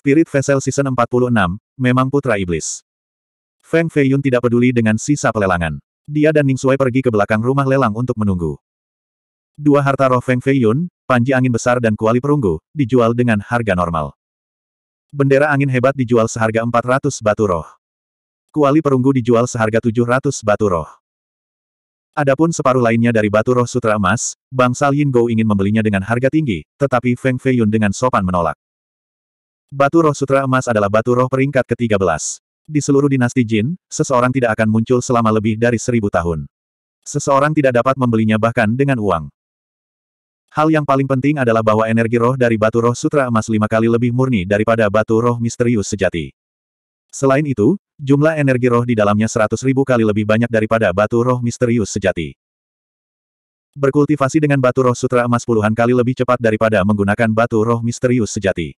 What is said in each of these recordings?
Spirit Vessel Season 46, memang Putra Iblis. Feng Feiyun tidak peduli dengan sisa pelelangan. Dia dan Ning Sui pergi ke belakang rumah lelang untuk menunggu. Dua harta roh Feng Feiyun, panji angin besar dan kuali perunggu, dijual dengan harga normal. Bendera angin hebat dijual seharga 400 batu roh. Kuali perunggu dijual seharga 700 batu roh. Adapun separuh lainnya dari batu roh sutra emas, bangsa Yin Gou ingin membelinya dengan harga tinggi, tetapi Feng Feiyun dengan sopan menolak. Batu roh sutra emas adalah batu roh peringkat ke-13. Di seluruh dinasti Jin, seseorang tidak akan muncul selama lebih dari seribu tahun. Seseorang tidak dapat membelinya bahkan dengan uang. Hal yang paling penting adalah bahwa energi roh dari batu roh sutra emas lima kali lebih murni daripada batu roh misterius sejati. Selain itu, jumlah energi roh di dalamnya seratus ribu kali lebih banyak daripada batu roh misterius sejati. Berkultivasi dengan batu roh sutra emas puluhan kali lebih cepat daripada menggunakan batu roh misterius sejati.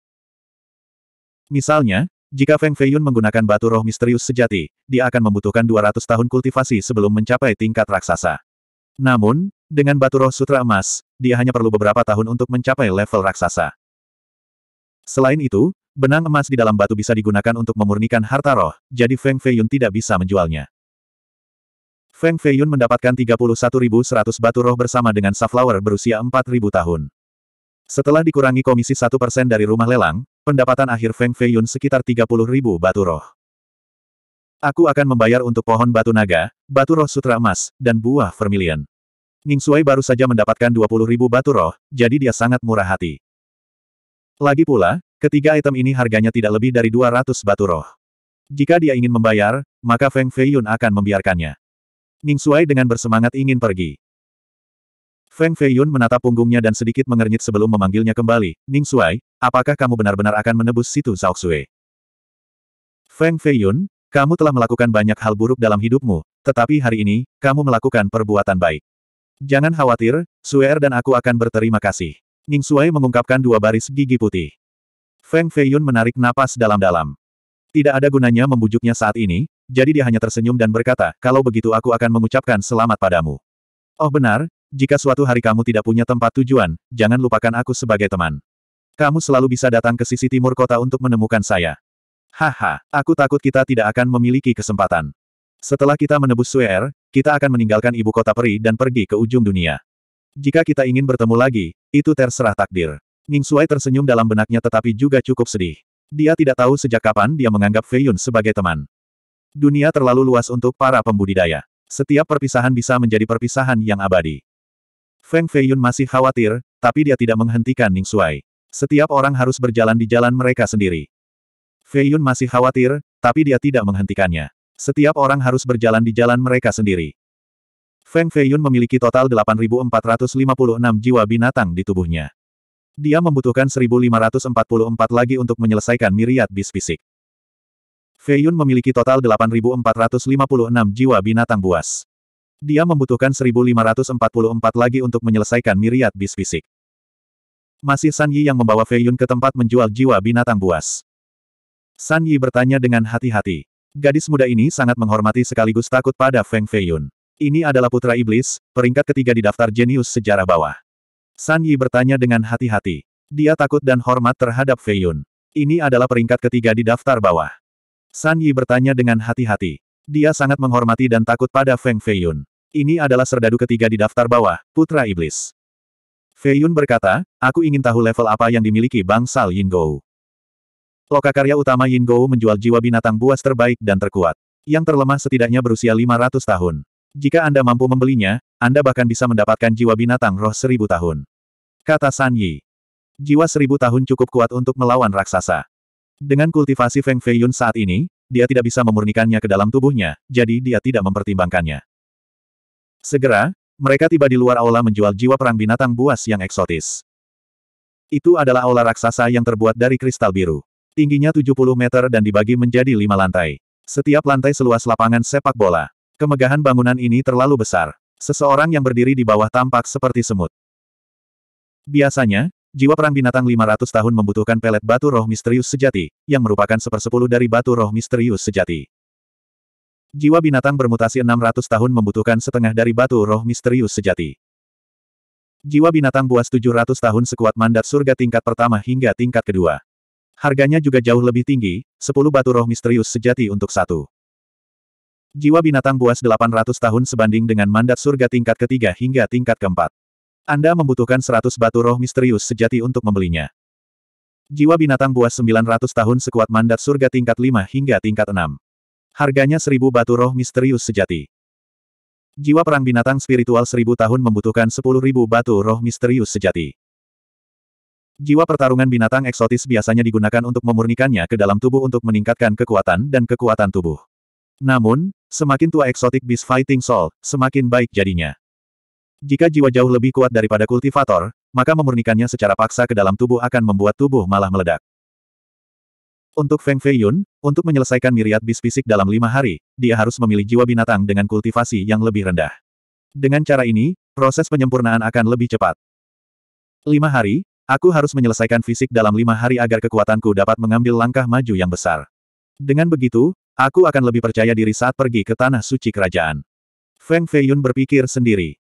Misalnya, jika Feng Feiyun menggunakan batu roh misterius sejati, dia akan membutuhkan 200 tahun kultivasi sebelum mencapai tingkat raksasa. Namun, dengan batu roh sutra emas, dia hanya perlu beberapa tahun untuk mencapai level raksasa. Selain itu, benang emas di dalam batu bisa digunakan untuk memurnikan harta roh, jadi Feng Feiyun tidak bisa menjualnya. Feng Feiyun mendapatkan 31.100 batu roh bersama dengan Safflower berusia 4.000 tahun. Setelah dikurangi komisi 1% dari rumah lelang, Pendapatan akhir Feng Feiyun sekitar 30 ribu batu roh. Aku akan membayar untuk pohon batu naga, batu roh sutra emas, dan buah vermilion. Ning Sui baru saja mendapatkan 20 ribu batu roh, jadi dia sangat murah hati. Lagi pula, ketiga item ini harganya tidak lebih dari 200 batu roh. Jika dia ingin membayar, maka Feng Feiyun akan membiarkannya. Ning Sui dengan bersemangat ingin pergi. Feng Feiyun menatap punggungnya dan sedikit mengernyit sebelum memanggilnya kembali, Ning Suai, apakah kamu benar-benar akan menebus situ Zhao Xue? Feng Feiyun, kamu telah melakukan banyak hal buruk dalam hidupmu, tetapi hari ini, kamu melakukan perbuatan baik. Jangan khawatir, Suer dan aku akan berterima kasih. Ning Suai mengungkapkan dua baris gigi putih. Feng Feiyun menarik napas dalam-dalam. Tidak ada gunanya membujuknya saat ini, jadi dia hanya tersenyum dan berkata, kalau begitu aku akan mengucapkan selamat padamu. Oh benar, jika suatu hari kamu tidak punya tempat tujuan, jangan lupakan aku sebagai teman. Kamu selalu bisa datang ke sisi timur kota untuk menemukan saya. Haha, aku takut kita tidak akan memiliki kesempatan. Setelah kita menebus Suer, er, kita akan meninggalkan ibu kota peri dan pergi ke ujung dunia. Jika kita ingin bertemu lagi, itu terserah takdir. Ning Suai tersenyum dalam benaknya tetapi juga cukup sedih. Dia tidak tahu sejak kapan dia menganggap Fei Yun sebagai teman. Dunia terlalu luas untuk para pembudidaya. Setiap perpisahan bisa menjadi perpisahan yang abadi. Feng Feiyun masih khawatir, tapi dia tidak menghentikan Ning Suai. Setiap orang harus berjalan di jalan mereka sendiri. Feiyun masih khawatir, tapi dia tidak menghentikannya. Setiap orang harus berjalan di jalan mereka sendiri. Feng Feiyun memiliki total 8.456 jiwa binatang di tubuhnya. Dia membutuhkan 1.544 lagi untuk menyelesaikan miriat bis fisik. Feiyun memiliki total 8.456 jiwa binatang buas. Dia membutuhkan 1544 lagi untuk menyelesaikan miriat bis fisik. Masih San Yi yang membawa Fei Yun ke tempat menjual jiwa binatang buas. San Yi bertanya dengan hati-hati. Gadis muda ini sangat menghormati sekaligus takut pada Feng Fei Yun. Ini adalah putra iblis, peringkat ketiga di daftar jenius sejarah bawah. San Yi bertanya dengan hati-hati. Dia takut dan hormat terhadap Fei Yun. Ini adalah peringkat ketiga di daftar bawah. San Yi bertanya dengan hati-hati. Dia sangat menghormati dan takut pada Feng Fei Yun. Ini adalah serdadu ketiga di daftar bawah, Putra Iblis. Fei Yun berkata, aku ingin tahu level apa yang dimiliki Yin Yingou. Lokakarya utama Yin Yingou menjual jiwa binatang buas terbaik dan terkuat. Yang terlemah setidaknya berusia 500 tahun. Jika Anda mampu membelinya, Anda bahkan bisa mendapatkan jiwa binatang roh seribu tahun. Kata San Yi. Jiwa seribu tahun cukup kuat untuk melawan raksasa. Dengan kultivasi Feng Fei Yun saat ini, dia tidak bisa memurnikannya ke dalam tubuhnya, jadi dia tidak mempertimbangkannya. Segera, mereka tiba di luar aula menjual jiwa perang binatang buas yang eksotis. Itu adalah aula raksasa yang terbuat dari kristal biru. Tingginya 70 meter dan dibagi menjadi lima lantai. Setiap lantai seluas lapangan sepak bola. Kemegahan bangunan ini terlalu besar. Seseorang yang berdiri di bawah tampak seperti semut. Biasanya, jiwa perang binatang 500 tahun membutuhkan pelet batu roh misterius sejati, yang merupakan sepersepuluh dari batu roh misterius sejati. Jiwa binatang bermutasi 600 tahun membutuhkan setengah dari batu roh misterius sejati. Jiwa binatang buas 700 tahun sekuat mandat surga tingkat pertama hingga tingkat kedua. Harganya juga jauh lebih tinggi, 10 batu roh misterius sejati untuk satu. Jiwa binatang buas 800 tahun sebanding dengan mandat surga tingkat ketiga hingga tingkat keempat. Anda membutuhkan 100 batu roh misterius sejati untuk membelinya. Jiwa binatang buas 900 tahun sekuat mandat surga tingkat 5 hingga tingkat 6. Harganya seribu batu roh misterius sejati. Jiwa perang binatang spiritual seribu tahun membutuhkan sepuluh ribu batu roh misterius sejati. Jiwa pertarungan binatang eksotis biasanya digunakan untuk memurnikannya ke dalam tubuh untuk meningkatkan kekuatan dan kekuatan tubuh. Namun, semakin tua eksotik Beast Fighting Soul, semakin baik jadinya. Jika jiwa jauh lebih kuat daripada kultivator, maka memurnikannya secara paksa ke dalam tubuh akan membuat tubuh malah meledak. Untuk Feng Feiyun, untuk menyelesaikan miriat bis fisik dalam lima hari, dia harus memilih jiwa binatang dengan kultivasi yang lebih rendah. Dengan cara ini, proses penyempurnaan akan lebih cepat. Lima hari, aku harus menyelesaikan fisik dalam lima hari agar kekuatanku dapat mengambil langkah maju yang besar. Dengan begitu, aku akan lebih percaya diri saat pergi ke tanah suci kerajaan. Feng Feiyun berpikir sendiri.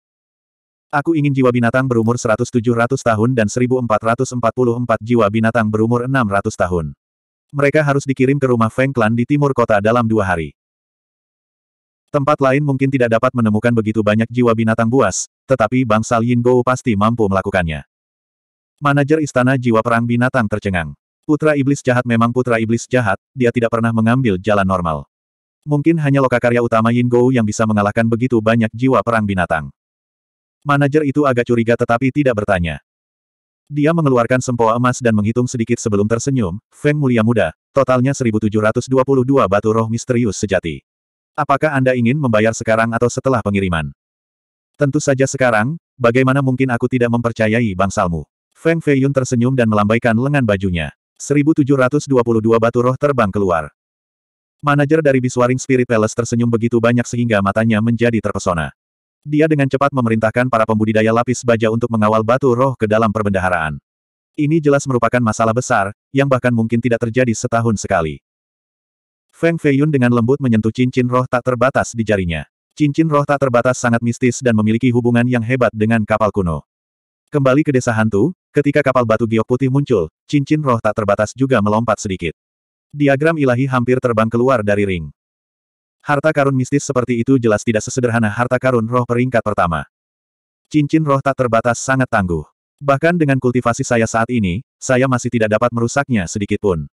Aku ingin jiwa binatang berumur 1700 ratus tahun dan 1444 jiwa binatang berumur 600 tahun mereka harus dikirim ke rumah Feng Clan di timur kota dalam dua hari. Tempat lain mungkin tidak dapat menemukan begitu banyak jiwa binatang buas, tetapi bangsal Yin Go pasti mampu melakukannya. Manajer Istana Jiwa Perang Binatang tercengang. Putra Iblis Jahat memang putra Iblis Jahat, dia tidak pernah mengambil jalan normal. Mungkin hanya lokakarya utama Yin Go yang bisa mengalahkan begitu banyak jiwa perang binatang. Manajer itu agak curiga tetapi tidak bertanya. Dia mengeluarkan sempoa emas dan menghitung sedikit sebelum tersenyum, Feng Mulia Muda, totalnya 1722 batu roh misterius sejati. Apakah Anda ingin membayar sekarang atau setelah pengiriman? Tentu saja sekarang, bagaimana mungkin aku tidak mempercayai bangsalmu? Feng Feiyun tersenyum dan melambaikan lengan bajunya. 1722 batu roh terbang keluar. Manajer dari Biswaring Spirit Palace tersenyum begitu banyak sehingga matanya menjadi terpesona. Dia dengan cepat memerintahkan para pembudidaya lapis baja untuk mengawal batu roh ke dalam perbendaharaan. Ini jelas merupakan masalah besar, yang bahkan mungkin tidak terjadi setahun sekali. Feng Feiyun dengan lembut menyentuh cincin roh tak terbatas di jarinya. Cincin roh tak terbatas sangat mistis dan memiliki hubungan yang hebat dengan kapal kuno. Kembali ke desa hantu, ketika kapal batu giok putih muncul, cincin roh tak terbatas juga melompat sedikit. Diagram ilahi hampir terbang keluar dari ring. Harta karun mistis seperti itu jelas tidak sesederhana harta karun roh peringkat pertama. Cincin roh tak terbatas sangat tangguh. Bahkan dengan kultivasi saya saat ini, saya masih tidak dapat merusaknya sedikitpun.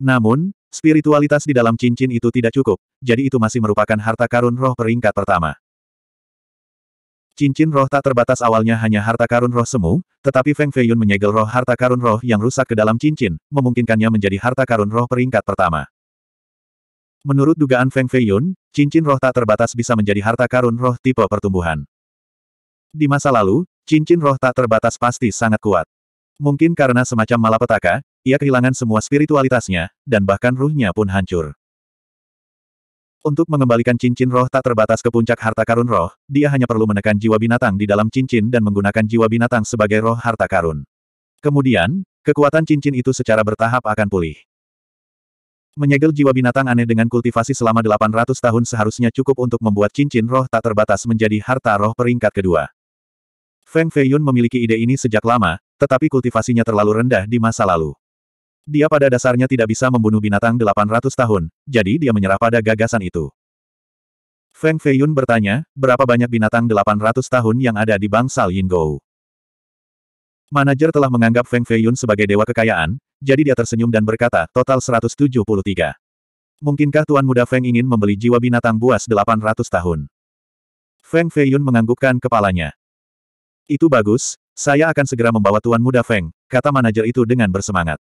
Namun, spiritualitas di dalam cincin itu tidak cukup, jadi itu masih merupakan harta karun roh peringkat pertama. Cincin roh tak terbatas awalnya hanya harta karun roh semu, tetapi Feng Feiyun menyegel roh harta karun roh yang rusak ke dalam cincin, memungkinkannya menjadi harta karun roh peringkat pertama. Menurut dugaan Feng Feiyun, cincin roh tak terbatas bisa menjadi harta karun roh tipe pertumbuhan. Di masa lalu, cincin roh tak terbatas pasti sangat kuat. Mungkin karena semacam malapetaka, ia kehilangan semua spiritualitasnya, dan bahkan ruhnya pun hancur. Untuk mengembalikan cincin roh tak terbatas ke puncak harta karun roh, dia hanya perlu menekan jiwa binatang di dalam cincin dan menggunakan jiwa binatang sebagai roh harta karun. Kemudian, kekuatan cincin itu secara bertahap akan pulih. Menyegel jiwa binatang aneh dengan kultivasi selama 800 tahun seharusnya cukup untuk membuat cincin roh tak terbatas menjadi harta roh peringkat kedua. Feng Feiyun memiliki ide ini sejak lama, tetapi kultivasinya terlalu rendah di masa lalu. Dia pada dasarnya tidak bisa membunuh binatang 800 tahun, jadi dia menyerah pada gagasan itu. Feng Feiyun bertanya, berapa banyak binatang 800 tahun yang ada di bangsal Yin Yingou? Manajer telah menganggap Feng Feiyun sebagai dewa kekayaan, jadi dia tersenyum dan berkata, total 173. Mungkinkah Tuan Muda Feng ingin membeli jiwa binatang buas 800 tahun? Feng Feiyun menganggukkan kepalanya. Itu bagus, saya akan segera membawa Tuan Muda Feng, kata manajer itu dengan bersemangat.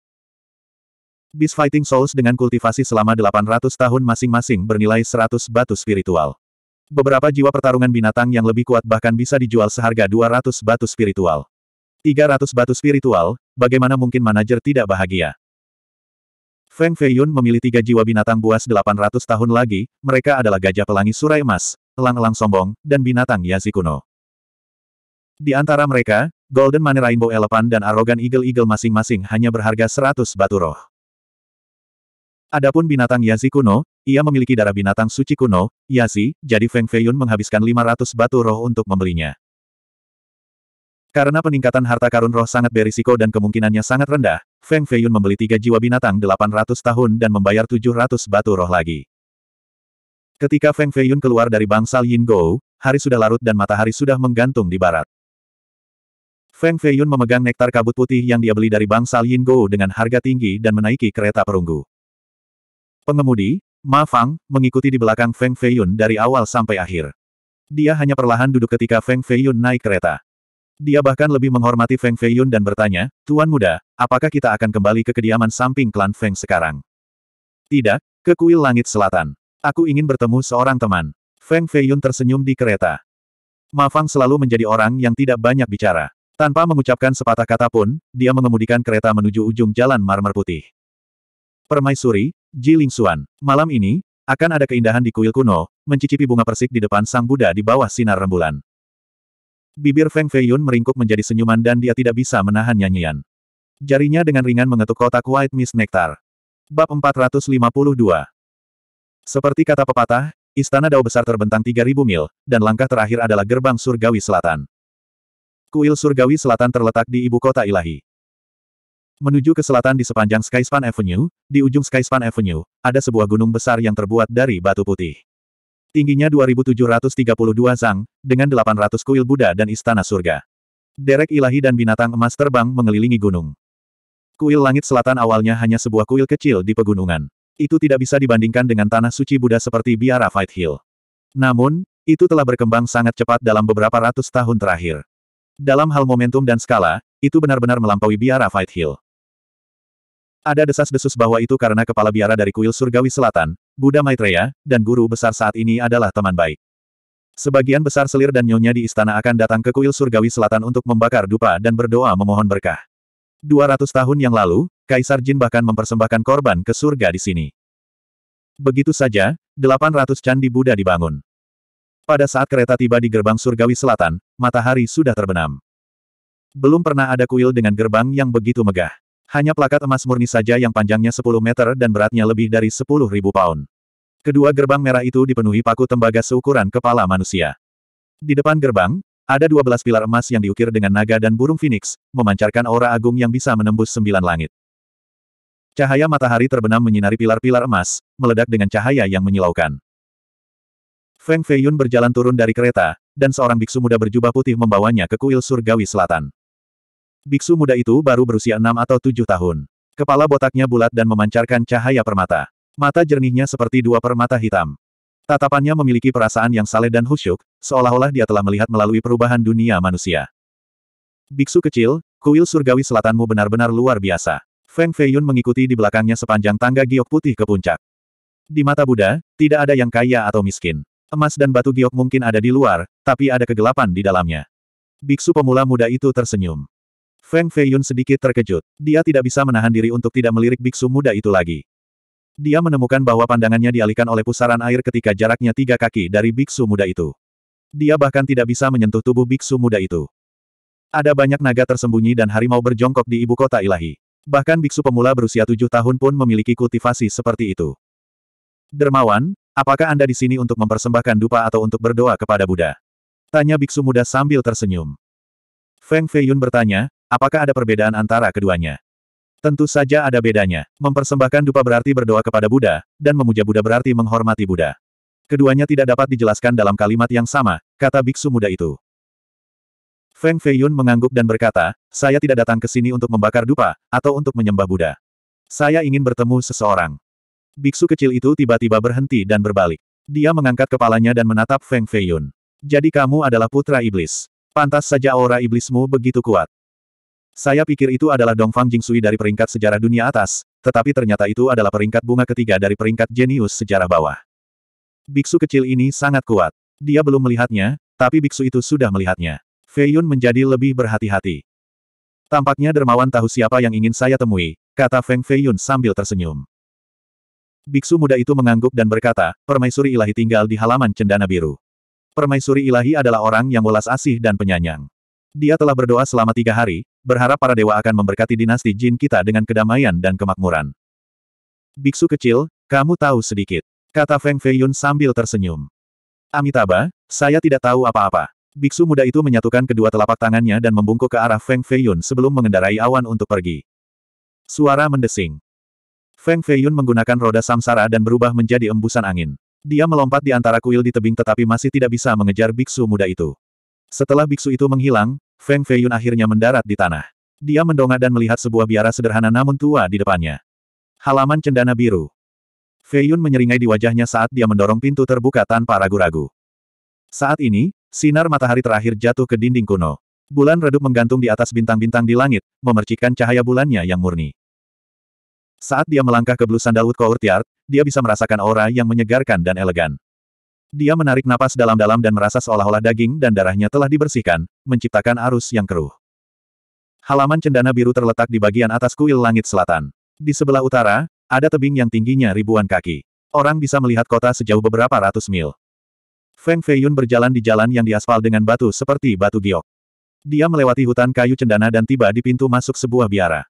Beast Fighting Souls dengan kultivasi selama 800 tahun masing-masing bernilai 100 batu spiritual. Beberapa jiwa pertarungan binatang yang lebih kuat bahkan bisa dijual seharga 200 batu spiritual. 300 batu spiritual, bagaimana mungkin manajer tidak bahagia? Feng Feiyun memilih tiga jiwa binatang buas 800 tahun lagi, mereka adalah gajah pelangi surai emas, elang-elang sombong, dan binatang Yazi kuno. Di antara mereka, Golden Money Rainbow Elephant dan arogan Eagle Eagle masing-masing hanya berharga 100 batu roh. Adapun binatang Yazi kuno, ia memiliki darah binatang suci kuno, Yazi, jadi Feng Feiyun menghabiskan 500 batu roh untuk membelinya. Karena peningkatan harta karun roh sangat berisiko dan kemungkinannya sangat rendah, Feng Feiyun membeli tiga jiwa binatang 800 tahun dan membayar 700 batu roh lagi. Ketika Feng Feiyun keluar dari bangsal Yin Gou, hari sudah larut dan matahari sudah menggantung di barat. Feng Feiyun memegang nektar kabut putih yang dia beli dari bangsal Yin Gou dengan harga tinggi dan menaiki kereta perunggu. Pengemudi, Ma Fang, mengikuti di belakang Feng Feiyun dari awal sampai akhir. Dia hanya perlahan duduk ketika Feng Feiyun naik kereta. Dia bahkan lebih menghormati Feng Feiyun dan bertanya, Tuan Muda, apakah kita akan kembali ke kediaman samping klan Feng sekarang? Tidak, ke kuil langit selatan. Aku ingin bertemu seorang teman. Feng Feiyun tersenyum di kereta. Ma Fang selalu menjadi orang yang tidak banyak bicara. Tanpa mengucapkan sepatah kata pun, dia mengemudikan kereta menuju ujung jalan marmer putih. Permaisuri, Ji Lingxuan, malam ini, akan ada keindahan di kuil kuno, mencicipi bunga persik di depan sang Buddha di bawah sinar rembulan. Bibir Feng Feiyun meringkuk menjadi senyuman dan dia tidak bisa menahan nyanyian. Jarinya dengan ringan mengetuk kotak White Mist Nectar. Bab 452 Seperti kata pepatah, Istana Dao besar terbentang 3.000 mil, dan langkah terakhir adalah gerbang surgawi selatan. Kuil surgawi selatan terletak di ibu kota ilahi. Menuju ke selatan di sepanjang Skyspan Avenue, di ujung Skyspan Avenue, ada sebuah gunung besar yang terbuat dari batu putih. Tingginya 2732 zang, dengan 800 kuil Buddha dan istana surga. Derek ilahi dan binatang emas terbang mengelilingi gunung. Kuil langit selatan awalnya hanya sebuah kuil kecil di pegunungan. Itu tidak bisa dibandingkan dengan tanah suci Buddha seperti Biara Fight Hill. Namun, itu telah berkembang sangat cepat dalam beberapa ratus tahun terakhir. Dalam hal momentum dan skala, itu benar-benar melampaui Biara Fight Hill. Ada desas-desus bahwa itu karena kepala biara dari kuil surgawi selatan, Buddha Maitreya, dan guru besar saat ini adalah teman baik. Sebagian besar selir dan nyonya di istana akan datang ke kuil surgawi selatan untuk membakar dupa dan berdoa memohon berkah. 200 tahun yang lalu, Kaisar Jin bahkan mempersembahkan korban ke surga di sini. Begitu saja, 800 candi Buddha dibangun. Pada saat kereta tiba di gerbang surgawi selatan, matahari sudah terbenam. Belum pernah ada kuil dengan gerbang yang begitu megah. Hanya plakat emas murni saja yang panjangnya 10 meter dan beratnya lebih dari 10.000 pound. Kedua gerbang merah itu dipenuhi paku tembaga seukuran kepala manusia. Di depan gerbang, ada 12 pilar emas yang diukir dengan naga dan burung phoenix, memancarkan aura agung yang bisa menembus sembilan langit. Cahaya matahari terbenam menyinari pilar-pilar emas, meledak dengan cahaya yang menyilaukan. Feng Feiyun berjalan turun dari kereta, dan seorang biksu muda berjubah putih membawanya ke kuil surgawi selatan. Biksu muda itu baru berusia enam atau tujuh tahun. Kepala botaknya bulat dan memancarkan cahaya permata. Mata jernihnya seperti dua permata hitam. Tatapannya memiliki perasaan yang saleh dan husyuk, seolah-olah dia telah melihat melalui perubahan dunia manusia. Biksu kecil, kuil surgawi selatanmu benar-benar luar biasa. Feng Feiyun mengikuti di belakangnya sepanjang tangga giok putih ke puncak. Di mata Buddha, tidak ada yang kaya atau miskin. Emas dan batu giok mungkin ada di luar, tapi ada kegelapan di dalamnya. Biksu pemula muda itu tersenyum. Feng Feiyun sedikit terkejut. Dia tidak bisa menahan diri untuk tidak melirik biksu muda itu lagi. Dia menemukan bahwa pandangannya dialihkan oleh pusaran air ketika jaraknya tiga kaki dari biksu muda itu. Dia bahkan tidak bisa menyentuh tubuh biksu muda itu. Ada banyak naga tersembunyi dan harimau berjongkok di ibu kota ilahi. Bahkan biksu pemula berusia tujuh tahun pun memiliki kultivasi seperti itu. Dermawan, apakah Anda di sini untuk mempersembahkan dupa atau untuk berdoa kepada Buddha? Tanya biksu muda sambil tersenyum. Feng Feiyun bertanya, Apakah ada perbedaan antara keduanya? Tentu saja ada bedanya. Mempersembahkan dupa berarti berdoa kepada Buddha, dan memuja Buddha berarti menghormati Buddha. Keduanya tidak dapat dijelaskan dalam kalimat yang sama, kata biksu muda itu. Feng Feiyun mengangguk dan berkata, saya tidak datang ke sini untuk membakar dupa, atau untuk menyembah Buddha. Saya ingin bertemu seseorang. Biksu kecil itu tiba-tiba berhenti dan berbalik. Dia mengangkat kepalanya dan menatap Feng Feiyun. Jadi kamu adalah putra iblis. Pantas saja aura iblismu begitu kuat. Saya pikir itu adalah Dongfang Jingsui dari peringkat sejarah dunia atas, tetapi ternyata itu adalah peringkat bunga ketiga dari peringkat jenius sejarah bawah. Biksu kecil ini sangat kuat. Dia belum melihatnya, tapi biksu itu sudah melihatnya. Fei Yun menjadi lebih berhati-hati. Tampaknya dermawan tahu siapa yang ingin saya temui, kata Feng Fei Yun sambil tersenyum. Biksu muda itu mengangguk dan berkata, Permaisuri Ilahi tinggal di halaman Cendana Biru. Permaisuri Ilahi adalah orang yang welas asih dan penyanyang. Dia telah berdoa selama tiga hari, berharap para dewa akan memberkati dinasti jin kita dengan kedamaian dan kemakmuran. Biksu kecil, kamu tahu sedikit. Kata Feng Feiyun sambil tersenyum. Amitabha, saya tidak tahu apa-apa. Biksu muda itu menyatukan kedua telapak tangannya dan membungkuk ke arah Feng Feiyun sebelum mengendarai awan untuk pergi. Suara mendesing. Feng Feiyun menggunakan roda samsara dan berubah menjadi embusan angin. Dia melompat di antara kuil di tebing tetapi masih tidak bisa mengejar biksu muda itu. Setelah biksu itu menghilang, Feng Feiyun akhirnya mendarat di tanah. Dia mendongak dan melihat sebuah biara sederhana namun tua di depannya. Halaman cendana biru. Feiyun menyeringai di wajahnya saat dia mendorong pintu terbuka tanpa ragu-ragu. Saat ini, sinar matahari terakhir jatuh ke dinding kuno. Bulan redup menggantung di atas bintang-bintang di langit, memercikkan cahaya bulannya yang murni. Saat dia melangkah ke blue sandalwood courtyard, dia bisa merasakan aura yang menyegarkan dan elegan. Dia menarik napas dalam-dalam dan merasa seolah-olah daging dan darahnya telah dibersihkan, menciptakan arus yang keruh. Halaman cendana biru terletak di bagian atas kuil langit selatan. Di sebelah utara, ada tebing yang tingginya ribuan kaki. Orang bisa melihat kota sejauh beberapa ratus mil. Feng Feiyun berjalan di jalan yang diaspal dengan batu seperti batu giok. Dia melewati hutan kayu cendana dan tiba di pintu masuk sebuah biara.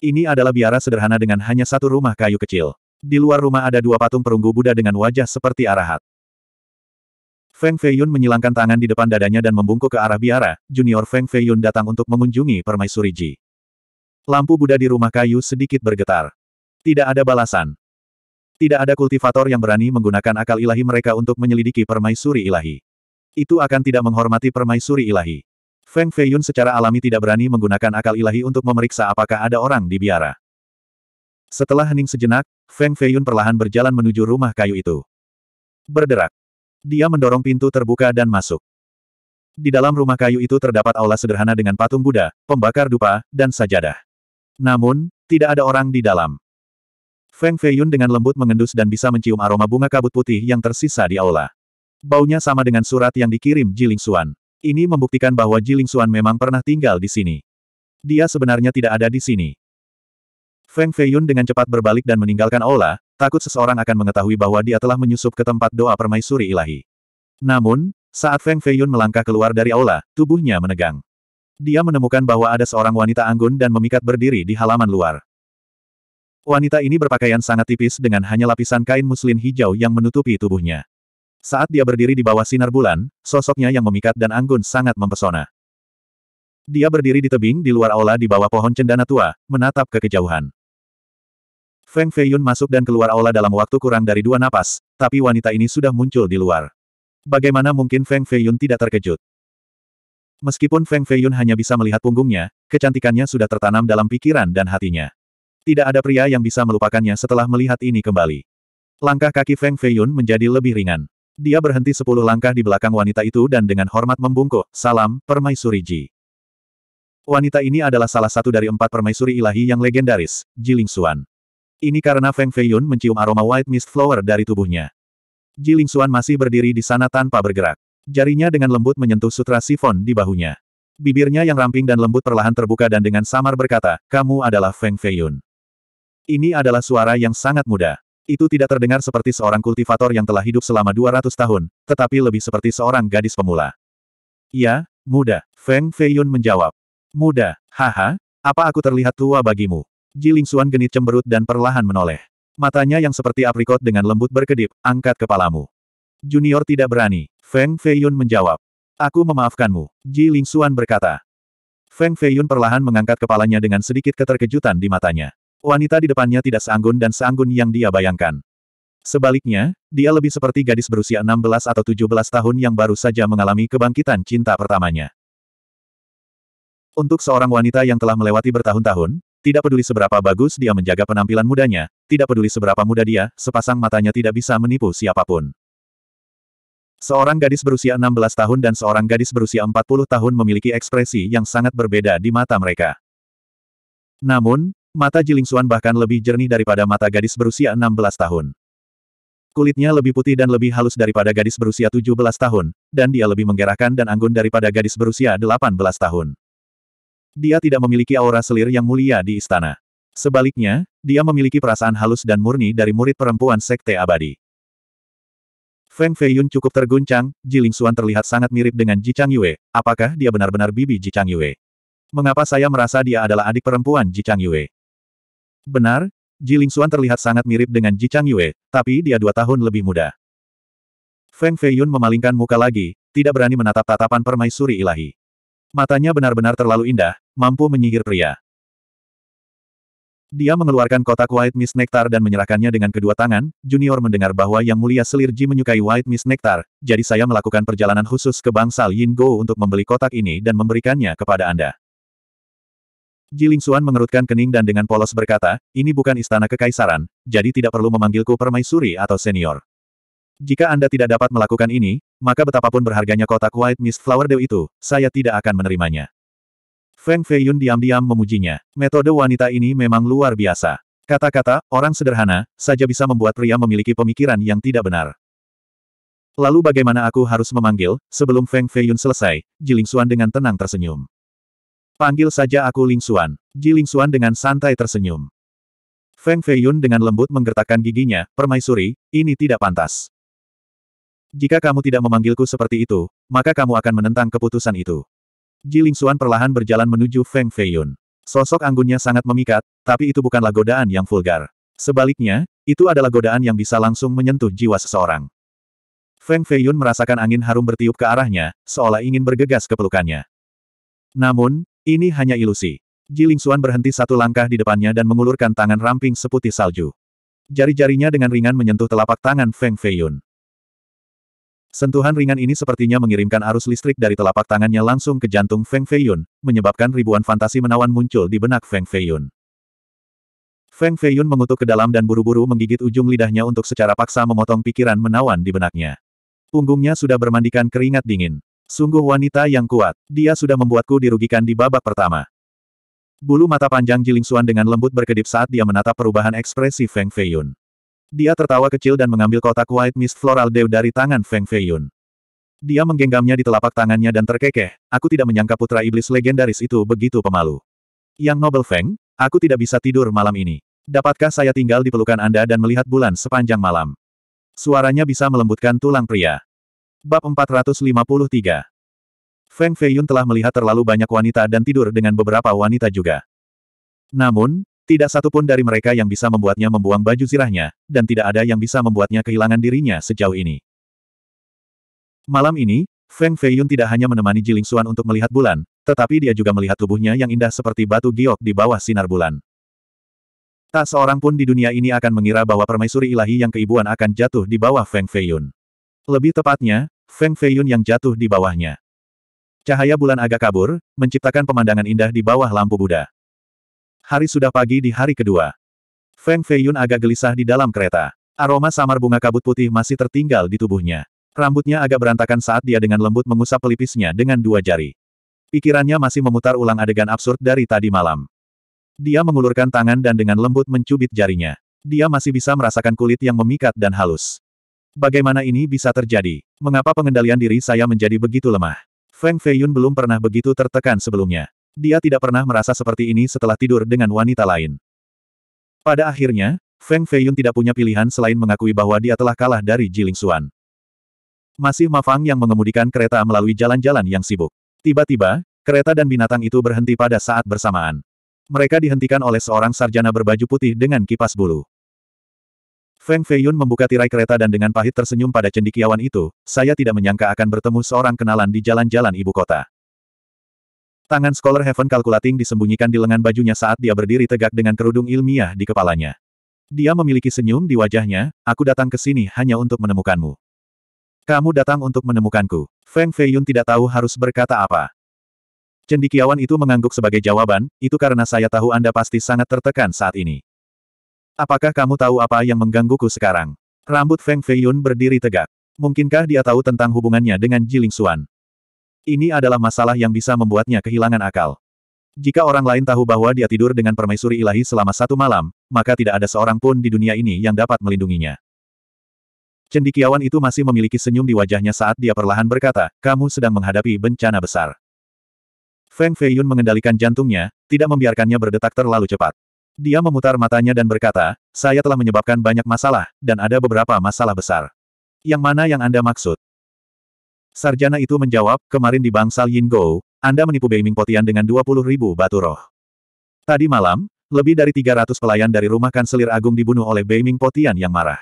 Ini adalah biara sederhana dengan hanya satu rumah kayu kecil. Di luar rumah ada dua patung perunggu Buddha dengan wajah seperti arahat. Feng Feiyun menyilangkan tangan di depan dadanya dan membungkuk ke arah biara, junior Feng Feiyun datang untuk mengunjungi permaisuri Ji. Lampu Buddha di rumah kayu sedikit bergetar. Tidak ada balasan. Tidak ada kultivator yang berani menggunakan akal ilahi mereka untuk menyelidiki permaisuri ilahi. Itu akan tidak menghormati permaisuri ilahi. Feng Feiyun secara alami tidak berani menggunakan akal ilahi untuk memeriksa apakah ada orang di biara. Setelah hening sejenak, Feng Feiyun perlahan berjalan menuju rumah kayu itu. Berderak. Dia mendorong pintu terbuka dan masuk. Di dalam rumah kayu itu terdapat aula sederhana dengan patung Buddha, pembakar dupa, dan sajadah. Namun, tidak ada orang di dalam. Feng Feiyun dengan lembut mengendus dan bisa mencium aroma bunga kabut putih yang tersisa di aula. Baunya sama dengan surat yang dikirim Jiling Suan. Ini membuktikan bahwa Jiling Suan memang pernah tinggal di sini. Dia sebenarnya tidak ada di sini. Feng Feiyun dengan cepat berbalik dan meninggalkan aula, takut seseorang akan mengetahui bahwa dia telah menyusup ke tempat doa permaisuri ilahi. Namun, saat Feng Feiyun melangkah keluar dari aula, tubuhnya menegang. Dia menemukan bahwa ada seorang wanita anggun dan memikat berdiri di halaman luar. Wanita ini berpakaian sangat tipis dengan hanya lapisan kain muslin hijau yang menutupi tubuhnya. Saat dia berdiri di bawah sinar bulan, sosoknya yang memikat dan anggun sangat mempesona. Dia berdiri di tebing di luar aula di bawah pohon cendana tua, menatap ke kejauhan. Feng Feiyun masuk dan keluar aula dalam waktu kurang dari dua napas, tapi wanita ini sudah muncul di luar. Bagaimana mungkin Feng Feiyun tidak terkejut? Meskipun Feng Feiyun hanya bisa melihat punggungnya, kecantikannya sudah tertanam dalam pikiran dan hatinya. Tidak ada pria yang bisa melupakannya setelah melihat ini kembali. Langkah kaki Feng Feiyun menjadi lebih ringan. Dia berhenti sepuluh langkah di belakang wanita itu dan dengan hormat membungkuk, salam, permaisuri Ji. Wanita ini adalah salah satu dari empat permaisuri ilahi yang legendaris, Jiling Xuan. Ini karena Feng Feiyun mencium aroma White Mist Flower dari tubuhnya. Ji Xuan masih berdiri di sana tanpa bergerak. Jarinya dengan lembut menyentuh sutra sifon di bahunya. Bibirnya yang ramping dan lembut perlahan terbuka dan dengan samar berkata, kamu adalah Feng Feiyun. Ini adalah suara yang sangat muda. Itu tidak terdengar seperti seorang kultivator yang telah hidup selama 200 tahun, tetapi lebih seperti seorang gadis pemula. Ya, muda, Feng Feiyun menjawab. Muda, haha, apa aku terlihat tua bagimu? Jiling Xuan genit cemberut dan perlahan menoleh. Matanya yang seperti aprikot dengan lembut berkedip, angkat kepalamu. Junior tidak berani. Feng Feiyun menjawab. Aku memaafkanmu, Ji Ling Xuan berkata. Feng Feiyun perlahan mengangkat kepalanya dengan sedikit keterkejutan di matanya. Wanita di depannya tidak seanggun dan seanggun yang dia bayangkan. Sebaliknya, dia lebih seperti gadis berusia 16 atau 17 tahun yang baru saja mengalami kebangkitan cinta pertamanya. Untuk seorang wanita yang telah melewati bertahun-tahun, tidak peduli seberapa bagus dia menjaga penampilan mudanya, tidak peduli seberapa muda dia, sepasang matanya tidak bisa menipu siapapun. Seorang gadis berusia 16 tahun dan seorang gadis berusia 40 tahun memiliki ekspresi yang sangat berbeda di mata mereka. Namun, mata Jilingsuan bahkan lebih jernih daripada mata gadis berusia 16 tahun. Kulitnya lebih putih dan lebih halus daripada gadis berusia 17 tahun, dan dia lebih menggerakkan dan anggun daripada gadis berusia 18 tahun. Dia tidak memiliki aura selir yang mulia di istana. Sebaliknya, dia memiliki perasaan halus dan murni dari murid perempuan Sekte Abadi. Feng Feiyun cukup terguncang, Ji Lingxuan terlihat sangat mirip dengan Ji Chang Yue, apakah dia benar-benar bibi Ji Chang Yue? Mengapa saya merasa dia adalah adik perempuan Ji Chang Yue? Benar, Ji Lingxuan terlihat sangat mirip dengan Ji Chang Yue, tapi dia dua tahun lebih muda. Feng Feiyun memalingkan muka lagi, tidak berani menatap tatapan permaisuri ilahi. Matanya benar-benar terlalu indah, mampu menyihir pria. Dia mengeluarkan kotak White Mist Nectar dan menyerahkannya dengan kedua tangan, Junior mendengar bahwa Yang Mulia Selir Ji menyukai White Mist Nectar, jadi saya melakukan perjalanan khusus ke bangsal Yin Go untuk membeli kotak ini dan memberikannya kepada Anda. Ji Xuan mengerutkan kening dan dengan polos berkata, ini bukan istana kekaisaran, jadi tidak perlu memanggilku permaisuri atau senior. Jika Anda tidak dapat melakukan ini, maka betapapun berharganya kotak White Miss Flower Dew itu, saya tidak akan menerimanya. Feng Feiyun diam-diam memujinya. Metode wanita ini memang luar biasa. Kata-kata, orang sederhana, saja bisa membuat pria memiliki pemikiran yang tidak benar. Lalu bagaimana aku harus memanggil, sebelum Feng Feiyun selesai, Ji Xuan dengan tenang tersenyum. Panggil saja aku Ling Xuan. Ji Xuan dengan santai tersenyum. Feng Feiyun dengan lembut menggertakkan giginya, permaisuri, ini tidak pantas. Jika kamu tidak memanggilku seperti itu, maka kamu akan menentang keputusan itu. Ji Lingxuan perlahan berjalan menuju Feng Feiyun. Sosok anggunnya sangat memikat, tapi itu bukanlah godaan yang vulgar. Sebaliknya, itu adalah godaan yang bisa langsung menyentuh jiwa seseorang. Feng Feiyun merasakan angin harum bertiup ke arahnya, seolah ingin bergegas ke pelukannya. Namun, ini hanya ilusi. Ji Lingxuan berhenti satu langkah di depannya dan mengulurkan tangan ramping seputih salju. Jari-jarinya dengan ringan menyentuh telapak tangan Feng Feiyun. Sentuhan ringan ini sepertinya mengirimkan arus listrik dari telapak tangannya langsung ke jantung Feng Feiyun, menyebabkan ribuan fantasi menawan muncul di benak Feng Feiyun. Feng Feiyun mengutuk ke dalam dan buru-buru menggigit ujung lidahnya untuk secara paksa memotong pikiran menawan di benaknya. Punggungnya sudah bermandikan keringat dingin. Sungguh wanita yang kuat, dia sudah membuatku dirugikan di babak pertama. Bulu mata panjang Jiling Xuan dengan lembut berkedip saat dia menatap perubahan ekspresi Feng Feiyun. Dia tertawa kecil dan mengambil kotak White Mist Floral Dew dari tangan Feng Feiyun. Dia menggenggamnya di telapak tangannya dan terkekeh, aku tidak menyangka putra iblis legendaris itu begitu pemalu. Yang Nobel Feng, aku tidak bisa tidur malam ini. Dapatkah saya tinggal di pelukan Anda dan melihat bulan sepanjang malam? Suaranya bisa melembutkan tulang pria. Bab 453 Feng Feiyun telah melihat terlalu banyak wanita dan tidur dengan beberapa wanita juga. Namun, tidak satupun dari mereka yang bisa membuatnya membuang baju zirahnya, dan tidak ada yang bisa membuatnya kehilangan dirinya sejauh ini. Malam ini, Feng Feiyun tidak hanya menemani Jiling Xuan untuk melihat bulan, tetapi dia juga melihat tubuhnya yang indah seperti batu giok di bawah sinar bulan. Tak seorang pun di dunia ini akan mengira bahwa permaisuri ilahi yang keibuan akan jatuh di bawah Feng Feiyun. Lebih tepatnya, Feng Feiyun yang jatuh di bawahnya. Cahaya bulan agak kabur, menciptakan pemandangan indah di bawah lampu Buddha. Hari sudah pagi di hari kedua. Feng Feiyun agak gelisah di dalam kereta. Aroma samar bunga kabut putih masih tertinggal di tubuhnya. Rambutnya agak berantakan saat dia dengan lembut mengusap pelipisnya dengan dua jari. Pikirannya masih memutar ulang adegan absurd dari tadi malam. Dia mengulurkan tangan dan dengan lembut mencubit jarinya. Dia masih bisa merasakan kulit yang memikat dan halus. Bagaimana ini bisa terjadi? Mengapa pengendalian diri saya menjadi begitu lemah? Feng Feiyun belum pernah begitu tertekan sebelumnya. Dia tidak pernah merasa seperti ini setelah tidur dengan wanita lain. Pada akhirnya, Feng Feiyun tidak punya pilihan selain mengakui bahwa dia telah kalah dari Jiling Xuan. Masih Mafang yang mengemudikan kereta melalui jalan-jalan yang sibuk. Tiba-tiba, kereta dan binatang itu berhenti pada saat bersamaan. Mereka dihentikan oleh seorang sarjana berbaju putih dengan kipas bulu. Feng Feiyun membuka tirai kereta dan dengan pahit tersenyum pada cendikiawan itu, saya tidak menyangka akan bertemu seorang kenalan di jalan-jalan ibu kota. Tangan Scholar Heaven Calculating disembunyikan di lengan bajunya saat dia berdiri tegak dengan kerudung ilmiah di kepalanya. Dia memiliki senyum di wajahnya, aku datang ke sini hanya untuk menemukanmu. Kamu datang untuk menemukanku. Feng Feiyun tidak tahu harus berkata apa. Cendikiawan itu mengangguk sebagai jawaban, itu karena saya tahu Anda pasti sangat tertekan saat ini. Apakah kamu tahu apa yang menggangguku sekarang? Rambut Feng Feiyun berdiri tegak. Mungkinkah dia tahu tentang hubungannya dengan Jilingsuan? Ini adalah masalah yang bisa membuatnya kehilangan akal. Jika orang lain tahu bahwa dia tidur dengan permaisuri ilahi selama satu malam, maka tidak ada seorang pun di dunia ini yang dapat melindunginya. Cendikiawan itu masih memiliki senyum di wajahnya saat dia perlahan berkata, kamu sedang menghadapi bencana besar. Feng Feiyun mengendalikan jantungnya, tidak membiarkannya berdetak terlalu cepat. Dia memutar matanya dan berkata, saya telah menyebabkan banyak masalah, dan ada beberapa masalah besar. Yang mana yang Anda maksud? Sarjana itu menjawab, kemarin di bangsal Yin Yinggo, Anda menipu Beiming Potian dengan 20 ribu batu roh. Tadi malam, lebih dari 300 pelayan dari rumah kanselir agung dibunuh oleh Beiming Potian yang marah.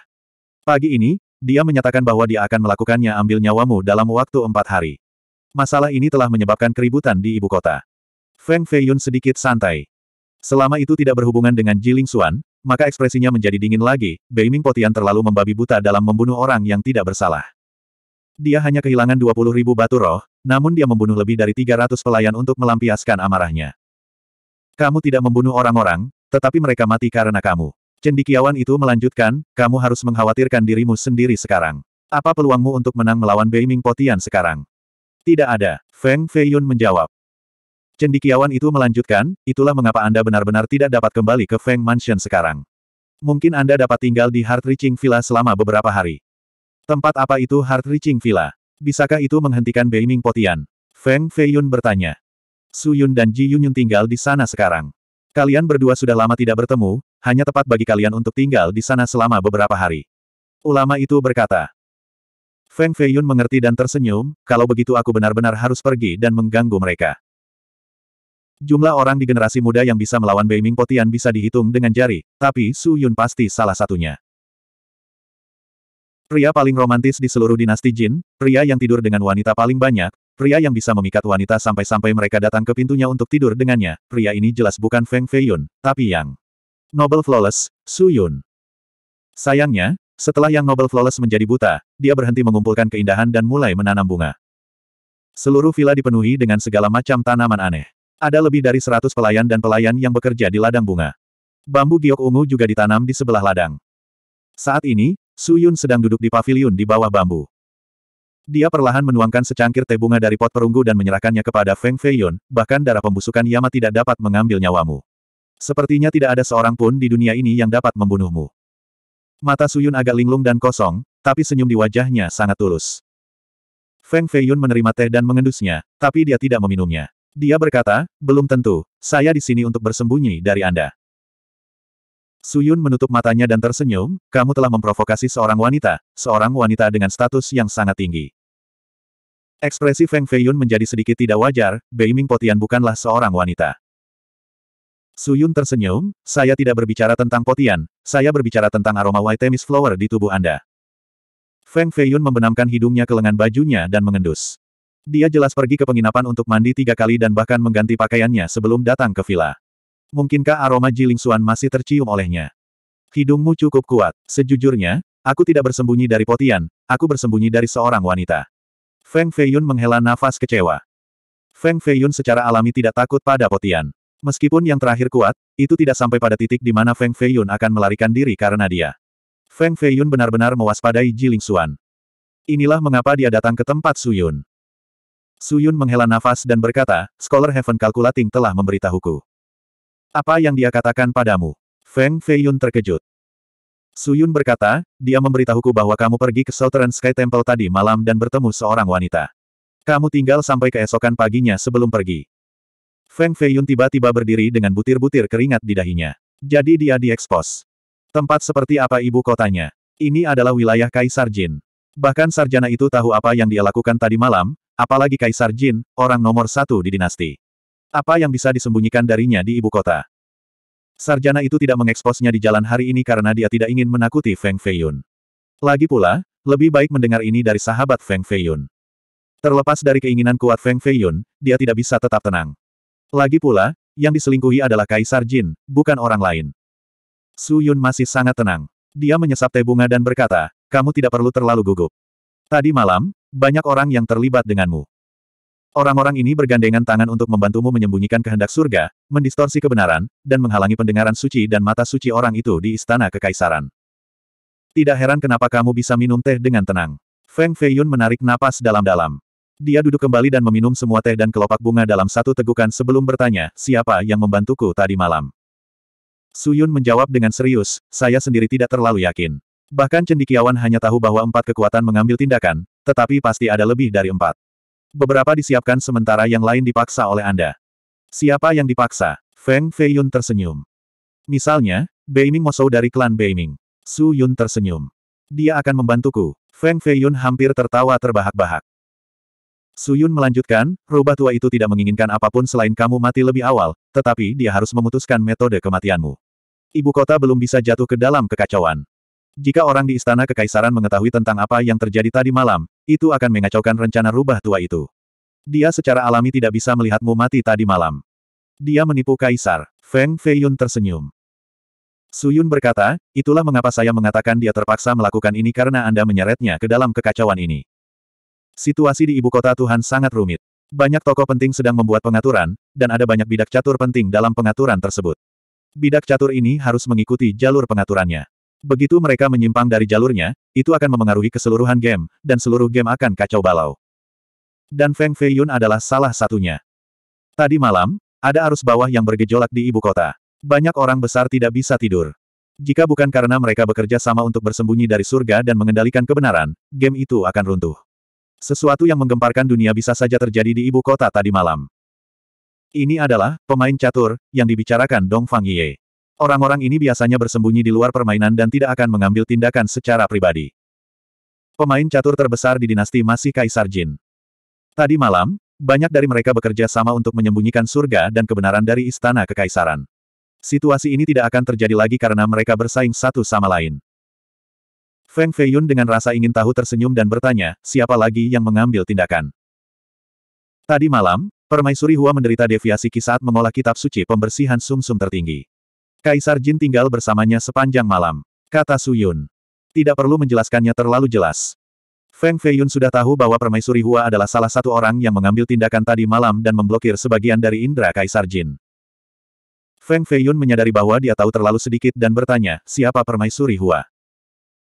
Pagi ini, dia menyatakan bahwa dia akan melakukannya ambil nyawamu dalam waktu empat hari. Masalah ini telah menyebabkan keributan di ibu kota. Feng Feiyun sedikit santai. Selama itu tidak berhubungan dengan Jiling Xuan, maka ekspresinya menjadi dingin lagi, Beiming Potian terlalu membabi buta dalam membunuh orang yang tidak bersalah. Dia hanya kehilangan 20 ribu batu roh, namun dia membunuh lebih dari 300 pelayan untuk melampiaskan amarahnya. Kamu tidak membunuh orang-orang, tetapi mereka mati karena kamu. Cendikiawan itu melanjutkan, kamu harus mengkhawatirkan dirimu sendiri sekarang. Apa peluangmu untuk menang melawan Beiming Potian sekarang? Tidak ada, Feng Feiyun menjawab. Cendikiawan itu melanjutkan, itulah mengapa Anda benar-benar tidak dapat kembali ke Feng Mansion sekarang. Mungkin Anda dapat tinggal di Heart Reaching Villa selama beberapa hari. Tempat apa itu heart-reaching villa? Bisakah itu menghentikan Beiming Potian? Feng Feiyun bertanya. Su Yun dan Ji Yunyun tinggal di sana sekarang. Kalian berdua sudah lama tidak bertemu, hanya tepat bagi kalian untuk tinggal di sana selama beberapa hari. Ulama itu berkata. Feng Feiyun mengerti dan tersenyum, kalau begitu aku benar-benar harus pergi dan mengganggu mereka. Jumlah orang di generasi muda yang bisa melawan Beiming Potian bisa dihitung dengan jari, tapi Su Yun pasti salah satunya. Pria paling romantis di seluruh dinasti Jin, pria yang tidur dengan wanita paling banyak, pria yang bisa memikat wanita sampai-sampai mereka datang ke pintunya untuk tidur dengannya, pria ini jelas bukan Feng Feiyun, tapi yang Noble Flawless, Su Yun. Sayangnya, setelah yang Noble Flawless menjadi buta, dia berhenti mengumpulkan keindahan dan mulai menanam bunga. Seluruh villa dipenuhi dengan segala macam tanaman aneh. Ada lebih dari seratus pelayan dan pelayan yang bekerja di ladang bunga. Bambu giok ungu juga ditanam di sebelah ladang. Saat ini, Su Yun sedang duduk di pavilion di bawah bambu. Dia perlahan menuangkan secangkir teh bunga dari pot perunggu dan menyerahkannya kepada Feng Feiyun, bahkan darah pembusukan Yama tidak dapat mengambil nyawamu. Sepertinya tidak ada seorang pun di dunia ini yang dapat membunuhmu. Mata Suyun agak linglung dan kosong, tapi senyum di wajahnya sangat tulus. Feng Feiyun menerima teh dan mengendusnya, tapi dia tidak meminumnya. Dia berkata, belum tentu, saya di sini untuk bersembunyi dari Anda. Suyun menutup matanya dan tersenyum, kamu telah memprovokasi seorang wanita, seorang wanita dengan status yang sangat tinggi. Ekspresi Feng Feiyun menjadi sedikit tidak wajar, Beiming Potian bukanlah seorang wanita. Suyun tersenyum, saya tidak berbicara tentang Potian, saya berbicara tentang aroma white temis flower di tubuh Anda. Feng Feiyun membenamkan hidungnya ke lengan bajunya dan mengendus. Dia jelas pergi ke penginapan untuk mandi tiga kali dan bahkan mengganti pakaiannya sebelum datang ke villa. Mungkinkah aroma Jiling Suan masih tercium olehnya? Hidungmu cukup kuat. Sejujurnya, aku tidak bersembunyi dari Potian, aku bersembunyi dari seorang wanita. Feng Feiyun menghela nafas kecewa. Feng Feiyun secara alami tidak takut pada Potian. Meskipun yang terakhir kuat, itu tidak sampai pada titik di mana Feng Feiyun akan melarikan diri karena dia. Feng Feiyun benar-benar mewaspadai Jiling Suan. Inilah mengapa dia datang ke tempat Suyun. Suyun menghela nafas dan berkata, Scholar Heaven Calculating telah memberitahuku. Apa yang dia katakan padamu? Feng Feiyun terkejut. Suyun berkata, dia memberitahuku bahwa kamu pergi ke Southern Sky Temple tadi malam dan bertemu seorang wanita. Kamu tinggal sampai keesokan paginya sebelum pergi. Feng Feiyun tiba-tiba berdiri dengan butir-butir keringat di dahinya. Jadi dia diekspos. Tempat seperti apa ibu kotanya? Ini adalah wilayah Kaisar Jin. Bahkan sarjana itu tahu apa yang dia lakukan tadi malam, apalagi Kaisar Jin, orang nomor satu di dinasti. Apa yang bisa disembunyikan darinya di ibu kota? Sarjana itu tidak mengeksposnya di jalan hari ini karena dia tidak ingin menakuti Feng Feiyun. Lagi pula, lebih baik mendengar ini dari sahabat Feng Feiyun. Terlepas dari keinginan kuat Feng Feiyun, dia tidak bisa tetap tenang. Lagi pula, yang diselingkuhi adalah Kaisar Jin, bukan orang lain. Su Yun masih sangat tenang. Dia menyesap teh bunga dan berkata, kamu tidak perlu terlalu gugup. Tadi malam, banyak orang yang terlibat denganmu. Orang-orang ini bergandengan tangan untuk membantumu menyembunyikan kehendak surga, mendistorsi kebenaran, dan menghalangi pendengaran suci dan mata suci orang itu di istana kekaisaran. Tidak heran kenapa kamu bisa minum teh dengan tenang. Feng Feiyun menarik napas dalam-dalam. Dia duduk kembali dan meminum semua teh dan kelopak bunga dalam satu tegukan sebelum bertanya, siapa yang membantuku tadi malam? Suyun menjawab dengan serius, saya sendiri tidak terlalu yakin. Bahkan cendikiawan hanya tahu bahwa empat kekuatan mengambil tindakan, tetapi pasti ada lebih dari empat. Beberapa disiapkan sementara yang lain dipaksa oleh Anda. Siapa yang dipaksa? Feng Feiyun tersenyum. Misalnya, Beiming Mosou dari klan Beiming. Su Yun tersenyum. Dia akan membantuku. Feng Feiyun hampir tertawa terbahak-bahak. Su Yun melanjutkan, rubah tua itu tidak menginginkan apapun selain kamu mati lebih awal, tetapi dia harus memutuskan metode kematianmu. Ibu kota belum bisa jatuh ke dalam kekacauan. Jika orang di istana kekaisaran mengetahui tentang apa yang terjadi tadi malam, itu akan mengacaukan rencana rubah tua itu. Dia secara alami tidak bisa melihatmu mati tadi malam. Dia menipu kaisar. Feng Feiyun tersenyum. Suyun berkata, itulah mengapa saya mengatakan dia terpaksa melakukan ini karena Anda menyeretnya ke dalam kekacauan ini. Situasi di ibu kota Tuhan sangat rumit. Banyak tokoh penting sedang membuat pengaturan, dan ada banyak bidak catur penting dalam pengaturan tersebut. Bidak catur ini harus mengikuti jalur pengaturannya. Begitu mereka menyimpang dari jalurnya, itu akan memengaruhi keseluruhan game, dan seluruh game akan kacau balau. Dan Feng Feiyun adalah salah satunya. Tadi malam, ada arus bawah yang bergejolak di ibu kota. Banyak orang besar tidak bisa tidur. Jika bukan karena mereka bekerja sama untuk bersembunyi dari surga dan mengendalikan kebenaran, game itu akan runtuh. Sesuatu yang menggemparkan dunia bisa saja terjadi di ibu kota tadi malam. Ini adalah pemain catur yang dibicarakan Dong Fang Ye. Orang-orang ini biasanya bersembunyi di luar permainan dan tidak akan mengambil tindakan secara pribadi. Pemain catur terbesar di dinasti masih Kaisar Jin. Tadi malam, banyak dari mereka bekerja sama untuk menyembunyikan surga dan kebenaran dari istana kekaisaran. Situasi ini tidak akan terjadi lagi karena mereka bersaing satu sama lain. Feng Feiyun dengan rasa ingin tahu tersenyum dan bertanya, siapa lagi yang mengambil tindakan? Tadi malam, Permaisuri Hua menderita deviasi kisah saat mengolah kitab suci pembersihan sumsum -sum tertinggi. Kaisar Jin tinggal bersamanya sepanjang malam, kata Su Yun. Tidak perlu menjelaskannya terlalu jelas. Feng Feiyun sudah tahu bahwa Permaisuri Hua adalah salah satu orang yang mengambil tindakan tadi malam dan memblokir sebagian dari indera Kaisar Jin. Feng Feiyun menyadari bahwa dia tahu terlalu sedikit dan bertanya, siapa Permaisuri Hua?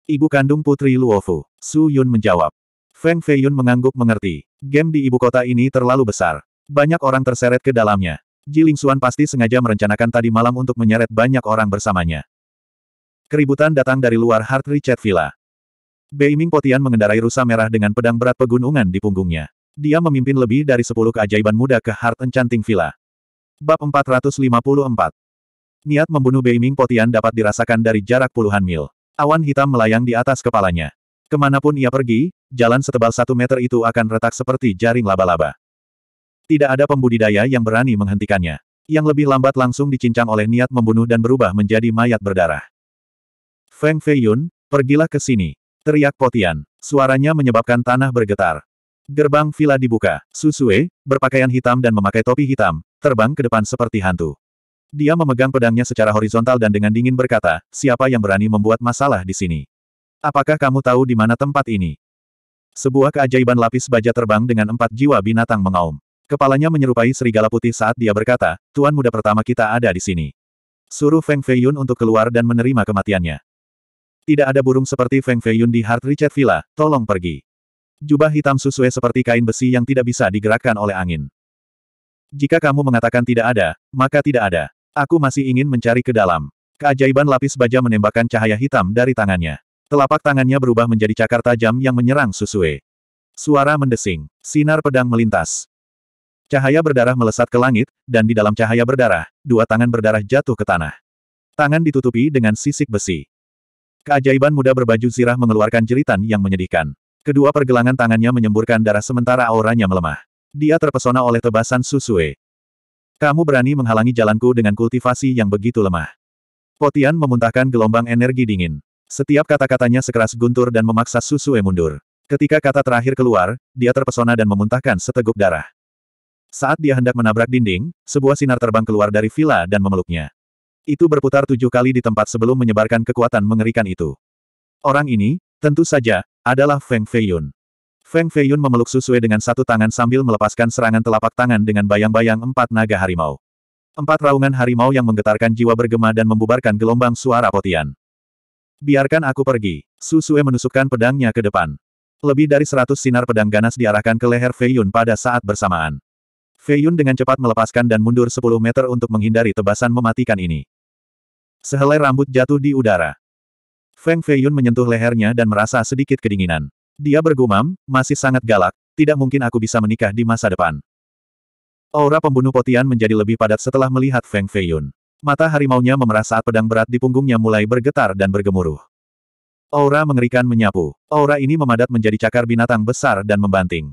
Ibu kandung Putri Luofu. Su Yun menjawab. Feng Feiyun mengangguk mengerti. Game di ibu kota ini terlalu besar. Banyak orang terseret ke dalamnya. Ji Lingxuan pasti sengaja merencanakan tadi malam untuk menyeret banyak orang bersamanya. Keributan datang dari luar Hart Richard Villa. Beiming Potian mengendarai rusa merah dengan pedang berat pegunungan di punggungnya. Dia memimpin lebih dari sepuluh keajaiban muda ke Hart Enchanting Villa. Bab 454 Niat membunuh Beiming Potian dapat dirasakan dari jarak puluhan mil. Awan hitam melayang di atas kepalanya. Kemanapun ia pergi, jalan setebal satu meter itu akan retak seperti jaring laba-laba. Tidak ada pembudidaya yang berani menghentikannya. Yang lebih lambat langsung dicincang oleh niat membunuh dan berubah menjadi mayat berdarah. Feng Feiyun, pergilah ke sini. Teriak Potian. Suaranya menyebabkan tanah bergetar. Gerbang villa dibuka. Susue, berpakaian hitam dan memakai topi hitam, terbang ke depan seperti hantu. Dia memegang pedangnya secara horizontal dan dengan dingin berkata, siapa yang berani membuat masalah di sini? Apakah kamu tahu di mana tempat ini? Sebuah keajaiban lapis baja terbang dengan empat jiwa binatang mengaum. Kepalanya menyerupai serigala putih saat dia berkata, Tuan muda pertama kita ada di sini. Suruh Feng Feiyun untuk keluar dan menerima kematiannya. Tidak ada burung seperti Feng Feiyun di Heart Richard Villa, tolong pergi. Jubah hitam Susue seperti kain besi yang tidak bisa digerakkan oleh angin. Jika kamu mengatakan tidak ada, maka tidak ada. Aku masih ingin mencari ke dalam. Keajaiban lapis baja menembakkan cahaya hitam dari tangannya. Telapak tangannya berubah menjadi cakar tajam yang menyerang Susue. Suara mendesing, sinar pedang melintas. Cahaya berdarah melesat ke langit, dan di dalam cahaya berdarah, dua tangan berdarah jatuh ke tanah. Tangan ditutupi dengan sisik besi. Keajaiban muda berbaju zirah mengeluarkan jeritan yang menyedihkan. Kedua pergelangan tangannya menyemburkan darah sementara auranya melemah. Dia terpesona oleh tebasan Susue. Kamu berani menghalangi jalanku dengan kultivasi yang begitu lemah. Potian memuntahkan gelombang energi dingin. Setiap kata-katanya sekeras guntur dan memaksa Susue mundur. Ketika kata terakhir keluar, dia terpesona dan memuntahkan seteguk darah. Saat dia hendak menabrak dinding, sebuah sinar terbang keluar dari villa dan memeluknya. Itu berputar tujuh kali di tempat sebelum menyebarkan kekuatan mengerikan itu. Orang ini, tentu saja, adalah Feng Feiyun. Feng Feiyun memeluk Susue dengan satu tangan sambil melepaskan serangan telapak tangan dengan bayang-bayang empat naga harimau. Empat raungan harimau yang menggetarkan jiwa bergema dan membubarkan gelombang suara potian. Biarkan aku pergi. Susue menusukkan pedangnya ke depan. Lebih dari seratus sinar pedang ganas diarahkan ke leher Feiyun pada saat bersamaan. Fei Yun dengan cepat melepaskan dan mundur 10 meter untuk menghindari tebasan mematikan ini. Sehelai rambut jatuh di udara. Feng Fei Yun menyentuh lehernya dan merasa sedikit kedinginan. Dia bergumam, masih sangat galak, tidak mungkin aku bisa menikah di masa depan. Aura pembunuh Potian menjadi lebih padat setelah melihat Feng Fei Yun. Mata harimaunya memerah saat pedang berat di punggungnya mulai bergetar dan bergemuruh. Aura mengerikan menyapu. Aura ini memadat menjadi cakar binatang besar dan membanting.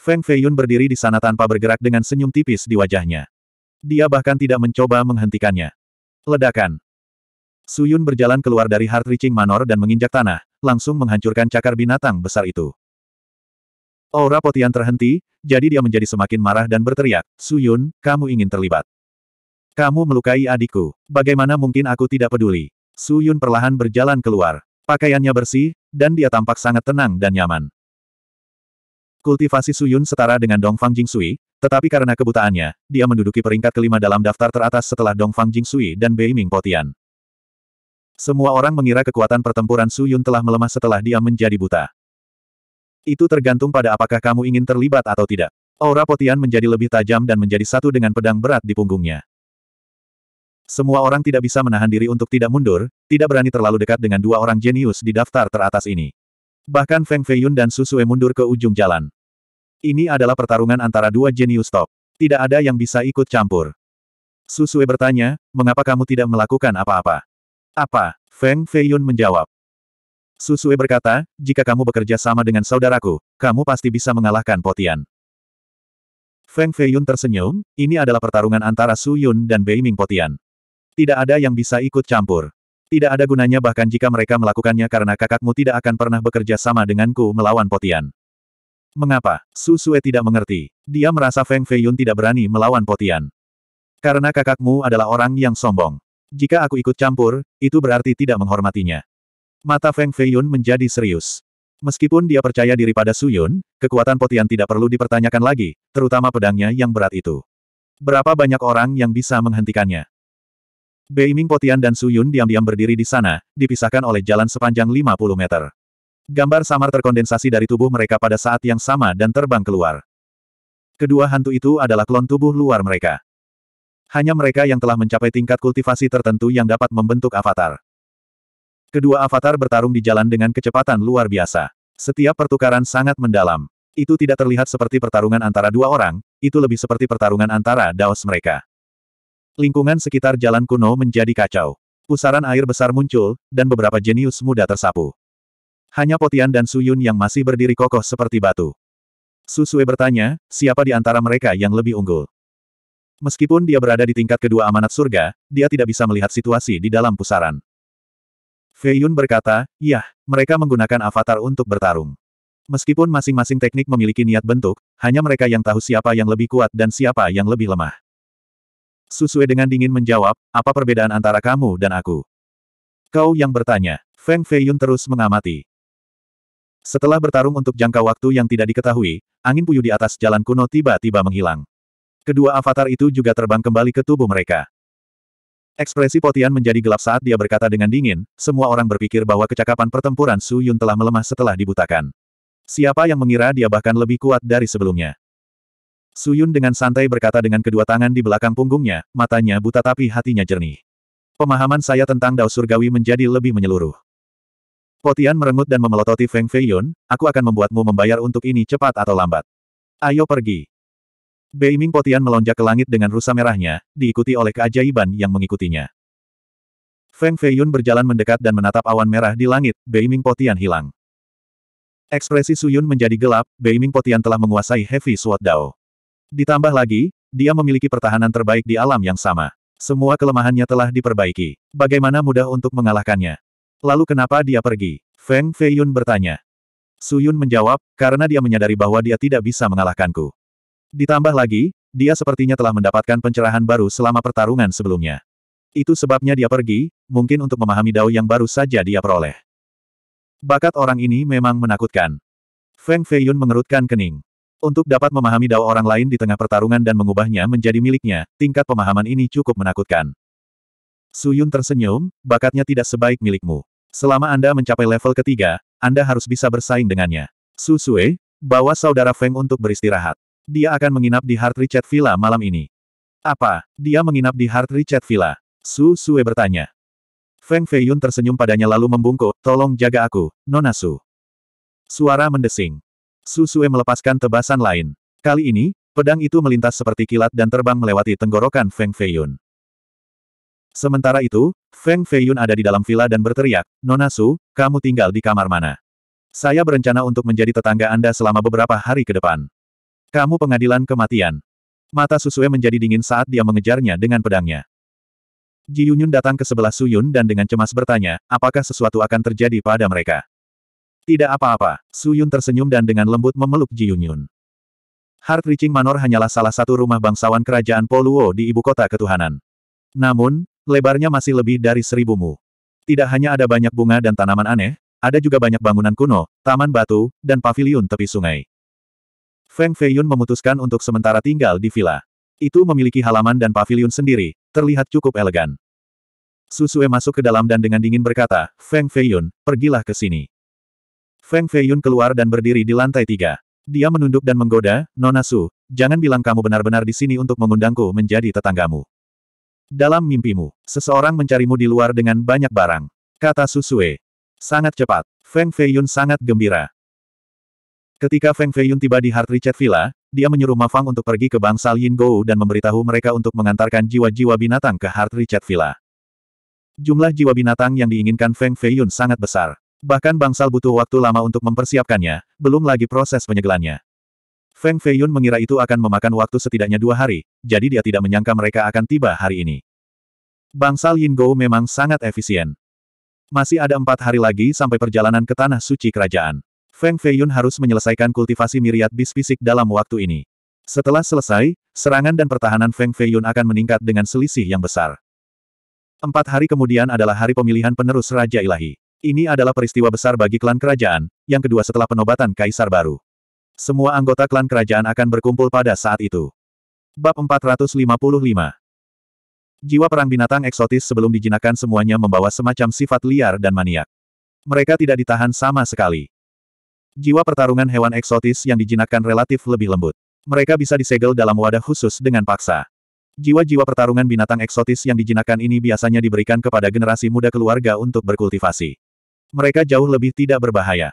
Feng Feiyun berdiri di sana tanpa bergerak dengan senyum tipis di wajahnya. Dia bahkan tidak mencoba menghentikannya. Ledakan. Suyun berjalan keluar dari Heart Reaching Manor dan menginjak tanah, langsung menghancurkan cakar binatang besar itu. Aura Potian terhenti, jadi dia menjadi semakin marah dan berteriak, Suyun, kamu ingin terlibat. Kamu melukai adikku. Bagaimana mungkin aku tidak peduli? Suyun perlahan berjalan keluar. Pakaiannya bersih, dan dia tampak sangat tenang dan nyaman. Kultivasi Suyun setara dengan Dong Dongfang sui, tetapi karena kebutaannya, dia menduduki peringkat kelima dalam daftar teratas setelah Dong Dongfang sui dan Beiming Potian. Semua orang mengira kekuatan pertempuran Suyun telah melemah setelah dia menjadi buta. Itu tergantung pada apakah kamu ingin terlibat atau tidak. Aura Potian menjadi lebih tajam dan menjadi satu dengan pedang berat di punggungnya. Semua orang tidak bisa menahan diri untuk tidak mundur, tidak berani terlalu dekat dengan dua orang jenius di daftar teratas ini. Bahkan Feng Feiyun dan Susue mundur ke ujung jalan. Ini adalah pertarungan antara dua jenius top. Tidak ada yang bisa ikut campur. Susue bertanya, mengapa kamu tidak melakukan apa-apa? Apa? Feng Feiyun menjawab. Susue berkata, jika kamu bekerja sama dengan saudaraku, kamu pasti bisa mengalahkan Potian. Feng Feiyun tersenyum, ini adalah pertarungan antara Su Yun dan Ming Potian. Tidak ada yang bisa ikut campur. Tidak ada gunanya bahkan jika mereka melakukannya karena kakakmu tidak akan pernah bekerja sama denganku melawan Potian. Mengapa? Su Sue tidak mengerti. Dia merasa Feng Feiyun tidak berani melawan Potian. Karena kakakmu adalah orang yang sombong. Jika aku ikut campur, itu berarti tidak menghormatinya. Mata Feng Feiyun menjadi serius. Meskipun dia percaya diri pada Su Yun, kekuatan Potian tidak perlu dipertanyakan lagi, terutama pedangnya yang berat itu. Berapa banyak orang yang bisa menghentikannya? Beiming Potian dan Su Yun diam-diam berdiri di sana, dipisahkan oleh jalan sepanjang 50 meter. Gambar samar terkondensasi dari tubuh mereka pada saat yang sama dan terbang keluar. Kedua hantu itu adalah klon tubuh luar mereka. Hanya mereka yang telah mencapai tingkat kultivasi tertentu yang dapat membentuk avatar. Kedua avatar bertarung di jalan dengan kecepatan luar biasa. Setiap pertukaran sangat mendalam. Itu tidak terlihat seperti pertarungan antara dua orang, itu lebih seperti pertarungan antara daos mereka. Lingkungan sekitar jalan kuno menjadi kacau. Pusaran air besar muncul, dan beberapa jenius muda tersapu. Hanya Potian dan Suyun yang masih berdiri kokoh seperti batu. Susue bertanya, siapa di antara mereka yang lebih unggul? Meskipun dia berada di tingkat kedua amanat surga, dia tidak bisa melihat situasi di dalam pusaran. Feiyun berkata, yah, mereka menggunakan avatar untuk bertarung. Meskipun masing-masing teknik memiliki niat bentuk, hanya mereka yang tahu siapa yang lebih kuat dan siapa yang lebih lemah. Susue dengan dingin menjawab, apa perbedaan antara kamu dan aku? Kau yang bertanya. Feng Feiyun terus mengamati. Setelah bertarung untuk jangka waktu yang tidak diketahui, angin puyuh di atas jalan kuno tiba-tiba menghilang. Kedua avatar itu juga terbang kembali ke tubuh mereka. Ekspresi Potian menjadi gelap saat dia berkata dengan dingin, semua orang berpikir bahwa kecakapan pertempuran Su Yun telah melemah setelah dibutakan. Siapa yang mengira dia bahkan lebih kuat dari sebelumnya? Suyun dengan santai berkata dengan kedua tangan di belakang punggungnya, matanya buta tapi hatinya jernih. Pemahaman saya tentang Dao Surgawi menjadi lebih menyeluruh. Potian merengut dan memelototi Feng Feiyun, aku akan membuatmu membayar untuk ini cepat atau lambat. Ayo pergi. Beiming Potian melonjak ke langit dengan rusa merahnya, diikuti oleh keajaiban yang mengikutinya. Feng Feiyun berjalan mendekat dan menatap awan merah di langit, Beiming Potian hilang. Ekspresi Suyun menjadi gelap, Beiming Potian telah menguasai Heavy Sword Dao. Ditambah lagi, dia memiliki pertahanan terbaik di alam yang sama. Semua kelemahannya telah diperbaiki. Bagaimana mudah untuk mengalahkannya? Lalu kenapa dia pergi? Feng Feiyun bertanya. Su Yun menjawab, karena dia menyadari bahwa dia tidak bisa mengalahkanku. Ditambah lagi, dia sepertinya telah mendapatkan pencerahan baru selama pertarungan sebelumnya. Itu sebabnya dia pergi, mungkin untuk memahami dao yang baru saja dia peroleh. Bakat orang ini memang menakutkan. Feng Feiyun mengerutkan kening. Untuk dapat memahami dao orang lain di tengah pertarungan dan mengubahnya menjadi miliknya, tingkat pemahaman ini cukup menakutkan. Suyun tersenyum, bakatnya tidak sebaik milikmu. Selama Anda mencapai level ketiga, Anda harus bisa bersaing dengannya. Su Sui, bawa saudara Feng untuk beristirahat. Dia akan menginap di Heart Richard Villa malam ini. Apa? Dia menginap di Heart Richard Villa? Su Sui bertanya. Feng Feiyun tersenyum padanya lalu membungkuk, tolong jaga aku, Nona Su. Suara mendesing. Susue melepaskan tebasan lain. Kali ini, pedang itu melintas seperti kilat dan terbang melewati tenggorokan Feng Feiyun. Sementara itu, Feng Feiyun ada di dalam villa dan berteriak, Nona Su, kamu tinggal di kamar mana? Saya berencana untuk menjadi tetangga Anda selama beberapa hari ke depan. Kamu pengadilan kematian. Mata Susue menjadi dingin saat dia mengejarnya dengan pedangnya. Ji Yunyun datang ke sebelah Suyun dan dengan cemas bertanya, apakah sesuatu akan terjadi pada mereka. Tidak apa-apa, Su Yun tersenyum dan dengan lembut memeluk Ji Yun Heart Reaching Manor hanyalah salah satu rumah bangsawan kerajaan Poluo di ibu kota ketuhanan. Namun, lebarnya masih lebih dari seribu mu. Tidak hanya ada banyak bunga dan tanaman aneh, ada juga banyak bangunan kuno, taman batu, dan paviliun tepi sungai. Feng Feiyun memutuskan untuk sementara tinggal di villa. Itu memiliki halaman dan paviliun sendiri, terlihat cukup elegan. Susue masuk ke dalam dan dengan dingin berkata, Feng Feiyun, pergilah ke sini. Feng Feiyun keluar dan berdiri di lantai tiga. Dia menunduk dan menggoda, Nona Su, jangan bilang kamu benar-benar di sini untuk mengundangku menjadi tetanggamu. Dalam mimpimu, seseorang mencarimu di luar dengan banyak barang. Kata Susue. Sangat cepat. Feng Feiyun sangat gembira. Ketika Feng Feiyun tiba di Heart Richard Villa, dia menyuruh Ma Fang untuk pergi ke Bangsal Yin Gou dan memberitahu mereka untuk mengantarkan jiwa-jiwa binatang ke Heart Richard Villa. Jumlah jiwa binatang yang diinginkan Feng Feiyun sangat besar. Bahkan bangsal butuh waktu lama untuk mempersiapkannya, belum lagi proses penyegelannya. Feng Feiyun mengira itu akan memakan waktu setidaknya dua hari, jadi dia tidak menyangka mereka akan tiba hari ini. Bangsal Yin Gou memang sangat efisien. Masih ada empat hari lagi sampai perjalanan ke Tanah Suci Kerajaan. Feng Feiyun harus menyelesaikan kultivasi miriat bis fisik dalam waktu ini. Setelah selesai, serangan dan pertahanan Feng Feiyun akan meningkat dengan selisih yang besar. Empat hari kemudian adalah hari pemilihan penerus Raja Ilahi. Ini adalah peristiwa besar bagi klan kerajaan, yang kedua setelah penobatan kaisar baru. Semua anggota klan kerajaan akan berkumpul pada saat itu. Bab 455 Jiwa perang binatang eksotis sebelum dijinakan semuanya membawa semacam sifat liar dan maniak. Mereka tidak ditahan sama sekali. Jiwa pertarungan hewan eksotis yang dijinakan relatif lebih lembut. Mereka bisa disegel dalam wadah khusus dengan paksa. Jiwa-jiwa pertarungan binatang eksotis yang dijinakan ini biasanya diberikan kepada generasi muda keluarga untuk berkultivasi. Mereka jauh lebih tidak berbahaya.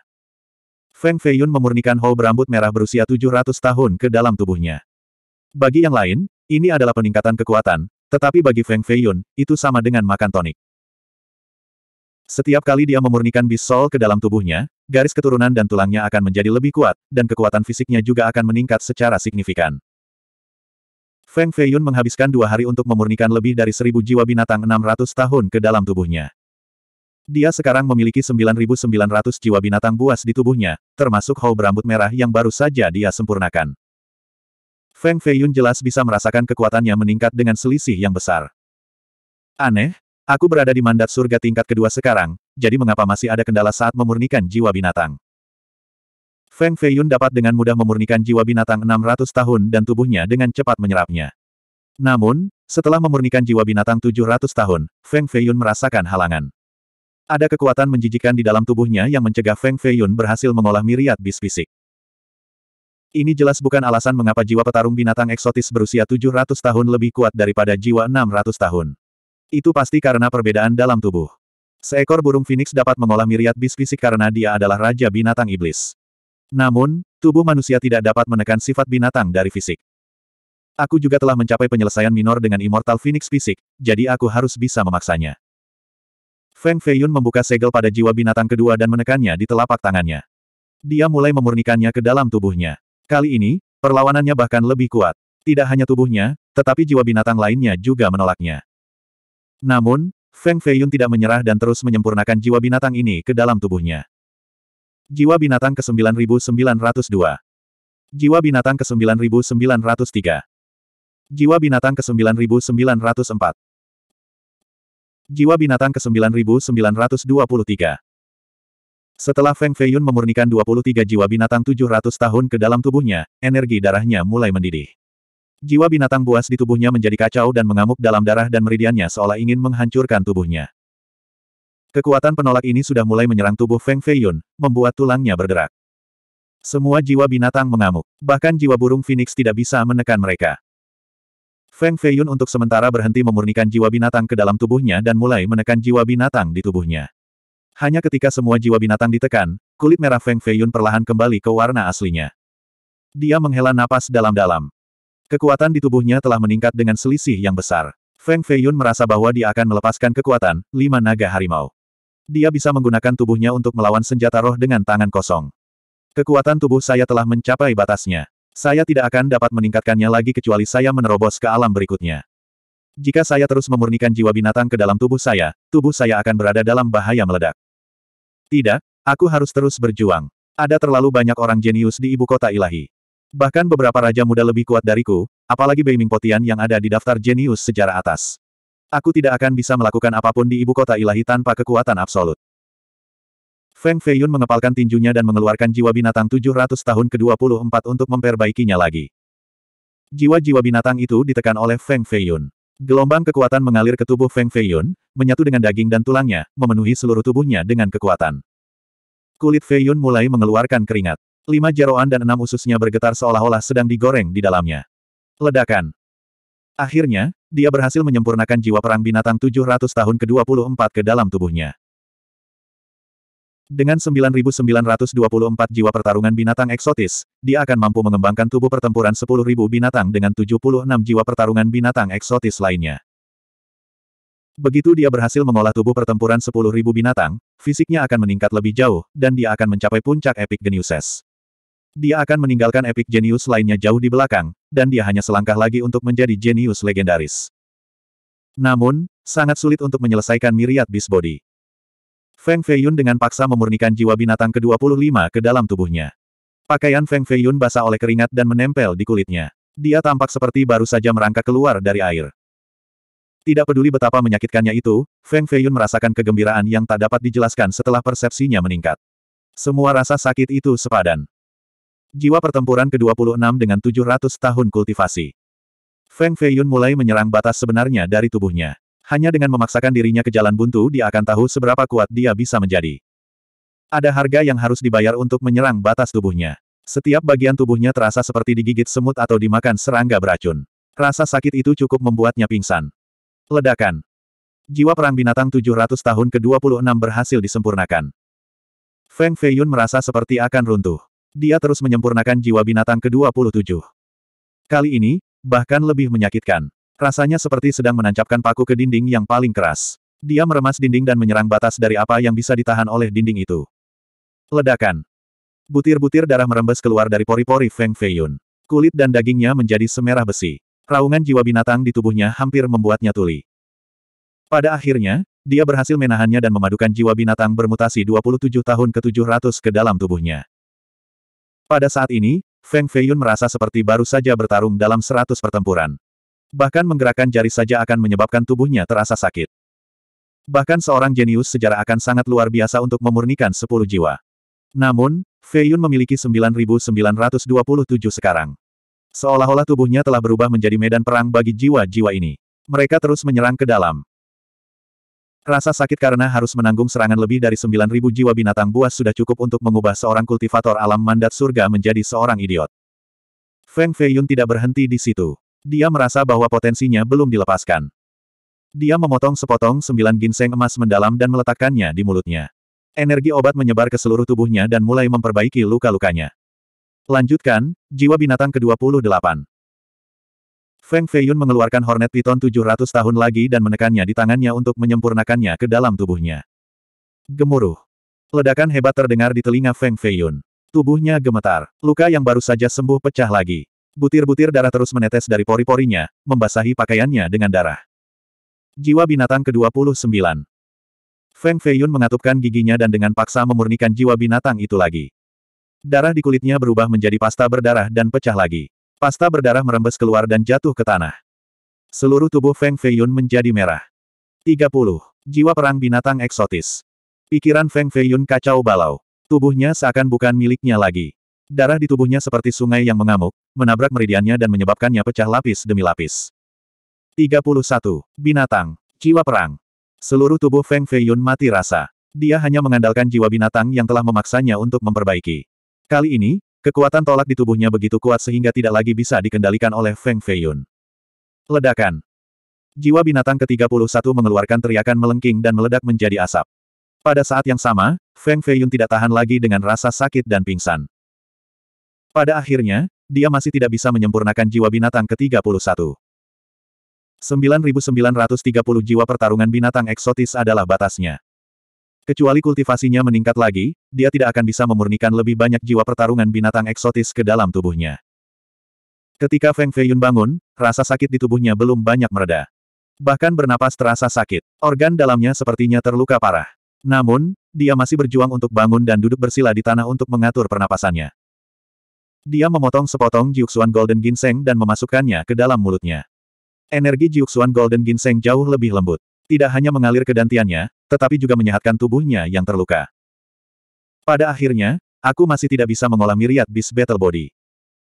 Feng Feiyun memurnikan hou berambut merah berusia 700 tahun ke dalam tubuhnya. Bagi yang lain, ini adalah peningkatan kekuatan, tetapi bagi Feng Feiyun, itu sama dengan makan tonik. Setiap kali dia memurnikan bisol ke dalam tubuhnya, garis keturunan dan tulangnya akan menjadi lebih kuat, dan kekuatan fisiknya juga akan meningkat secara signifikan. Feng Feiyun menghabiskan dua hari untuk memurnikan lebih dari seribu jiwa binatang 600 tahun ke dalam tubuhnya. Dia sekarang memiliki 9.900 jiwa binatang buas di tubuhnya, termasuk hau berambut merah yang baru saja dia sempurnakan. Feng Feiyun jelas bisa merasakan kekuatannya meningkat dengan selisih yang besar. Aneh, aku berada di mandat surga tingkat kedua sekarang, jadi mengapa masih ada kendala saat memurnikan jiwa binatang? Feng Feiyun dapat dengan mudah memurnikan jiwa binatang 600 tahun dan tubuhnya dengan cepat menyerapnya. Namun, setelah memurnikan jiwa binatang 700 tahun, Feng Feiyun merasakan halangan. Ada kekuatan menjijikan di dalam tubuhnya yang mencegah Feng Feiyun berhasil mengolah miriat bis fisik. Ini jelas bukan alasan mengapa jiwa petarung binatang eksotis berusia 700 tahun lebih kuat daripada jiwa 600 tahun. Itu pasti karena perbedaan dalam tubuh. Seekor burung phoenix dapat mengolah miriat bis fisik karena dia adalah raja binatang iblis. Namun, tubuh manusia tidak dapat menekan sifat binatang dari fisik. Aku juga telah mencapai penyelesaian minor dengan Immortal Phoenix fisik, jadi aku harus bisa memaksanya. Feng Feiyun membuka segel pada jiwa binatang kedua dan menekannya di telapak tangannya. Dia mulai memurnikannya ke dalam tubuhnya. Kali ini, perlawanannya bahkan lebih kuat. Tidak hanya tubuhnya, tetapi jiwa binatang lainnya juga menolaknya. Namun, Feng Feiyun tidak menyerah dan terus menyempurnakan jiwa binatang ini ke dalam tubuhnya. Jiwa binatang ke-9902 Jiwa binatang ke-9903 Jiwa binatang ke-9904 Jiwa binatang ke-9923. Setelah Feng Feiyun memurnikan 23 jiwa binatang 700 tahun ke dalam tubuhnya, energi darahnya mulai mendidih. Jiwa binatang buas di tubuhnya menjadi kacau dan mengamuk dalam darah dan meridiannya seolah ingin menghancurkan tubuhnya. Kekuatan penolak ini sudah mulai menyerang tubuh Feng Feiyun, membuat tulangnya berderak. Semua jiwa binatang mengamuk, bahkan jiwa burung phoenix tidak bisa menekan mereka. Feng Feiyun untuk sementara berhenti memurnikan jiwa binatang ke dalam tubuhnya dan mulai menekan jiwa binatang di tubuhnya. Hanya ketika semua jiwa binatang ditekan, kulit merah Feng Feiyun perlahan kembali ke warna aslinya. Dia menghela napas dalam-dalam. Kekuatan di tubuhnya telah meningkat dengan selisih yang besar. Feng Feiyun merasa bahwa dia akan melepaskan kekuatan lima naga harimau. Dia bisa menggunakan tubuhnya untuk melawan senjata roh dengan tangan kosong. Kekuatan tubuh saya telah mencapai batasnya. Saya tidak akan dapat meningkatkannya lagi kecuali saya menerobos ke alam berikutnya. Jika saya terus memurnikan jiwa binatang ke dalam tubuh saya, tubuh saya akan berada dalam bahaya meledak. Tidak, aku harus terus berjuang. Ada terlalu banyak orang jenius di ibu kota ilahi. Bahkan beberapa raja muda lebih kuat dariku, apalagi Beiming Potian yang ada di daftar jenius sejarah atas. Aku tidak akan bisa melakukan apapun di ibu kota ilahi tanpa kekuatan absolut. Feng Feiyun mengepalkan tinjunya dan mengeluarkan jiwa binatang 700 tahun ke-24 untuk memperbaikinya lagi. Jiwa-jiwa binatang itu ditekan oleh Feng Feiyun. Gelombang kekuatan mengalir ke tubuh Feng Feiyun, menyatu dengan daging dan tulangnya, memenuhi seluruh tubuhnya dengan kekuatan. Kulit Feiyun mulai mengeluarkan keringat. Lima jeroan dan enam ususnya bergetar seolah-olah sedang digoreng di dalamnya. Ledakan. Akhirnya, dia berhasil menyempurnakan jiwa perang binatang 700 tahun ke-24 ke dalam tubuhnya. Dengan 9.924 jiwa pertarungan binatang eksotis, dia akan mampu mengembangkan tubuh pertempuran 10.000 binatang dengan 76 jiwa pertarungan binatang eksotis lainnya. Begitu dia berhasil mengolah tubuh pertempuran 10.000 binatang, fisiknya akan meningkat lebih jauh, dan dia akan mencapai puncak Epic Geniuses. Dia akan meninggalkan Epic Genius lainnya jauh di belakang, dan dia hanya selangkah lagi untuk menjadi Genius Legendaris. Namun, sangat sulit untuk menyelesaikan miriat Beast Body. Feng Feiyun dengan paksa memurnikan jiwa binatang ke-25 ke dalam tubuhnya. Pakaian Feng Feiyun basah oleh keringat dan menempel di kulitnya. Dia tampak seperti baru saja merangkak keluar dari air. Tidak peduli betapa menyakitkannya itu, Feng Feiyun merasakan kegembiraan yang tak dapat dijelaskan setelah persepsinya meningkat. Semua rasa sakit itu sepadan. Jiwa pertempuran ke-26 dengan 700 tahun kultivasi. Feng Feiyun mulai menyerang batas sebenarnya dari tubuhnya. Hanya dengan memaksakan dirinya ke jalan buntu dia akan tahu seberapa kuat dia bisa menjadi. Ada harga yang harus dibayar untuk menyerang batas tubuhnya. Setiap bagian tubuhnya terasa seperti digigit semut atau dimakan serangga beracun. Rasa sakit itu cukup membuatnya pingsan. Ledakan. Jiwa perang binatang 700 tahun ke-26 berhasil disempurnakan. Feng Feiyun merasa seperti akan runtuh. Dia terus menyempurnakan jiwa binatang ke-27. Kali ini, bahkan lebih menyakitkan. Rasanya seperti sedang menancapkan paku ke dinding yang paling keras. Dia meremas dinding dan menyerang batas dari apa yang bisa ditahan oleh dinding itu. Ledakan. Butir-butir darah merembes keluar dari pori-pori Feng Feiyun. Kulit dan dagingnya menjadi semerah besi. Raungan jiwa binatang di tubuhnya hampir membuatnya tuli. Pada akhirnya, dia berhasil menahannya dan memadukan jiwa binatang bermutasi 27 tahun ke 700 ke dalam tubuhnya. Pada saat ini, Feng Feiyun merasa seperti baru saja bertarung dalam 100 pertempuran. Bahkan menggerakkan jari saja akan menyebabkan tubuhnya terasa sakit. Bahkan seorang jenius sejarah akan sangat luar biasa untuk memurnikan sepuluh jiwa. Namun, Fei Yun memiliki 9.927 sekarang. Seolah-olah tubuhnya telah berubah menjadi medan perang bagi jiwa-jiwa ini. Mereka terus menyerang ke dalam. Rasa sakit karena harus menanggung serangan lebih dari 9.000 jiwa binatang buas sudah cukup untuk mengubah seorang kultivator alam mandat surga menjadi seorang idiot. Feng Feiyun tidak berhenti di situ. Dia merasa bahwa potensinya belum dilepaskan. Dia memotong sepotong sembilan ginseng emas mendalam dan meletakkannya di mulutnya. Energi obat menyebar ke seluruh tubuhnya dan mulai memperbaiki luka-lukanya. Lanjutkan, jiwa binatang ke-28. Feng Feiyun mengeluarkan Hornet Piton 700 tahun lagi dan menekannya di tangannya untuk menyempurnakannya ke dalam tubuhnya. Gemuruh. Ledakan hebat terdengar di telinga Feng Feiyun. Tubuhnya gemetar. Luka yang baru saja sembuh pecah lagi. Butir-butir darah terus menetes dari pori-porinya, membasahi pakaiannya dengan darah. Jiwa binatang ke-29. Feng Feiyun mengatupkan giginya dan dengan paksa memurnikan jiwa binatang itu lagi. Darah di kulitnya berubah menjadi pasta berdarah dan pecah lagi. Pasta berdarah merembes keluar dan jatuh ke tanah. Seluruh tubuh Feng Feiyun menjadi merah. 30. Jiwa perang binatang eksotis. Pikiran Feng Feiyun kacau balau. Tubuhnya seakan bukan miliknya lagi. Darah di tubuhnya seperti sungai yang mengamuk, menabrak meridiannya dan menyebabkannya pecah lapis demi lapis. 31. Binatang. Jiwa perang. Seluruh tubuh Feng Feiyun mati rasa. Dia hanya mengandalkan jiwa binatang yang telah memaksanya untuk memperbaiki. Kali ini, kekuatan tolak di tubuhnya begitu kuat sehingga tidak lagi bisa dikendalikan oleh Feng Feiyun. Ledakan. Jiwa binatang ke-31 mengeluarkan teriakan melengking dan meledak menjadi asap. Pada saat yang sama, Feng Feiyun tidak tahan lagi dengan rasa sakit dan pingsan. Pada akhirnya, dia masih tidak bisa menyempurnakan jiwa binatang ke-31. 9.930 jiwa pertarungan binatang eksotis adalah batasnya. Kecuali kultivasinya meningkat lagi, dia tidak akan bisa memurnikan lebih banyak jiwa pertarungan binatang eksotis ke dalam tubuhnya. Ketika Feng Feiyun bangun, rasa sakit di tubuhnya belum banyak mereda. Bahkan bernapas terasa sakit. Organ dalamnya sepertinya terluka parah. Namun, dia masih berjuang untuk bangun dan duduk bersila di tanah untuk mengatur pernapasannya. Dia memotong sepotong Jiuxuan Golden Ginseng dan memasukkannya ke dalam mulutnya. Energi Jiuxuan Golden Ginseng jauh lebih lembut. Tidak hanya mengalir ke dantiannya, tetapi juga menyehatkan tubuhnya yang terluka. Pada akhirnya, aku masih tidak bisa mengolah miriat bis battle body.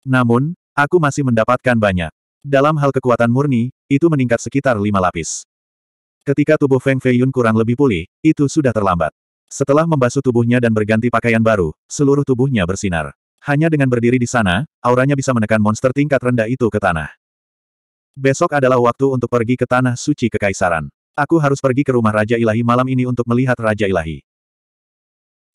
Namun, aku masih mendapatkan banyak. Dalam hal kekuatan murni, itu meningkat sekitar lima lapis. Ketika tubuh Feng Feiyun kurang lebih pulih, itu sudah terlambat. Setelah membasuh tubuhnya dan berganti pakaian baru, seluruh tubuhnya bersinar. Hanya dengan berdiri di sana, auranya bisa menekan monster tingkat rendah itu ke tanah. Besok adalah waktu untuk pergi ke tanah suci kekaisaran. Aku harus pergi ke rumah Raja Ilahi malam ini untuk melihat Raja Ilahi.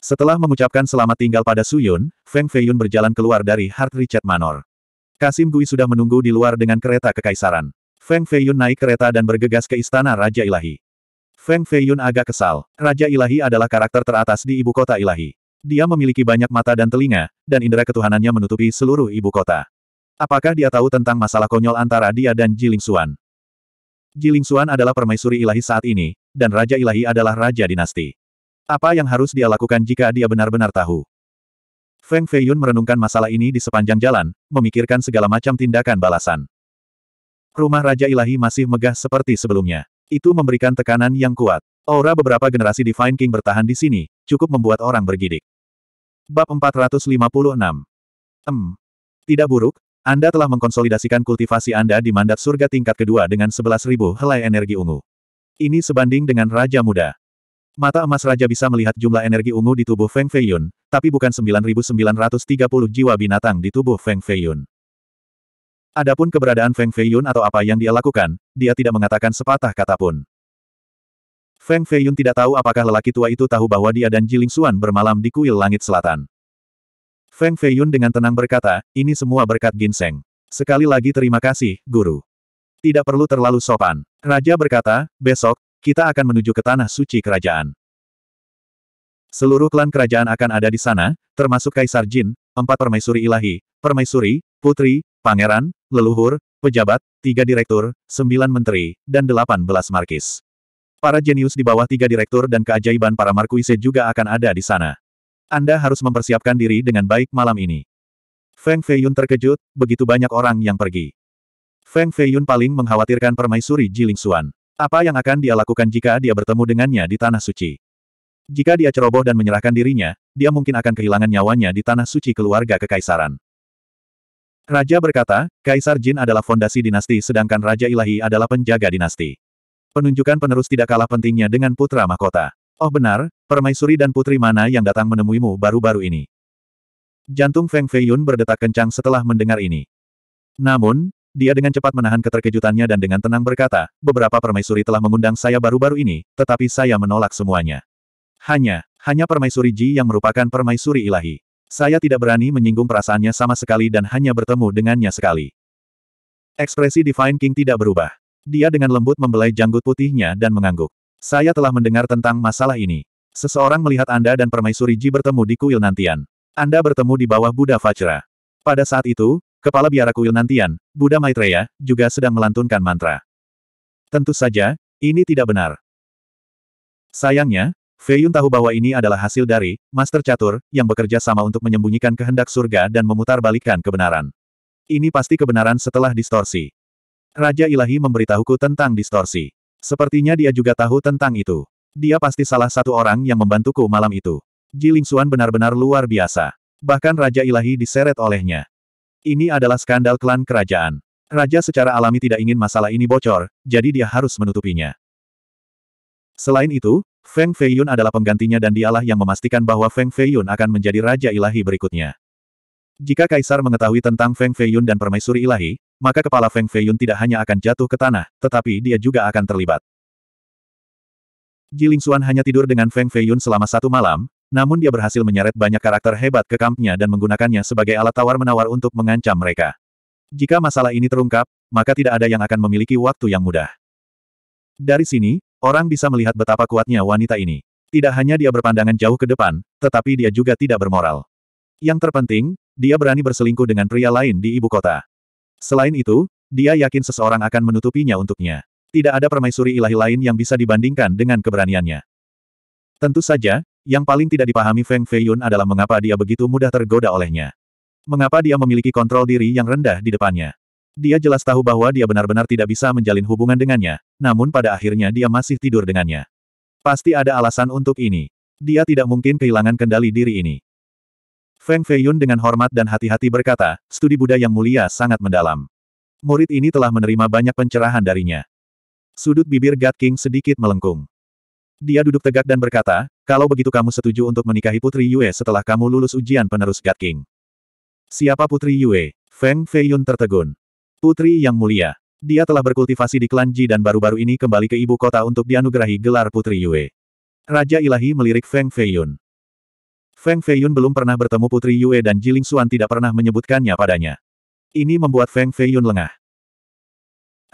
Setelah mengucapkan selamat tinggal pada Suyun, Feng Feiyun berjalan keluar dari Heart Richard Manor. Kasim Gui sudah menunggu di luar dengan kereta kekaisaran. Feng Feiyun naik kereta dan bergegas ke istana Raja Ilahi. Feng Feiyun agak kesal. Raja Ilahi adalah karakter teratas di ibu kota Ilahi. Dia memiliki banyak mata dan telinga, dan indera ketuhanannya menutupi seluruh ibu kota. Apakah dia tahu tentang masalah konyol antara dia dan Jiling Xuan? Jiling Xuan adalah permaisuri ilahi saat ini, dan Raja Ilahi adalah Raja Dinasti. Apa yang harus dia lakukan jika dia benar-benar tahu? Feng Feiyun merenungkan masalah ini di sepanjang jalan, memikirkan segala macam tindakan balasan. Rumah Raja Ilahi masih megah seperti sebelumnya. Itu memberikan tekanan yang kuat. Aura beberapa generasi Divine King bertahan di sini, cukup membuat orang bergidik. Bab 456 Hmm. Tidak buruk, Anda telah mengkonsolidasikan kultivasi Anda di mandat surga tingkat kedua dengan 11.000 helai energi ungu. Ini sebanding dengan Raja Muda. Mata emas Raja bisa melihat jumlah energi ungu di tubuh Feng Feiyun, tapi bukan 9.930 jiwa binatang di tubuh Feng Feiyun. Adapun keberadaan Feng Feiyun atau apa yang dia lakukan, dia tidak mengatakan sepatah kata pun. Feng Feiyun tidak tahu apakah lelaki tua itu tahu bahwa dia dan Jiling Xuan bermalam di kuil langit selatan. Feng Feiyun dengan tenang berkata, ini semua berkat ginseng. Sekali lagi terima kasih, guru. Tidak perlu terlalu sopan. Raja berkata, besok, kita akan menuju ke tanah suci kerajaan. Seluruh klan kerajaan akan ada di sana, termasuk Kaisar Jin, empat permaisuri ilahi, permaisuri, putri, pangeran, leluhur, pejabat, tiga direktur, sembilan menteri, dan delapan belas markis. Para jenius di bawah tiga direktur dan keajaiban para Markuise juga akan ada di sana. Anda harus mempersiapkan diri dengan baik malam ini. Feng Feiyun terkejut, begitu banyak orang yang pergi. Feng Feiyun paling mengkhawatirkan permaisuri Jiling Xuan. Apa yang akan dia lakukan jika dia bertemu dengannya di Tanah Suci? Jika dia ceroboh dan menyerahkan dirinya, dia mungkin akan kehilangan nyawanya di Tanah Suci keluarga kekaisaran. Raja berkata, Kaisar Jin adalah fondasi dinasti sedangkan Raja Ilahi adalah penjaga dinasti. Penunjukan penerus tidak kalah pentingnya dengan putra mahkota. Oh benar, permaisuri dan putri mana yang datang menemuimu baru-baru ini? Jantung Feng Feiyun berdetak kencang setelah mendengar ini. Namun, dia dengan cepat menahan keterkejutannya dan dengan tenang berkata, beberapa permaisuri telah mengundang saya baru-baru ini, tetapi saya menolak semuanya. Hanya, hanya permaisuri Ji yang merupakan permaisuri ilahi. Saya tidak berani menyinggung perasaannya sama sekali dan hanya bertemu dengannya sekali. Ekspresi Divine King tidak berubah. Dia dengan lembut membelai janggut putihnya dan mengangguk. Saya telah mendengar tentang masalah ini. Seseorang melihat Anda dan Permaisuri Ji bertemu di kuil Nantian. Anda bertemu di bawah Buddha Vajra. Pada saat itu, Kepala Biara Kuil Nantian, Buddha Maitreya, juga sedang melantunkan mantra. Tentu saja, ini tidak benar. Sayangnya, Feiyun tahu bahwa ini adalah hasil dari Master Catur yang bekerja sama untuk menyembunyikan kehendak surga dan memutarbalikkan kebenaran. Ini pasti kebenaran setelah distorsi. Raja Ilahi memberitahuku tentang distorsi. Sepertinya dia juga tahu tentang itu. Dia pasti salah satu orang yang membantuku malam itu. Jiling Xuan benar-benar luar biasa. Bahkan Raja Ilahi diseret olehnya. Ini adalah skandal klan kerajaan. Raja secara alami tidak ingin masalah ini bocor, jadi dia harus menutupinya. Selain itu, Feng Feiyun adalah penggantinya dan dialah yang memastikan bahwa Feng Feiyun akan menjadi Raja Ilahi berikutnya. Jika Kaisar mengetahui tentang Feng Feiyun dan Permaisuri Ilahi, maka kepala Feng Feiyun tidak hanya akan jatuh ke tanah, tetapi dia juga akan terlibat. Jiling Xuan hanya tidur dengan Feng Feiyun selama satu malam, namun dia berhasil menyeret banyak karakter hebat ke kampnya dan menggunakannya sebagai alat tawar-menawar untuk mengancam mereka. Jika masalah ini terungkap, maka tidak ada yang akan memiliki waktu yang mudah. Dari sini, orang bisa melihat betapa kuatnya wanita ini. Tidak hanya dia berpandangan jauh ke depan, tetapi dia juga tidak bermoral. Yang terpenting, dia berani berselingkuh dengan pria lain di ibu kota. Selain itu, dia yakin seseorang akan menutupinya untuknya. Tidak ada permaisuri ilahi lain yang bisa dibandingkan dengan keberaniannya. Tentu saja, yang paling tidak dipahami Feng Feiyun adalah mengapa dia begitu mudah tergoda olehnya. Mengapa dia memiliki kontrol diri yang rendah di depannya. Dia jelas tahu bahwa dia benar-benar tidak bisa menjalin hubungan dengannya, namun pada akhirnya dia masih tidur dengannya. Pasti ada alasan untuk ini. Dia tidak mungkin kehilangan kendali diri ini. Feng Feiyun dengan hormat dan hati-hati berkata, studi Buddha yang mulia sangat mendalam. Murid ini telah menerima banyak pencerahan darinya. Sudut bibir Gat King sedikit melengkung. Dia duduk tegak dan berkata, kalau begitu kamu setuju untuk menikahi Putri Yue setelah kamu lulus ujian penerus Gat King. Siapa Putri Yue? Feng Feiyun tertegun. Putri yang mulia. Dia telah berkultivasi di klan Ji dan baru-baru ini kembali ke ibu kota untuk dianugerahi gelar Putri Yue. Raja Ilahi melirik Feng Feiyun. Feng Feiyun belum pernah bertemu Putri Yue dan Jiling Xuan tidak pernah menyebutkannya padanya. Ini membuat Feng Feiyun lengah.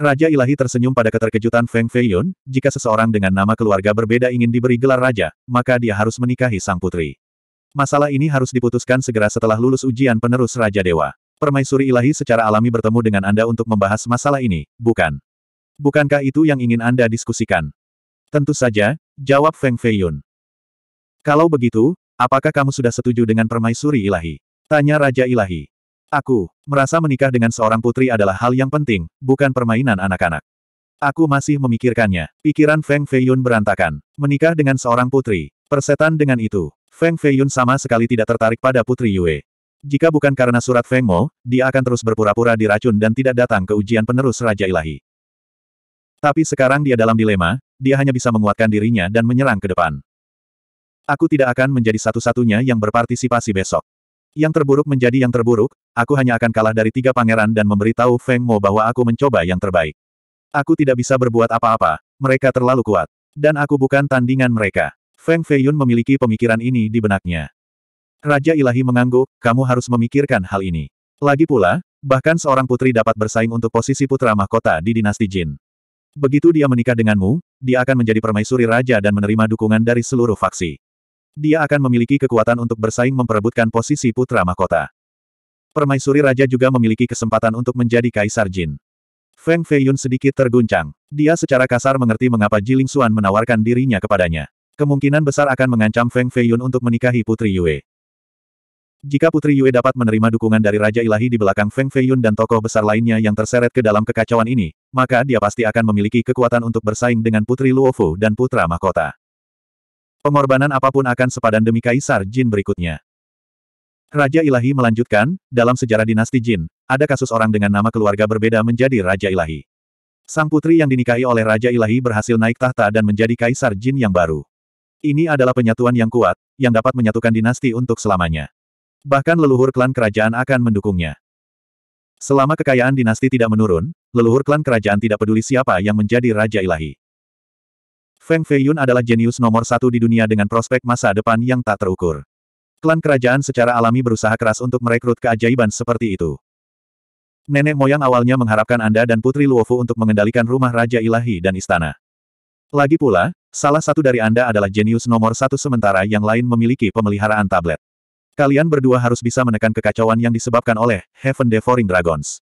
Raja Ilahi tersenyum pada keterkejutan Feng Feiyun, jika seseorang dengan nama keluarga berbeda ingin diberi gelar raja, maka dia harus menikahi sang putri. Masalah ini harus diputuskan segera setelah lulus ujian penerus Raja Dewa. Permaisuri Ilahi secara alami bertemu dengan Anda untuk membahas masalah ini, bukan? Bukankah itu yang ingin Anda diskusikan? Tentu saja, jawab Feng Feiyun. Kalau begitu, Apakah kamu sudah setuju dengan permaisuri ilahi? Tanya Raja Ilahi. Aku, merasa menikah dengan seorang putri adalah hal yang penting, bukan permainan anak-anak. Aku masih memikirkannya. Pikiran Feng Feiyun berantakan. Menikah dengan seorang putri. Persetan dengan itu. Feng Feiyun sama sekali tidak tertarik pada Putri Yue. Jika bukan karena surat Feng Mo, dia akan terus berpura-pura diracun dan tidak datang ke ujian penerus Raja Ilahi. Tapi sekarang dia dalam dilema, dia hanya bisa menguatkan dirinya dan menyerang ke depan. Aku tidak akan menjadi satu-satunya yang berpartisipasi besok. Yang terburuk menjadi yang terburuk, aku hanya akan kalah dari tiga pangeran dan memberitahu Feng Mo bahwa aku mencoba yang terbaik. Aku tidak bisa berbuat apa-apa, mereka terlalu kuat. Dan aku bukan tandingan mereka. Feng Feiyun memiliki pemikiran ini di benaknya. Raja Ilahi mengangguk, kamu harus memikirkan hal ini. Lagi pula, bahkan seorang putri dapat bersaing untuk posisi putra mahkota di dinasti Jin. Begitu dia menikah denganmu, dia akan menjadi permaisuri raja dan menerima dukungan dari seluruh faksi. Dia akan memiliki kekuatan untuk bersaing memperebutkan posisi putra mahkota. Permaisuri raja juga memiliki kesempatan untuk menjadi kaisar Jin. Feng Feiyun sedikit terguncang. Dia secara kasar mengerti mengapa Jiling Xuan menawarkan dirinya kepadanya. Kemungkinan besar akan mengancam Feng Feiyun untuk menikahi Putri Yue. Jika Putri Yue dapat menerima dukungan dari Raja Ilahi di belakang Feng Feiyun dan tokoh besar lainnya yang terseret ke dalam kekacauan ini, maka dia pasti akan memiliki kekuatan untuk bersaing dengan Putri Luofu dan Putra Mahkota. Pengorbanan apapun akan sepadan demi Kaisar Jin berikutnya. Raja Ilahi melanjutkan, dalam sejarah dinasti Jin, ada kasus orang dengan nama keluarga berbeda menjadi Raja Ilahi. Sang putri yang dinikahi oleh Raja Ilahi berhasil naik tahta dan menjadi Kaisar Jin yang baru. Ini adalah penyatuan yang kuat, yang dapat menyatukan dinasti untuk selamanya. Bahkan leluhur klan kerajaan akan mendukungnya. Selama kekayaan dinasti tidak menurun, leluhur klan kerajaan tidak peduli siapa yang menjadi Raja Ilahi. Feng Feiyun adalah jenius nomor satu di dunia dengan prospek masa depan yang tak terukur. Klan kerajaan secara alami berusaha keras untuk merekrut keajaiban seperti itu. Nenek moyang awalnya mengharapkan Anda dan Putri Luofu untuk mengendalikan rumah Raja Ilahi dan istana. Lagi pula, salah satu dari Anda adalah jenius nomor satu sementara yang lain memiliki pemeliharaan tablet. Kalian berdua harus bisa menekan kekacauan yang disebabkan oleh Heaven Devouring Dragons.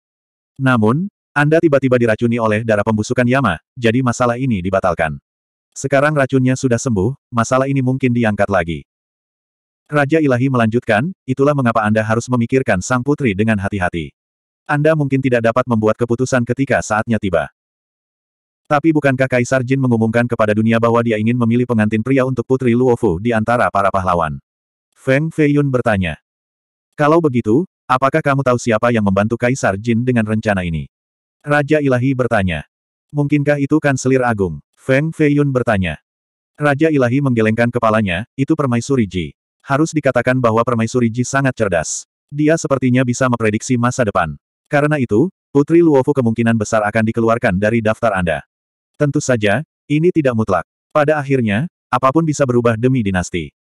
Namun, anda tiba-tiba diracuni oleh darah pembusukan Yama, jadi masalah ini dibatalkan. Sekarang racunnya sudah sembuh, masalah ini mungkin diangkat lagi. Raja Ilahi melanjutkan, itulah mengapa Anda harus memikirkan sang putri dengan hati-hati. Anda mungkin tidak dapat membuat keputusan ketika saatnya tiba. Tapi bukankah Kaisar Jin mengumumkan kepada dunia bahwa dia ingin memilih pengantin pria untuk putri Luofu di antara para pahlawan? Feng Feiyun bertanya. Kalau begitu, apakah kamu tahu siapa yang membantu Kaisar Jin dengan rencana ini? Raja Ilahi bertanya. Mungkinkah itu Kanselir Agung? Feng Feiyun bertanya. Raja Ilahi menggelengkan kepalanya, itu Permaisuri Ji. Harus dikatakan bahwa Permaisuri Ji sangat cerdas. Dia sepertinya bisa memprediksi masa depan. Karena itu, Putri Luofu kemungkinan besar akan dikeluarkan dari daftar Anda. Tentu saja, ini tidak mutlak. Pada akhirnya, apapun bisa berubah demi dinasti.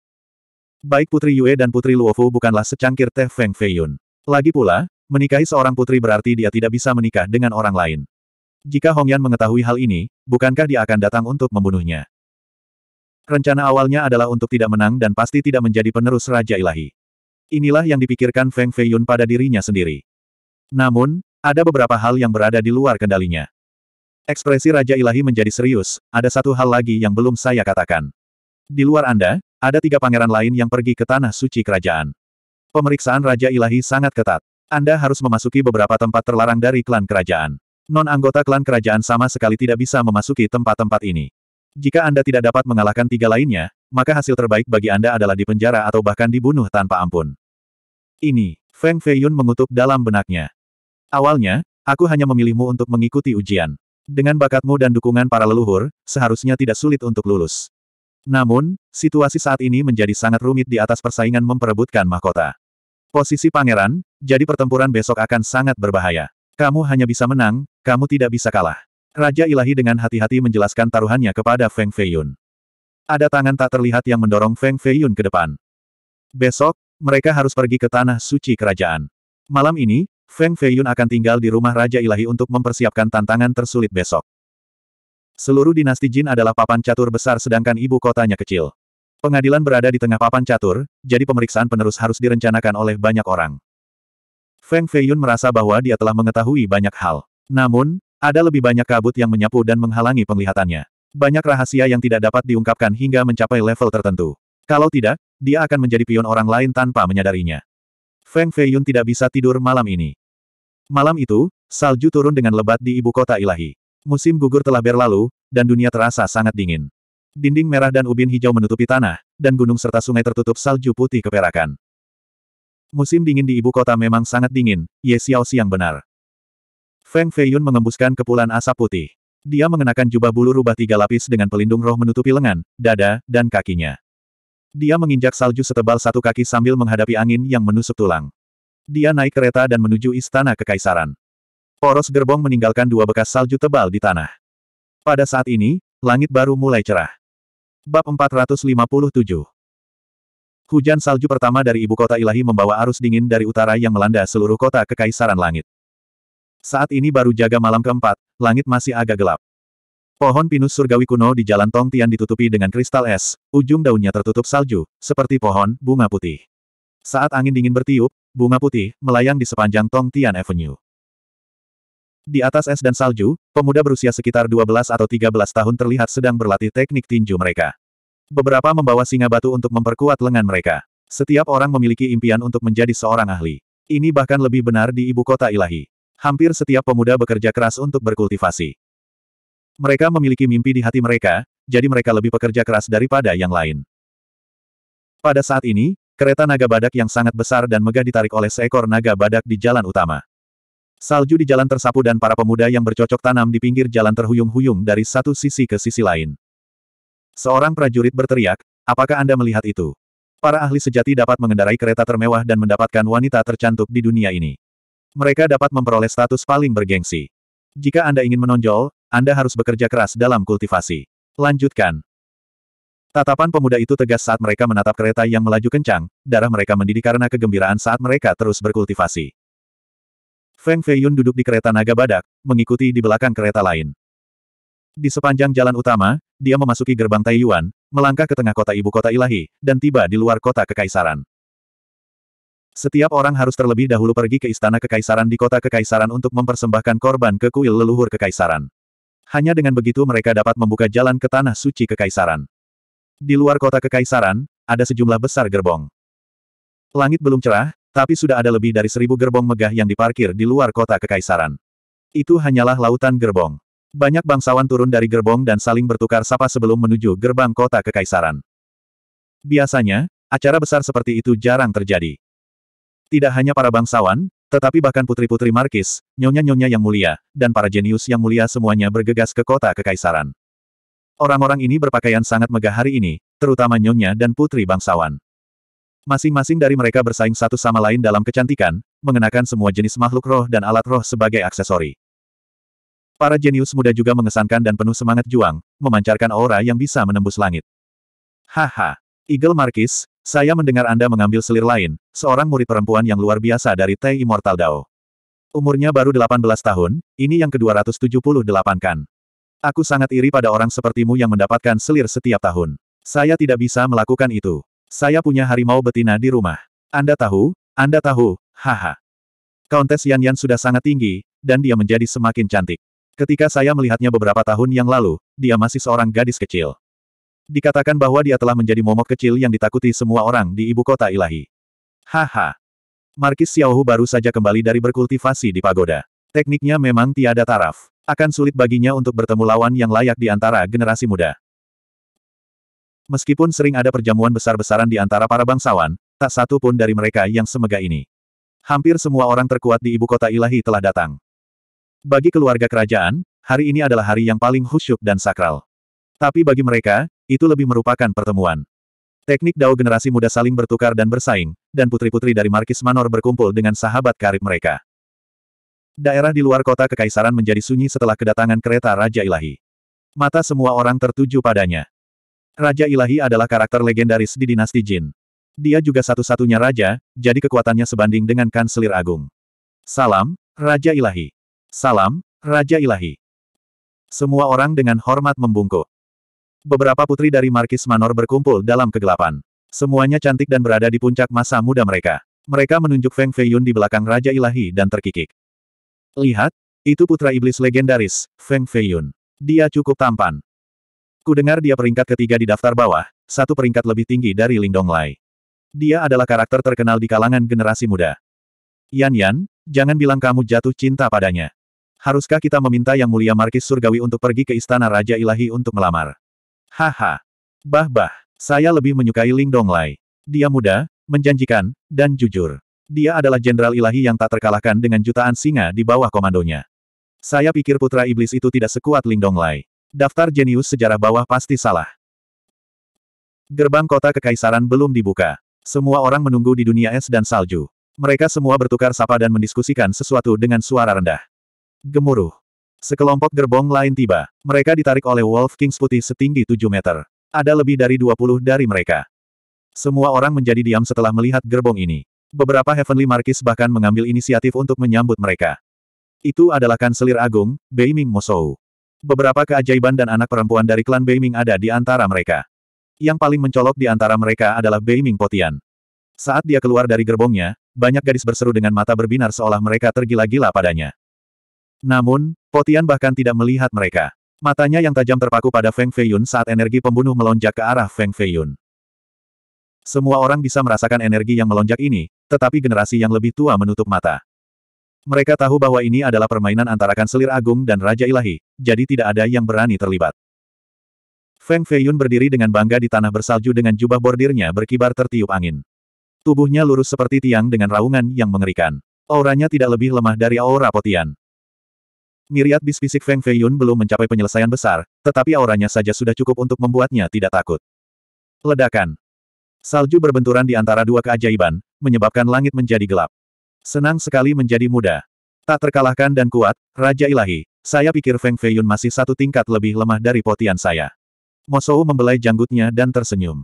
Baik Putri Yue dan Putri Luofu bukanlah secangkir teh Feng Feiyun. Lagi pula, menikahi seorang putri berarti dia tidak bisa menikah dengan orang lain. Jika Hong Yan mengetahui hal ini, bukankah dia akan datang untuk membunuhnya? Rencana awalnya adalah untuk tidak menang dan pasti tidak menjadi penerus Raja Ilahi. Inilah yang dipikirkan Feng Feiyun pada dirinya sendiri. Namun, ada beberapa hal yang berada di luar kendalinya. Ekspresi Raja Ilahi menjadi serius, ada satu hal lagi yang belum saya katakan. Di luar Anda, ada tiga pangeran lain yang pergi ke Tanah Suci Kerajaan. Pemeriksaan Raja Ilahi sangat ketat. Anda harus memasuki beberapa tempat terlarang dari klan kerajaan non-anggota klan kerajaan sama sekali tidak bisa memasuki tempat-tempat ini. Jika Anda tidak dapat mengalahkan tiga lainnya, maka hasil terbaik bagi Anda adalah dipenjara atau bahkan dibunuh tanpa ampun. Ini, Feng Feiyun mengutuk dalam benaknya. Awalnya, aku hanya memilihmu untuk mengikuti ujian. Dengan bakatmu dan dukungan para leluhur, seharusnya tidak sulit untuk lulus. Namun, situasi saat ini menjadi sangat rumit di atas persaingan memperebutkan mahkota. Posisi pangeran, jadi pertempuran besok akan sangat berbahaya. Kamu hanya bisa menang, kamu tidak bisa kalah. Raja Ilahi dengan hati-hati menjelaskan taruhannya kepada Feng Feiyun. Ada tangan tak terlihat yang mendorong Feng Feiyun ke depan. Besok, mereka harus pergi ke tanah suci kerajaan. Malam ini, Feng Feiyun akan tinggal di rumah Raja Ilahi untuk mempersiapkan tantangan tersulit besok. Seluruh dinasti Jin adalah papan catur besar sedangkan ibu kotanya kecil. Pengadilan berada di tengah papan catur, jadi pemeriksaan penerus harus direncanakan oleh banyak orang. Feng Feiyun merasa bahwa dia telah mengetahui banyak hal. Namun, ada lebih banyak kabut yang menyapu dan menghalangi penglihatannya. Banyak rahasia yang tidak dapat diungkapkan hingga mencapai level tertentu. Kalau tidak, dia akan menjadi pion orang lain tanpa menyadarinya. Feng Feiyun tidak bisa tidur malam ini. Malam itu, salju turun dengan lebat di ibu kota ilahi. Musim gugur telah berlalu, dan dunia terasa sangat dingin. Dinding merah dan ubin hijau menutupi tanah, dan gunung serta sungai tertutup salju putih keperakan. Musim dingin di ibu kota memang sangat dingin, Ye Xiao Xiang benar. Feng Feiyun mengembuskan kepulan asap putih. Dia mengenakan jubah bulu rubah tiga lapis dengan pelindung roh menutupi lengan, dada, dan kakinya. Dia menginjak salju setebal satu kaki sambil menghadapi angin yang menusuk tulang. Dia naik kereta dan menuju istana kekaisaran. Poros gerbong meninggalkan dua bekas salju tebal di tanah. Pada saat ini, langit baru mulai cerah. Bab 457 Hujan salju pertama dari ibu kota ilahi membawa arus dingin dari utara yang melanda seluruh kota kekaisaran langit. Saat ini baru jaga malam keempat, langit masih agak gelap. Pohon pinus surgawi kuno di jalan Tong Tian ditutupi dengan kristal es, ujung daunnya tertutup salju, seperti pohon bunga putih. Saat angin dingin bertiup, bunga putih melayang di sepanjang Tong Tian Avenue. Di atas es dan salju, pemuda berusia sekitar 12 atau 13 tahun terlihat sedang berlatih teknik tinju mereka. Beberapa membawa singa batu untuk memperkuat lengan mereka. Setiap orang memiliki impian untuk menjadi seorang ahli. Ini bahkan lebih benar di ibu kota ilahi. Hampir setiap pemuda bekerja keras untuk berkultivasi. Mereka memiliki mimpi di hati mereka, jadi mereka lebih pekerja keras daripada yang lain. Pada saat ini, kereta naga badak yang sangat besar dan megah ditarik oleh seekor naga badak di jalan utama. Salju di jalan tersapu dan para pemuda yang bercocok tanam di pinggir jalan terhuyung-huyung dari satu sisi ke sisi lain. Seorang prajurit berteriak, apakah Anda melihat itu? Para ahli sejati dapat mengendarai kereta termewah dan mendapatkan wanita tercantik di dunia ini. Mereka dapat memperoleh status paling bergengsi. Jika Anda ingin menonjol, Anda harus bekerja keras dalam kultivasi. Lanjutkan. Tatapan pemuda itu tegas saat mereka menatap kereta yang melaju kencang, darah mereka mendidih karena kegembiraan saat mereka terus berkultivasi. Feng Feiyun duduk di kereta naga badak, mengikuti di belakang kereta lain. Di sepanjang jalan utama, dia memasuki gerbang Taiyuan, melangkah ke tengah kota ibu kota ilahi, dan tiba di luar kota kekaisaran. Setiap orang harus terlebih dahulu pergi ke istana kekaisaran di kota kekaisaran untuk mempersembahkan korban ke kuil leluhur kekaisaran. Hanya dengan begitu mereka dapat membuka jalan ke tanah suci kekaisaran. Di luar kota kekaisaran, ada sejumlah besar gerbong. Langit belum cerah, tapi sudah ada lebih dari seribu gerbong megah yang diparkir di luar kota kekaisaran. Itu hanyalah lautan gerbong. Banyak bangsawan turun dari gerbong dan saling bertukar sapa sebelum menuju gerbang kota kekaisaran. Biasanya, acara besar seperti itu jarang terjadi. Tidak hanya para bangsawan, tetapi bahkan putri-putri Markis, nyonya-nyonya yang mulia, dan para jenius yang mulia semuanya bergegas ke kota kekaisaran. Orang-orang ini berpakaian sangat megah hari ini, terutama nyonya dan putri bangsawan. Masing-masing dari mereka bersaing satu sama lain dalam kecantikan, mengenakan semua jenis makhluk roh dan alat roh sebagai aksesori. Para jenius muda juga mengesankan dan penuh semangat juang, memancarkan aura yang bisa menembus langit. Haha. Eagle Marquis, saya mendengar Anda mengambil selir lain, seorang murid perempuan yang luar biasa dari Tai Immortal Dao. Umurnya baru 18 tahun, ini yang ke-278 kan. Aku sangat iri pada orang sepertimu yang mendapatkan selir setiap tahun. Saya tidak bisa melakukan itu. Saya punya harimau betina di rumah. Anda tahu? Anda tahu? Haha. Countess Yan Yan sudah sangat tinggi, dan dia menjadi semakin cantik. Ketika saya melihatnya beberapa tahun yang lalu, dia masih seorang gadis kecil. Dikatakan bahwa dia telah menjadi momok kecil yang ditakuti semua orang di ibu kota ilahi. Haha. Markis Xiaohu baru saja kembali dari berkultivasi di pagoda. Tekniknya memang tiada taraf. Akan sulit baginya untuk bertemu lawan yang layak di antara generasi muda. Meskipun sering ada perjamuan besar-besaran di antara para bangsawan, tak satu pun dari mereka yang semega ini. Hampir semua orang terkuat di ibu kota ilahi telah datang. Bagi keluarga kerajaan, hari ini adalah hari yang paling khusyuk dan sakral. Tapi bagi mereka, itu lebih merupakan pertemuan. Teknik dao generasi muda saling bertukar dan bersaing, dan putri-putri dari Markis Manor berkumpul dengan sahabat karib mereka. Daerah di luar kota kekaisaran menjadi sunyi setelah kedatangan kereta Raja Ilahi. Mata semua orang tertuju padanya. Raja Ilahi adalah karakter legendaris di dinasti Jin. Dia juga satu-satunya raja, jadi kekuatannya sebanding dengan Kanselir Agung. Salam, Raja Ilahi. Salam, Raja Ilahi. Semua orang dengan hormat membungkuk. Beberapa putri dari Markis Manor berkumpul dalam kegelapan. Semuanya cantik dan berada di puncak masa muda mereka. Mereka menunjuk Feng Feiyun di belakang Raja Ilahi dan terkikik. Lihat, itu putra iblis legendaris, Feng Feiyun. Dia cukup tampan. Kudengar dia peringkat ketiga di daftar bawah, satu peringkat lebih tinggi dari Ling Donglai. Dia adalah karakter terkenal di kalangan generasi muda. Yan Yan, jangan bilang kamu jatuh cinta padanya. Haruskah kita meminta Yang Mulia Markis Surgawi untuk pergi ke Istana Raja Ilahi untuk melamar? Haha. Bah-bah. Saya lebih menyukai Ling Donglai. Dia muda, menjanjikan, dan jujur. Dia adalah jenderal ilahi yang tak terkalahkan dengan jutaan singa di bawah komandonya. Saya pikir putra iblis itu tidak sekuat Ling Donglai. Daftar jenius sejarah bawah pasti salah. Gerbang kota kekaisaran belum dibuka. Semua orang menunggu di dunia es dan salju. Mereka semua bertukar sapa dan mendiskusikan sesuatu dengan suara rendah. Gemuruh. Sekelompok gerbong lain tiba. Mereka ditarik oleh Wolf Kings putih setinggi 7 meter. Ada lebih dari 20 dari mereka. Semua orang menjadi diam setelah melihat gerbong ini. Beberapa Heavenly Marquis bahkan mengambil inisiatif untuk menyambut mereka. Itu adalah Kanselir Agung, Beiming Mosou. Beberapa keajaiban dan anak perempuan dari klan Beiming ada di antara mereka. Yang paling mencolok di antara mereka adalah Beiming Potian. Saat dia keluar dari gerbongnya, banyak gadis berseru dengan mata berbinar seolah mereka tergila-gila padanya. Namun, Potian bahkan tidak melihat mereka. Matanya yang tajam terpaku pada Feng Feiyun saat energi pembunuh melonjak ke arah Feng Feiyun. Semua orang bisa merasakan energi yang melonjak ini, tetapi generasi yang lebih tua menutup mata. Mereka tahu bahwa ini adalah permainan antara Kanselir Agung dan Raja Ilahi, jadi tidak ada yang berani terlibat. Feng Feiyun berdiri dengan bangga di tanah bersalju dengan jubah bordirnya berkibar tertiup angin. Tubuhnya lurus seperti tiang dengan raungan yang mengerikan. Auranya tidak lebih lemah dari aura potian. Miriat bis fisik Feng Feiyun belum mencapai penyelesaian besar, tetapi auranya saja sudah cukup untuk membuatnya tidak takut. Ledakan. Salju berbenturan di antara dua keajaiban, menyebabkan langit menjadi gelap. Senang sekali menjadi muda. Tak terkalahkan dan kuat, Raja Ilahi, saya pikir Feng Feiyun masih satu tingkat lebih lemah dari potian saya. Mosou membelai janggutnya dan tersenyum.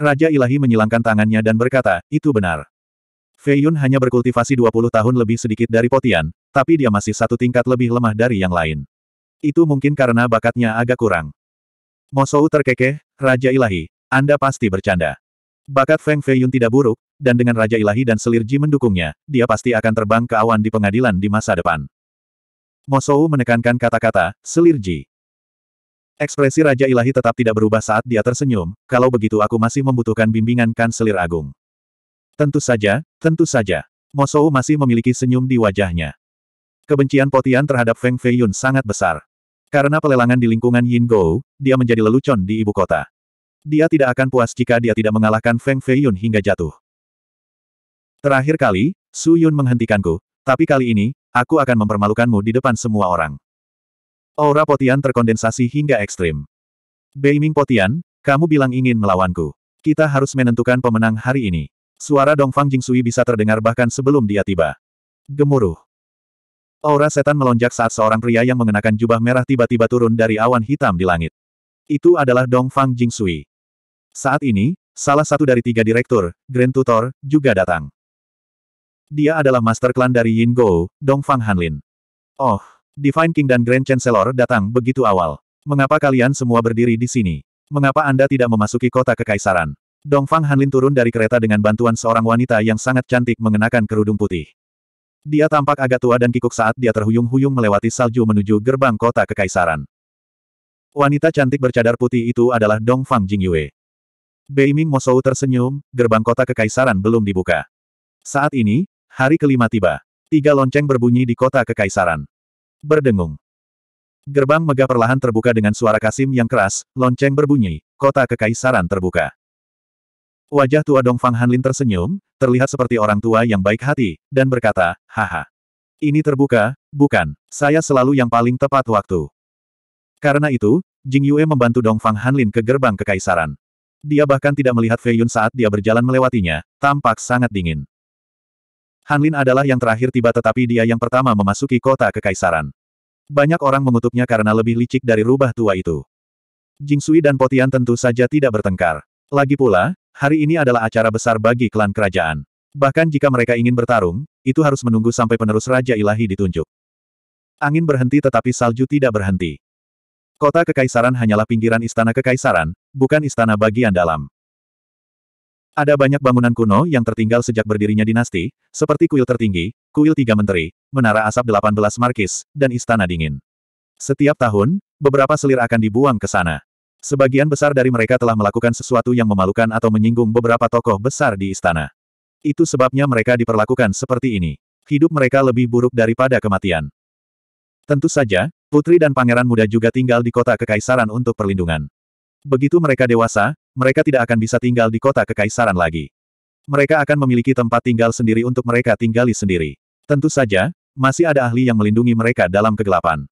Raja Ilahi menyilangkan tangannya dan berkata, itu benar. Fei Yun hanya berkultivasi 20 tahun lebih sedikit dari Potian, tapi dia masih satu tingkat lebih lemah dari yang lain. Itu mungkin karena bakatnya agak kurang. Mosou terkekeh, Raja Ilahi, Anda pasti bercanda. Bakat Feng Fei Yun tidak buruk, dan dengan Raja Ilahi dan Selir Ji mendukungnya, dia pasti akan terbang ke awan di pengadilan di masa depan. Mosou menekankan kata-kata, Selir Ji. Ekspresi Raja Ilahi tetap tidak berubah saat dia tersenyum, kalau begitu aku masih membutuhkan bimbingan Kanselir Agung. Tentu saja, tentu saja. Mosou masih memiliki senyum di wajahnya. Kebencian Potian terhadap Feng Feiyun sangat besar. Karena pelelangan di lingkungan Yin Gou, dia menjadi lelucon di ibu kota. Dia tidak akan puas jika dia tidak mengalahkan Feng Feiyun hingga jatuh. Terakhir kali, Su Yun menghentikanku, tapi kali ini, aku akan mempermalukanmu di depan semua orang. Aura Potian terkondensasi hingga ekstrim. Beiming Potian, kamu bilang ingin melawanku. Kita harus menentukan pemenang hari ini. Suara Dongfang Sui bisa terdengar bahkan sebelum dia tiba. Gemuruh. Aura setan melonjak saat seorang pria yang mengenakan jubah merah tiba-tiba turun dari awan hitam di langit. Itu adalah Dong Fang Jingsui. Saat ini, salah satu dari tiga direktur, Grand Tutor, juga datang. Dia adalah master klan dari Yin Go, Dong Fang Hanlin. Oh, Divine King dan Grand Chancellor datang begitu awal. Mengapa kalian semua berdiri di sini? Mengapa Anda tidak memasuki kota kekaisaran? Dong Fang Hanlin turun dari kereta dengan bantuan seorang wanita yang sangat cantik mengenakan kerudung putih. Dia tampak agak tua dan kikuk saat dia terhuyung-huyung melewati salju menuju gerbang kota kekaisaran. Wanita cantik bercadar putih itu adalah Dong Fang Jingyue. Beiming Mosou tersenyum, gerbang kota kekaisaran belum dibuka. Saat ini, hari kelima tiba. Tiga lonceng berbunyi di kota kekaisaran. Berdengung. Gerbang megah perlahan terbuka dengan suara kasim yang keras, lonceng berbunyi, kota kekaisaran terbuka. Wajah tua Dong Fang Hanlin tersenyum, terlihat seperti orang tua yang baik hati, dan berkata, haha. Ini terbuka, bukan, saya selalu yang paling tepat waktu. Karena itu, Jing Yue membantu Dong Fang Hanlin ke gerbang kekaisaran. Dia bahkan tidak melihat Fei Yun saat dia berjalan melewatinya, tampak sangat dingin. Hanlin adalah yang terakhir tiba tetapi dia yang pertama memasuki kota kekaisaran. Banyak orang mengutuknya karena lebih licik dari rubah tua itu. Jing Sui dan Potian tentu saja tidak bertengkar. Lagi pula, Hari ini adalah acara besar bagi klan kerajaan. Bahkan jika mereka ingin bertarung, itu harus menunggu sampai penerus Raja Ilahi ditunjuk. Angin berhenti tetapi salju tidak berhenti. Kota Kekaisaran hanyalah pinggiran istana Kekaisaran, bukan istana bagian dalam. Ada banyak bangunan kuno yang tertinggal sejak berdirinya dinasti, seperti kuil tertinggi, kuil tiga menteri, menara asap 18 markis, dan istana dingin. Setiap tahun, beberapa selir akan dibuang ke sana. Sebagian besar dari mereka telah melakukan sesuatu yang memalukan atau menyinggung beberapa tokoh besar di istana. Itu sebabnya mereka diperlakukan seperti ini. Hidup mereka lebih buruk daripada kematian. Tentu saja, putri dan pangeran muda juga tinggal di kota kekaisaran untuk perlindungan. Begitu mereka dewasa, mereka tidak akan bisa tinggal di kota kekaisaran lagi. Mereka akan memiliki tempat tinggal sendiri untuk mereka tinggali sendiri. Tentu saja, masih ada ahli yang melindungi mereka dalam kegelapan.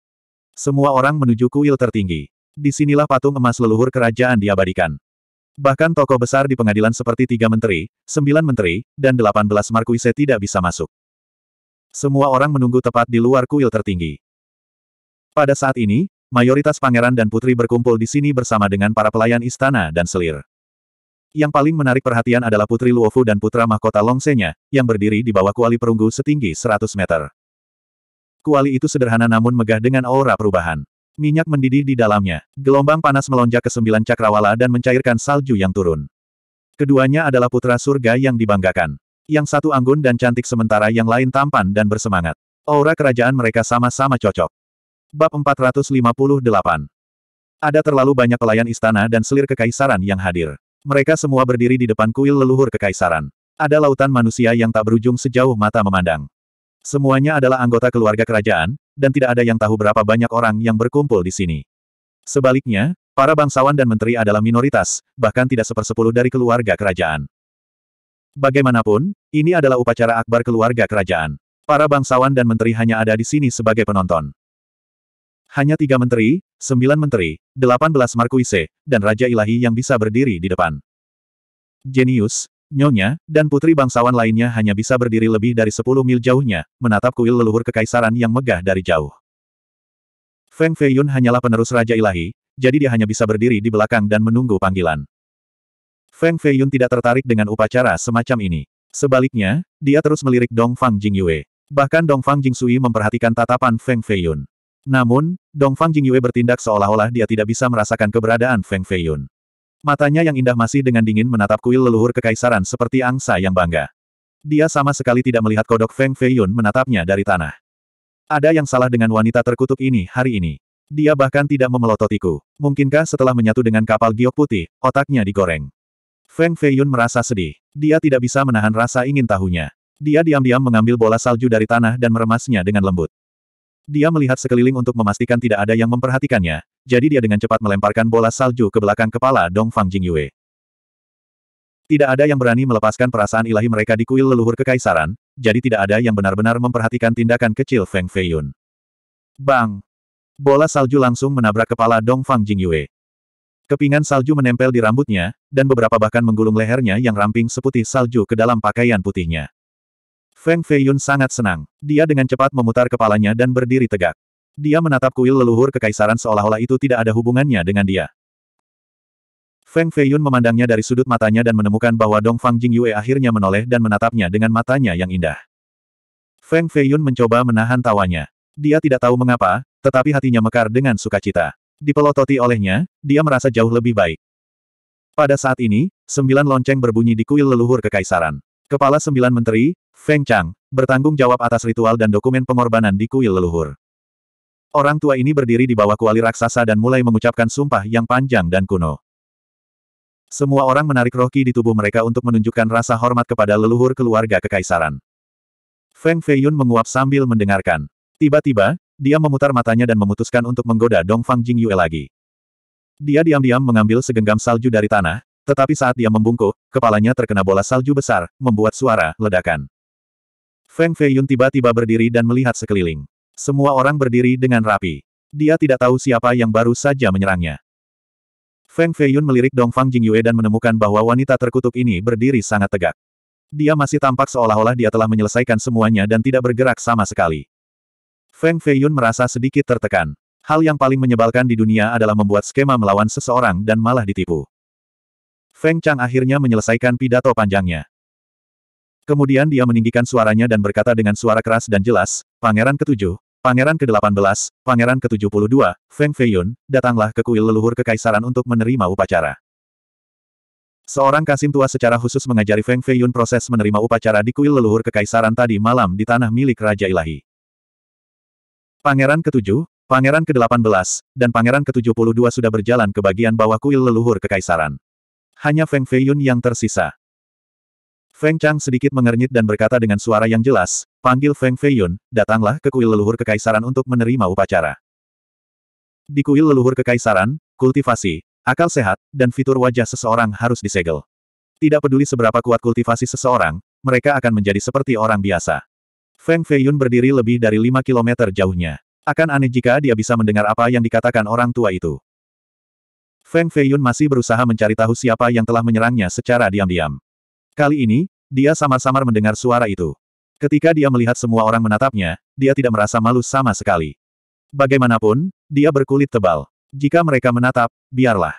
Semua orang menuju kuil tertinggi. Disinilah patung emas leluhur kerajaan diabadikan. Bahkan tokoh besar di pengadilan seperti tiga menteri, sembilan menteri, dan delapan belas markuise tidak bisa masuk. Semua orang menunggu tepat di luar kuil tertinggi. Pada saat ini, mayoritas pangeran dan putri berkumpul di sini bersama dengan para pelayan istana dan selir. Yang paling menarik perhatian adalah Putri Luofu dan Putra Mahkota Longsenya, yang berdiri di bawah kuali perunggu setinggi 100 meter. Kuali itu sederhana namun megah dengan aura perubahan. Minyak mendidih di dalamnya. Gelombang panas melonjak ke sembilan cakrawala dan mencairkan salju yang turun. Keduanya adalah putra surga yang dibanggakan. Yang satu anggun dan cantik sementara yang lain tampan dan bersemangat. Aura kerajaan mereka sama-sama cocok. Bab 458 Ada terlalu banyak pelayan istana dan selir kekaisaran yang hadir. Mereka semua berdiri di depan kuil leluhur kekaisaran. Ada lautan manusia yang tak berujung sejauh mata memandang. Semuanya adalah anggota keluarga kerajaan, dan tidak ada yang tahu berapa banyak orang yang berkumpul di sini. Sebaliknya, para bangsawan dan menteri adalah minoritas, bahkan tidak sepersepuluh dari keluarga kerajaan. Bagaimanapun, ini adalah upacara akbar keluarga kerajaan. Para bangsawan dan menteri hanya ada di sini sebagai penonton. Hanya tiga menteri, sembilan menteri, delapan belas markuise, dan Raja Ilahi yang bisa berdiri di depan. Jenius, Nyonya, dan putri bangsawan lainnya hanya bisa berdiri lebih dari sepuluh mil jauhnya, menatap kuil leluhur kekaisaran yang megah dari jauh. Feng Feiyun hanyalah penerus Raja Ilahi, jadi dia hanya bisa berdiri di belakang dan menunggu panggilan. Feng Feiyun tidak tertarik dengan upacara semacam ini. Sebaliknya, dia terus melirik Dong Fang Jingyue. Bahkan Dong Fang Jingsui memperhatikan tatapan Feng Feiyun. Namun, Dong Fang Jingyue bertindak seolah-olah dia tidak bisa merasakan keberadaan Feng Feiyun. Matanya yang indah masih dengan dingin menatap kuil leluhur kekaisaran seperti angsa yang bangga. Dia sama sekali tidak melihat kodok Feng Feiyun menatapnya dari tanah. Ada yang salah dengan wanita terkutuk ini hari ini. Dia bahkan tidak memelototiku. Mungkinkah setelah menyatu dengan kapal giok putih, otaknya digoreng. Feng Feiyun merasa sedih. Dia tidak bisa menahan rasa ingin tahunya. Dia diam-diam mengambil bola salju dari tanah dan meremasnya dengan lembut. Dia melihat sekeliling untuk memastikan tidak ada yang memperhatikannya, jadi dia dengan cepat melemparkan bola salju ke belakang kepala Dong Fang Jingyue. Tidak ada yang berani melepaskan perasaan ilahi mereka di kuil leluhur kekaisaran, jadi tidak ada yang benar-benar memperhatikan tindakan kecil Feng Feiyun. Bang! Bola salju langsung menabrak kepala Dong Fang Jingyue. Kepingan salju menempel di rambutnya, dan beberapa bahkan menggulung lehernya yang ramping seputih salju ke dalam pakaian putihnya. Feng Feiyun sangat senang. Dia dengan cepat memutar kepalanya dan berdiri tegak. Dia menatap kuil leluhur kekaisaran seolah-olah itu tidak ada hubungannya dengan dia. Feng Feiyun memandangnya dari sudut matanya dan menemukan bahwa Dong Fang Jing Yue akhirnya menoleh dan menatapnya dengan matanya yang indah. Feng Feiyun mencoba menahan tawanya. Dia tidak tahu mengapa, tetapi hatinya mekar dengan sukacita. Dipelototi olehnya, dia merasa jauh lebih baik. Pada saat ini, sembilan lonceng berbunyi di kuil leluhur kekaisaran. Kepala sembilan menteri, Feng Chang, bertanggung jawab atas ritual dan dokumen pengorbanan di kuil leluhur. Orang tua ini berdiri di bawah kuali raksasa dan mulai mengucapkan sumpah yang panjang dan kuno. Semua orang menarik roh ki di tubuh mereka untuk menunjukkan rasa hormat kepada leluhur keluarga kekaisaran. Feng Feiyun menguap sambil mendengarkan. Tiba-tiba, dia memutar matanya dan memutuskan untuk menggoda Dong Dongfang Jingyue lagi. Dia diam-diam mengambil segenggam salju dari tanah, tetapi saat dia membungkuk, kepalanya terkena bola salju besar, membuat suara ledakan. Feng Feiyun tiba-tiba berdiri dan melihat sekeliling. Semua orang berdiri dengan rapi. Dia tidak tahu siapa yang baru saja menyerangnya. Feng Feiyun melirik Dongfang Jingyue dan menemukan bahwa wanita terkutuk ini berdiri sangat tegak. Dia masih tampak seolah-olah dia telah menyelesaikan semuanya dan tidak bergerak sama sekali. Feng Feiyun merasa sedikit tertekan. Hal yang paling menyebalkan di dunia adalah membuat skema melawan seseorang dan malah ditipu. Feng Chang akhirnya menyelesaikan pidato panjangnya. Kemudian dia meninggikan suaranya dan berkata dengan suara keras dan jelas, Pangeran Ketujuh, Pangeran ke-18, Pangeran ke-72, Feng Feiyun, datanglah ke kuil leluhur kekaisaran untuk menerima upacara. Seorang kasim tua secara khusus mengajari Feng Feiyun proses menerima upacara di kuil leluhur kekaisaran tadi malam di tanah milik Raja Ilahi. Pangeran ke-7, Pangeran ke-18, dan Pangeran ke-72 sudah berjalan ke bagian bawah kuil leluhur kekaisaran. Hanya Feng Feiyun yang tersisa. Feng Chang sedikit mengernyit dan berkata dengan suara yang jelas, Panggil Feng Feiyun, datanglah ke kuil leluhur kekaisaran untuk menerima upacara. Di kuil leluhur kekaisaran, kultivasi, akal sehat, dan fitur wajah seseorang harus disegel. Tidak peduli seberapa kuat kultivasi seseorang, mereka akan menjadi seperti orang biasa. Feng Feiyun berdiri lebih dari 5 kilometer jauhnya. Akan aneh jika dia bisa mendengar apa yang dikatakan orang tua itu. Feng Feiyun masih berusaha mencari tahu siapa yang telah menyerangnya secara diam-diam. Kali ini, dia samar-samar mendengar suara itu. Ketika dia melihat semua orang menatapnya, dia tidak merasa malu sama sekali. Bagaimanapun, dia berkulit tebal. Jika mereka menatap, biarlah.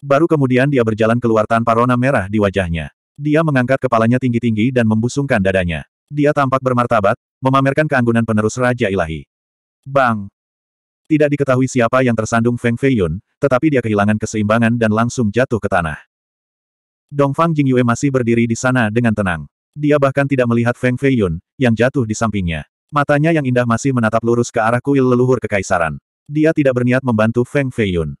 Baru kemudian dia berjalan keluar tanpa rona merah di wajahnya. Dia mengangkat kepalanya tinggi-tinggi dan membusungkan dadanya. Dia tampak bermartabat, memamerkan keanggunan penerus Raja Ilahi. Bang! Tidak diketahui siapa yang tersandung Feng Feiyun, tetapi dia kehilangan keseimbangan dan langsung jatuh ke tanah. Dong Dongfang Jingyue masih berdiri di sana dengan tenang. Dia bahkan tidak melihat Feng Feiyun, yang jatuh di sampingnya. Matanya yang indah masih menatap lurus ke arah kuil leluhur kekaisaran. Dia tidak berniat membantu Feng Feiyun.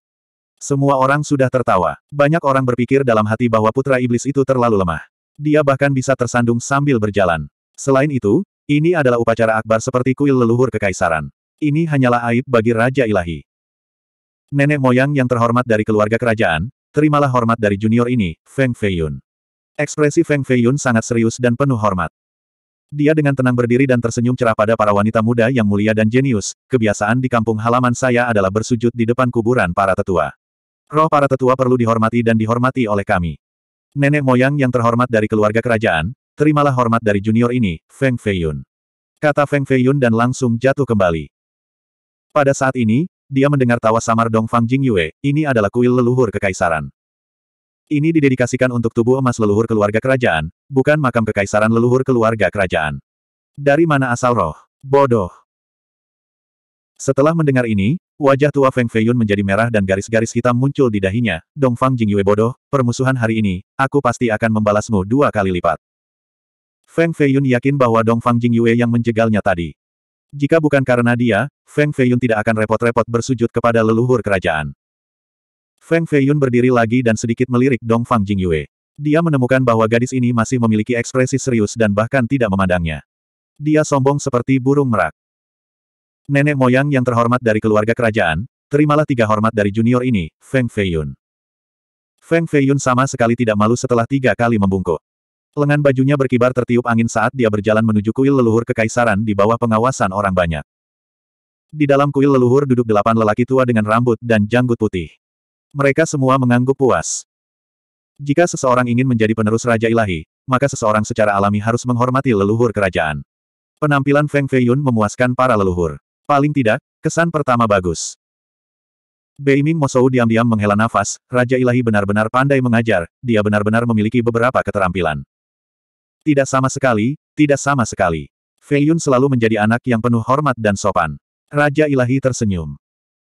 Semua orang sudah tertawa. Banyak orang berpikir dalam hati bahwa putra iblis itu terlalu lemah. Dia bahkan bisa tersandung sambil berjalan. Selain itu, ini adalah upacara akbar seperti kuil leluhur kekaisaran. Ini hanyalah aib bagi Raja Ilahi. Nenek moyang yang terhormat dari keluarga kerajaan, terimalah hormat dari junior ini, Feng Feiyun. Ekspresi Feng Feiyun sangat serius dan penuh hormat. Dia dengan tenang berdiri dan tersenyum cerah pada para wanita muda yang mulia dan jenius, kebiasaan di kampung halaman saya adalah bersujud di depan kuburan para tetua. Roh para tetua perlu dihormati dan dihormati oleh kami. Nenek moyang yang terhormat dari keluarga kerajaan, terimalah hormat dari junior ini, Feng Feiyun. Kata Feng Feiyun dan langsung jatuh kembali. Pada saat ini, dia mendengar tawa samar Dong Fang Jingyue, ini adalah kuil leluhur kekaisaran. Ini didedikasikan untuk tubuh emas leluhur keluarga kerajaan, bukan makam kekaisaran leluhur keluarga kerajaan. Dari mana asal roh? Bodoh. Setelah mendengar ini, wajah tua Feng Feiyun menjadi merah dan garis-garis hitam muncul di dahinya. Dong Dongfang Jingyue bodoh, permusuhan hari ini, aku pasti akan membalasmu dua kali lipat. Feng Feiyun yakin bahwa Dong Dongfang Jingyue yang menjegalnya tadi. Jika bukan karena dia, Feng Feiyun tidak akan repot-repot bersujud kepada leluhur kerajaan. Feng Feiyun berdiri lagi dan sedikit melirik Dong Fang Jingyue. Dia menemukan bahwa gadis ini masih memiliki ekspresi serius dan bahkan tidak memandangnya. Dia sombong seperti burung merak. Nenek moyang yang terhormat dari keluarga kerajaan, terimalah tiga hormat dari junior ini, Feng Feiyun. Feng Feiyun sama sekali tidak malu setelah tiga kali membungkuk. Lengan bajunya berkibar tertiup angin saat dia berjalan menuju kuil leluhur kekaisaran di bawah pengawasan orang banyak. Di dalam kuil leluhur duduk delapan lelaki tua dengan rambut dan janggut putih. Mereka semua mengangguk puas. Jika seseorang ingin menjadi penerus Raja Ilahi, maka seseorang secara alami harus menghormati leluhur kerajaan. Penampilan Feng Feiyun memuaskan para leluhur. Paling tidak, kesan pertama bagus. Beiming Mosou diam-diam menghela nafas, Raja Ilahi benar-benar pandai mengajar, dia benar-benar memiliki beberapa keterampilan. Tidak sama sekali, tidak sama sekali. Fei selalu menjadi anak yang penuh hormat dan sopan. Raja Ilahi tersenyum.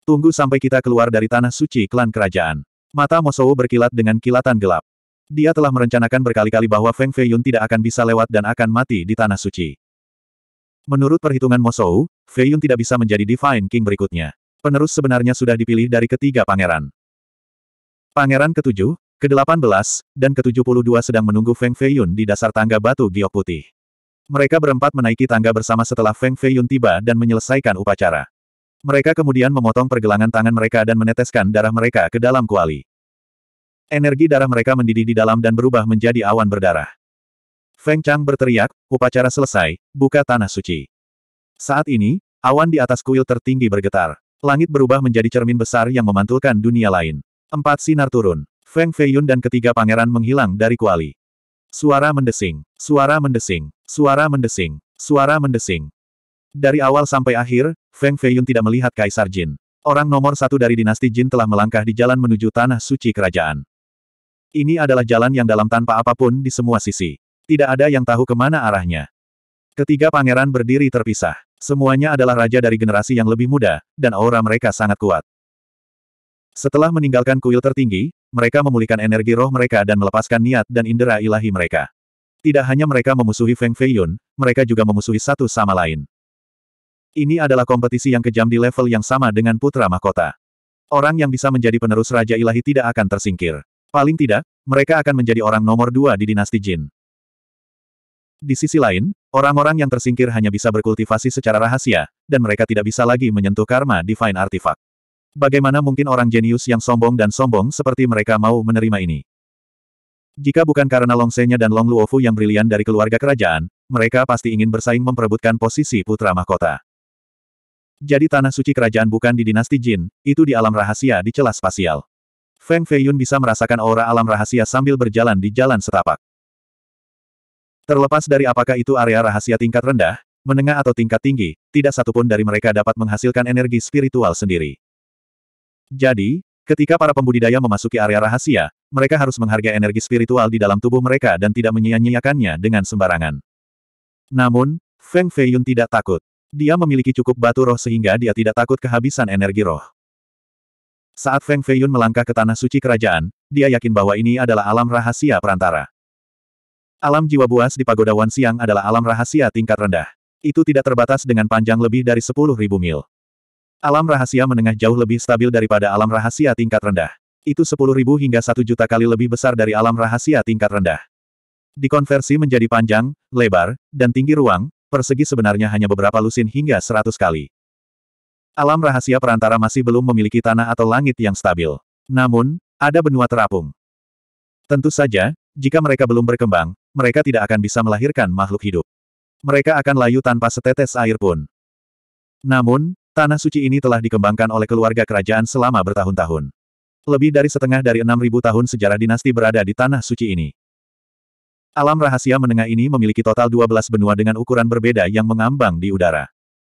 Tunggu sampai kita keluar dari tanah suci klan kerajaan. Mata Mosou berkilat dengan kilatan gelap. Dia telah merencanakan berkali-kali bahwa Feng Feiyun tidak akan bisa lewat dan akan mati di tanah suci. Menurut perhitungan Mosou, Feiyun tidak bisa menjadi Divine King berikutnya. Penerus sebenarnya sudah dipilih dari ketiga pangeran. Pangeran ketujuh, ke-18, dan ke-72 sedang menunggu Feng Feiyun di dasar tangga batu giok putih. Mereka berempat menaiki tangga bersama setelah Feng Feiyun tiba dan menyelesaikan upacara. Mereka kemudian memotong pergelangan tangan mereka dan meneteskan darah mereka ke dalam kuali. Energi darah mereka mendidih di dalam dan berubah menjadi awan berdarah. Feng Chang berteriak, upacara selesai, buka tanah suci. Saat ini, awan di atas kuil tertinggi bergetar. Langit berubah menjadi cermin besar yang memantulkan dunia lain. Empat sinar turun. Feng Feiyun dan ketiga pangeran menghilang dari kuali. Suara mendesing, suara mendesing, suara mendesing, suara mendesing. Dari awal sampai akhir, Feng Feiyun tidak melihat Kaisar Jin. Orang nomor satu dari dinasti Jin telah melangkah di jalan menuju tanah suci kerajaan. Ini adalah jalan yang dalam tanpa apapun di semua sisi. Tidak ada yang tahu kemana arahnya. Ketiga pangeran berdiri terpisah. Semuanya adalah raja dari generasi yang lebih muda, dan aura mereka sangat kuat. Setelah meninggalkan kuil tertinggi, mereka memulihkan energi roh mereka dan melepaskan niat dan indera ilahi mereka. Tidak hanya mereka memusuhi Feng Feiyun, mereka juga memusuhi satu sama lain. Ini adalah kompetisi yang kejam di level yang sama dengan Putra Mahkota. Orang yang bisa menjadi penerus Raja Ilahi tidak akan tersingkir. Paling tidak, mereka akan menjadi orang nomor dua di dinasti Jin. Di sisi lain, orang-orang yang tersingkir hanya bisa berkultivasi secara rahasia, dan mereka tidak bisa lagi menyentuh karma Divine Artifact. Bagaimana mungkin orang jenius yang sombong dan sombong seperti mereka mau menerima ini? Jika bukan karena Long Senya dan Long Luofu yang brilian dari keluarga kerajaan, mereka pasti ingin bersaing memperebutkan posisi putra mahkota. Jadi tanah suci kerajaan bukan di dinasti Jin, itu di alam rahasia di celah spasial. Feng Feiyun bisa merasakan aura alam rahasia sambil berjalan di jalan setapak. Terlepas dari apakah itu area rahasia tingkat rendah, menengah atau tingkat tinggi, tidak satupun dari mereka dapat menghasilkan energi spiritual sendiri. Jadi, ketika para pembudidaya memasuki area rahasia, mereka harus menghargai energi spiritual di dalam tubuh mereka dan tidak menyia-nyiakannya dengan sembarangan. Namun, Feng Feiyun tidak takut. Dia memiliki cukup batu roh sehingga dia tidak takut kehabisan energi roh. Saat Feng Feiyun melangkah ke tanah suci kerajaan, dia yakin bahwa ini adalah alam rahasia perantara. Alam jiwa buas di Pagoda Wan Siang adalah alam rahasia tingkat rendah. Itu tidak terbatas dengan panjang lebih dari 10.000 mil. Alam rahasia menengah jauh lebih stabil daripada alam rahasia tingkat rendah. Itu 10.000 hingga 1 juta kali lebih besar dari alam rahasia tingkat rendah. Dikonversi menjadi panjang, lebar, dan tinggi ruang, persegi sebenarnya hanya beberapa lusin hingga seratus kali. Alam rahasia perantara masih belum memiliki tanah atau langit yang stabil. Namun, ada benua terapung. Tentu saja, jika mereka belum berkembang, mereka tidak akan bisa melahirkan makhluk hidup. Mereka akan layu tanpa setetes air pun. Namun, tanah suci ini telah dikembangkan oleh keluarga kerajaan selama bertahun-tahun. Lebih dari setengah dari enam ribu tahun sejarah dinasti berada di tanah suci ini. Alam rahasia menengah ini memiliki total 12 benua dengan ukuran berbeda yang mengambang di udara.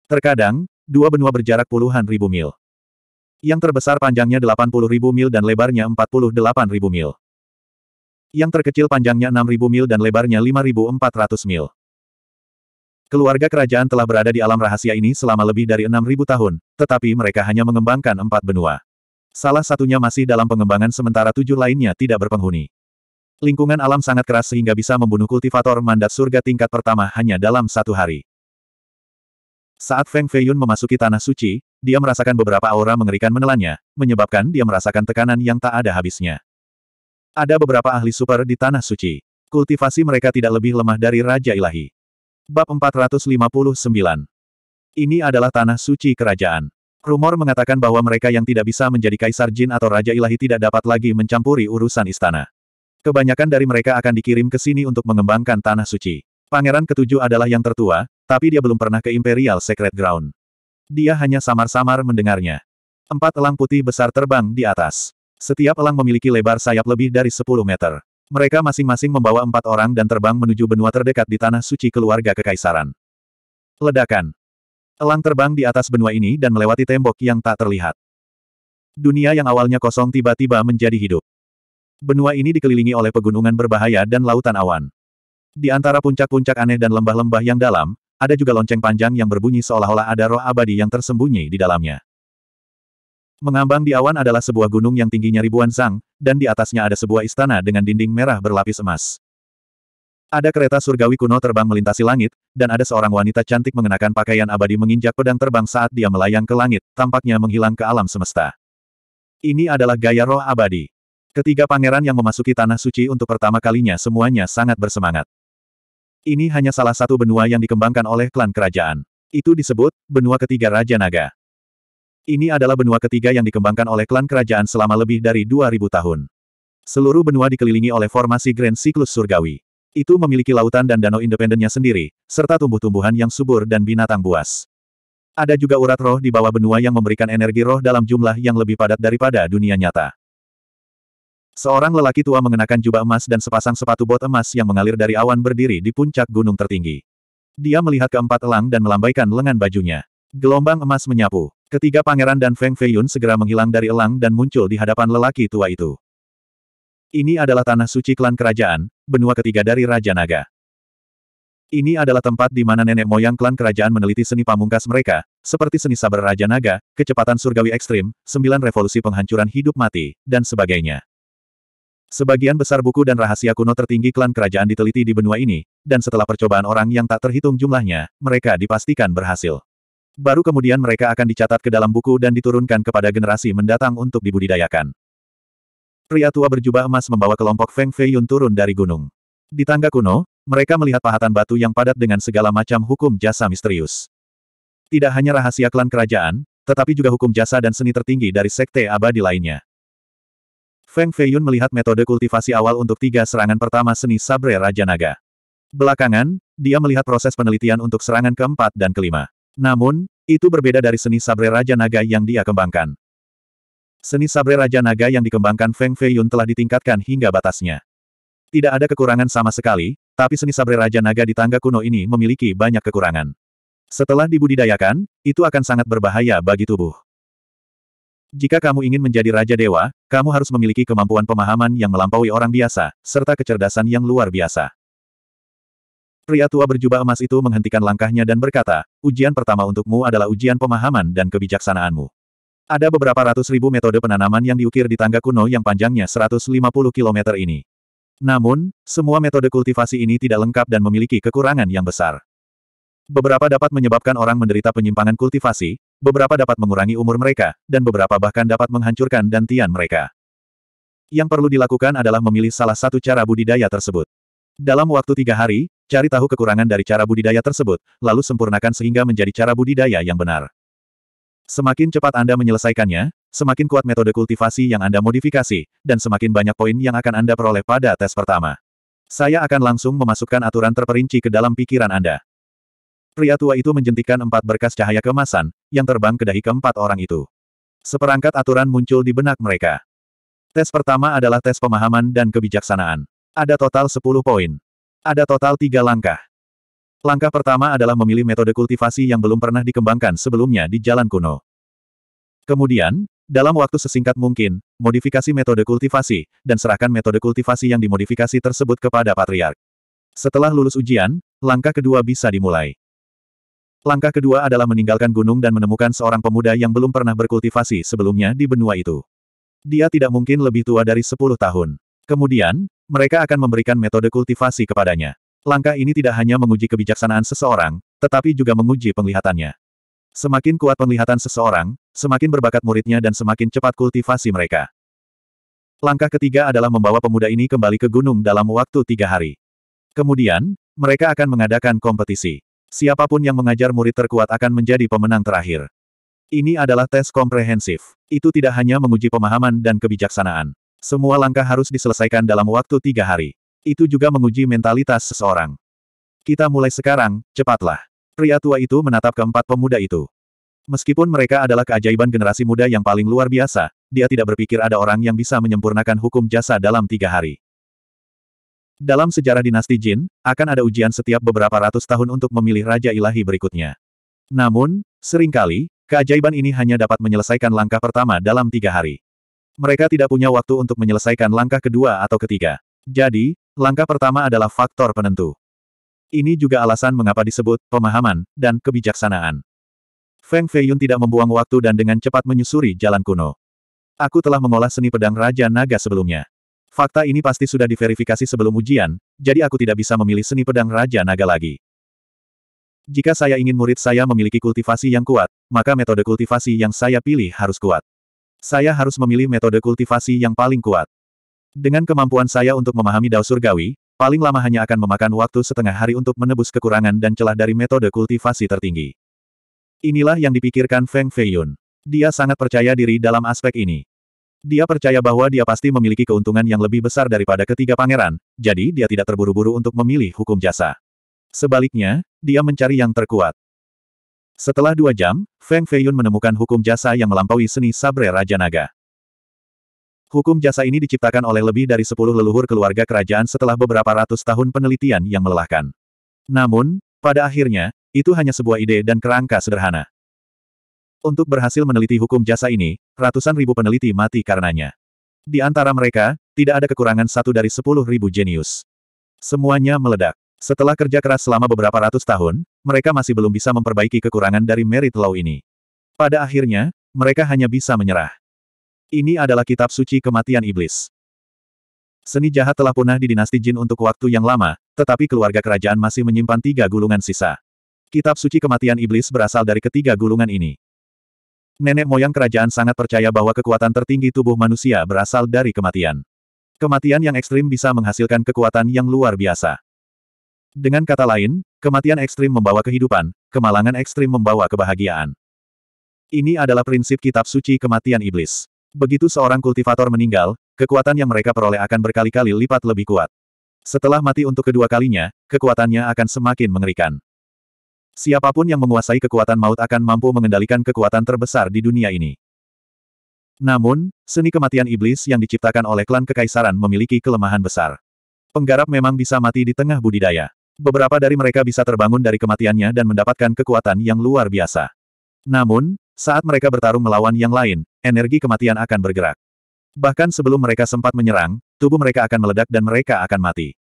Terkadang, dua benua berjarak puluhan ribu mil. Yang terbesar panjangnya 80 ribu mil dan lebarnya 48 ribu mil. Yang terkecil panjangnya 6 ribu mil dan lebarnya 5.400 mil. Keluarga kerajaan telah berada di alam rahasia ini selama lebih dari 6.000 tahun, tetapi mereka hanya mengembangkan empat benua. Salah satunya masih dalam pengembangan sementara tujuh lainnya tidak berpenghuni. Lingkungan alam sangat keras sehingga bisa membunuh kultivator mandat surga tingkat pertama hanya dalam satu hari. Saat Feng Feiyun memasuki tanah suci, dia merasakan beberapa aura mengerikan menelannya, menyebabkan dia merasakan tekanan yang tak ada habisnya. Ada beberapa ahli super di tanah suci. Kultivasi mereka tidak lebih lemah dari Raja Ilahi. Bab 459 Ini adalah tanah suci kerajaan. Rumor mengatakan bahwa mereka yang tidak bisa menjadi kaisar jin atau Raja Ilahi tidak dapat lagi mencampuri urusan istana. Kebanyakan dari mereka akan dikirim ke sini untuk mengembangkan tanah suci. Pangeran ketujuh adalah yang tertua, tapi dia belum pernah ke Imperial Secret Ground. Dia hanya samar-samar mendengarnya. Empat elang putih besar terbang di atas. Setiap elang memiliki lebar sayap lebih dari 10 meter. Mereka masing-masing membawa empat orang dan terbang menuju benua terdekat di tanah suci keluarga kekaisaran. Ledakan. Elang terbang di atas benua ini dan melewati tembok yang tak terlihat. Dunia yang awalnya kosong tiba-tiba menjadi hidup. Benua ini dikelilingi oleh pegunungan berbahaya dan lautan awan. Di antara puncak-puncak aneh dan lembah-lembah yang dalam, ada juga lonceng panjang yang berbunyi seolah-olah ada roh abadi yang tersembunyi di dalamnya. Mengambang di awan adalah sebuah gunung yang tingginya ribuan zang, dan di atasnya ada sebuah istana dengan dinding merah berlapis emas. Ada kereta surgawi kuno terbang melintasi langit, dan ada seorang wanita cantik mengenakan pakaian abadi menginjak pedang terbang saat dia melayang ke langit, tampaknya menghilang ke alam semesta. Ini adalah gaya roh abadi. Ketiga pangeran yang memasuki tanah suci untuk pertama kalinya semuanya sangat bersemangat. Ini hanya salah satu benua yang dikembangkan oleh klan kerajaan. Itu disebut, benua ketiga Raja Naga. Ini adalah benua ketiga yang dikembangkan oleh klan kerajaan selama lebih dari 2000 tahun. Seluruh benua dikelilingi oleh formasi Grand Siklus Surgawi. Itu memiliki lautan dan danau independennya sendiri, serta tumbuh-tumbuhan yang subur dan binatang buas. Ada juga urat roh di bawah benua yang memberikan energi roh dalam jumlah yang lebih padat daripada dunia nyata. Seorang lelaki tua mengenakan jubah emas dan sepasang sepatu bot emas yang mengalir dari awan berdiri di puncak gunung tertinggi. Dia melihat keempat elang dan melambaikan lengan bajunya. Gelombang emas menyapu. Ketiga pangeran dan Feng Feiyun segera menghilang dari elang dan muncul di hadapan lelaki tua itu. Ini adalah tanah suci klan kerajaan, benua ketiga dari Raja Naga. Ini adalah tempat di mana nenek moyang klan kerajaan meneliti seni pamungkas mereka, seperti seni sabar Raja Naga, kecepatan surgawi ekstrim, sembilan revolusi penghancuran hidup mati, dan sebagainya. Sebagian besar buku dan rahasia kuno tertinggi klan kerajaan diteliti di benua ini, dan setelah percobaan orang yang tak terhitung jumlahnya, mereka dipastikan berhasil. Baru kemudian mereka akan dicatat ke dalam buku dan diturunkan kepada generasi mendatang untuk dibudidayakan. Pria tua berjubah emas membawa kelompok Feng Fei Yun turun dari gunung. Di tangga kuno, mereka melihat pahatan batu yang padat dengan segala macam hukum jasa misterius. Tidak hanya rahasia klan kerajaan, tetapi juga hukum jasa dan seni tertinggi dari sekte abadi lainnya. Feng Feiyun melihat metode kultivasi awal untuk tiga serangan pertama seni Sabre Raja Naga. Belakangan, dia melihat proses penelitian untuk serangan keempat dan kelima. Namun, itu berbeda dari seni Sabre Raja Naga yang dia kembangkan. Seni Sabre Raja Naga yang dikembangkan Feng Feiyun telah ditingkatkan hingga batasnya. Tidak ada kekurangan sama sekali, tapi seni Sabre Raja Naga di tangga kuno ini memiliki banyak kekurangan. Setelah dibudidayakan, itu akan sangat berbahaya bagi tubuh. Jika kamu ingin menjadi Raja Dewa, kamu harus memiliki kemampuan pemahaman yang melampaui orang biasa, serta kecerdasan yang luar biasa. Pria tua berjubah emas itu menghentikan langkahnya dan berkata, ujian pertama untukmu adalah ujian pemahaman dan kebijaksanaanmu. Ada beberapa ratus ribu metode penanaman yang diukir di tangga kuno yang panjangnya 150 km ini. Namun, semua metode kultivasi ini tidak lengkap dan memiliki kekurangan yang besar. Beberapa dapat menyebabkan orang menderita penyimpangan kultivasi, Beberapa dapat mengurangi umur mereka, dan beberapa bahkan dapat menghancurkan dantian mereka. Yang perlu dilakukan adalah memilih salah satu cara budidaya tersebut. Dalam waktu tiga hari, cari tahu kekurangan dari cara budidaya tersebut, lalu sempurnakan sehingga menjadi cara budidaya yang benar. Semakin cepat Anda menyelesaikannya, semakin kuat metode kultivasi yang Anda modifikasi, dan semakin banyak poin yang akan Anda peroleh pada tes pertama. Saya akan langsung memasukkan aturan terperinci ke dalam pikiran Anda. Pria tua itu menjentikan empat berkas cahaya kemasan, yang terbang ke dahi keempat orang itu. Seperangkat aturan muncul di benak mereka. Tes pertama adalah tes pemahaman dan kebijaksanaan. Ada total 10 poin. Ada total tiga langkah. Langkah pertama adalah memilih metode kultivasi yang belum pernah dikembangkan sebelumnya di jalan kuno. Kemudian, dalam waktu sesingkat mungkin, modifikasi metode kultivasi, dan serahkan metode kultivasi yang dimodifikasi tersebut kepada patriark. Setelah lulus ujian, langkah kedua bisa dimulai. Langkah kedua adalah meninggalkan gunung dan menemukan seorang pemuda yang belum pernah berkultivasi sebelumnya di benua itu. Dia tidak mungkin lebih tua dari 10 tahun. Kemudian, mereka akan memberikan metode kultivasi kepadanya. Langkah ini tidak hanya menguji kebijaksanaan seseorang, tetapi juga menguji penglihatannya. Semakin kuat penglihatan seseorang, semakin berbakat muridnya dan semakin cepat kultivasi mereka. Langkah ketiga adalah membawa pemuda ini kembali ke gunung dalam waktu tiga hari. Kemudian, mereka akan mengadakan kompetisi. Siapapun yang mengajar murid terkuat akan menjadi pemenang terakhir. Ini adalah tes komprehensif. Itu tidak hanya menguji pemahaman dan kebijaksanaan. Semua langkah harus diselesaikan dalam waktu tiga hari. Itu juga menguji mentalitas seseorang. Kita mulai sekarang, cepatlah. Pria tua itu menatap keempat pemuda itu. Meskipun mereka adalah keajaiban generasi muda yang paling luar biasa, dia tidak berpikir ada orang yang bisa menyempurnakan hukum jasa dalam tiga hari. Dalam sejarah dinasti Jin, akan ada ujian setiap beberapa ratus tahun untuk memilih Raja Ilahi berikutnya. Namun, seringkali, keajaiban ini hanya dapat menyelesaikan langkah pertama dalam tiga hari. Mereka tidak punya waktu untuk menyelesaikan langkah kedua atau ketiga. Jadi, langkah pertama adalah faktor penentu. Ini juga alasan mengapa disebut pemahaman dan kebijaksanaan. Feng Feiyun tidak membuang waktu dan dengan cepat menyusuri jalan kuno. Aku telah mengolah seni pedang Raja Naga sebelumnya. Fakta ini pasti sudah diverifikasi sebelum ujian, jadi aku tidak bisa memilih seni pedang Raja Naga lagi. Jika saya ingin murid saya memiliki kultivasi yang kuat, maka metode kultivasi yang saya pilih harus kuat. Saya harus memilih metode kultivasi yang paling kuat. Dengan kemampuan saya untuk memahami Dao Surgawi, paling lama hanya akan memakan waktu setengah hari untuk menebus kekurangan dan celah dari metode kultivasi tertinggi. Inilah yang dipikirkan Feng Feiyun. Dia sangat percaya diri dalam aspek ini. Dia percaya bahwa dia pasti memiliki keuntungan yang lebih besar daripada ketiga pangeran, jadi dia tidak terburu-buru untuk memilih hukum jasa. Sebaliknya, dia mencari yang terkuat. Setelah dua jam, Feng Feiyun menemukan hukum jasa yang melampaui seni sabre Raja Naga. Hukum jasa ini diciptakan oleh lebih dari sepuluh leluhur keluarga kerajaan setelah beberapa ratus tahun penelitian yang melelahkan. Namun, pada akhirnya, itu hanya sebuah ide dan kerangka sederhana. Untuk berhasil meneliti hukum jasa ini, ratusan ribu peneliti mati karenanya. Di antara mereka, tidak ada kekurangan satu dari sepuluh ribu jenius. Semuanya meledak. Setelah kerja keras selama beberapa ratus tahun, mereka masih belum bisa memperbaiki kekurangan dari merit law ini. Pada akhirnya, mereka hanya bisa menyerah. Ini adalah kitab suci kematian iblis. Seni jahat telah punah di dinasti Jin untuk waktu yang lama, tetapi keluarga kerajaan masih menyimpan tiga gulungan sisa. Kitab suci kematian iblis berasal dari ketiga gulungan ini. Nenek moyang kerajaan sangat percaya bahwa kekuatan tertinggi tubuh manusia berasal dari kematian. Kematian yang ekstrim bisa menghasilkan kekuatan yang luar biasa. Dengan kata lain, kematian ekstrim membawa kehidupan, kemalangan ekstrim membawa kebahagiaan. Ini adalah prinsip kitab suci kematian iblis. Begitu seorang kultivator meninggal, kekuatan yang mereka peroleh akan berkali-kali lipat lebih kuat. Setelah mati untuk kedua kalinya, kekuatannya akan semakin mengerikan. Siapapun yang menguasai kekuatan maut akan mampu mengendalikan kekuatan terbesar di dunia ini. Namun, seni kematian iblis yang diciptakan oleh klan kekaisaran memiliki kelemahan besar. Penggarap memang bisa mati di tengah budidaya. Beberapa dari mereka bisa terbangun dari kematiannya dan mendapatkan kekuatan yang luar biasa. Namun, saat mereka bertarung melawan yang lain, energi kematian akan bergerak. Bahkan sebelum mereka sempat menyerang, tubuh mereka akan meledak dan mereka akan mati.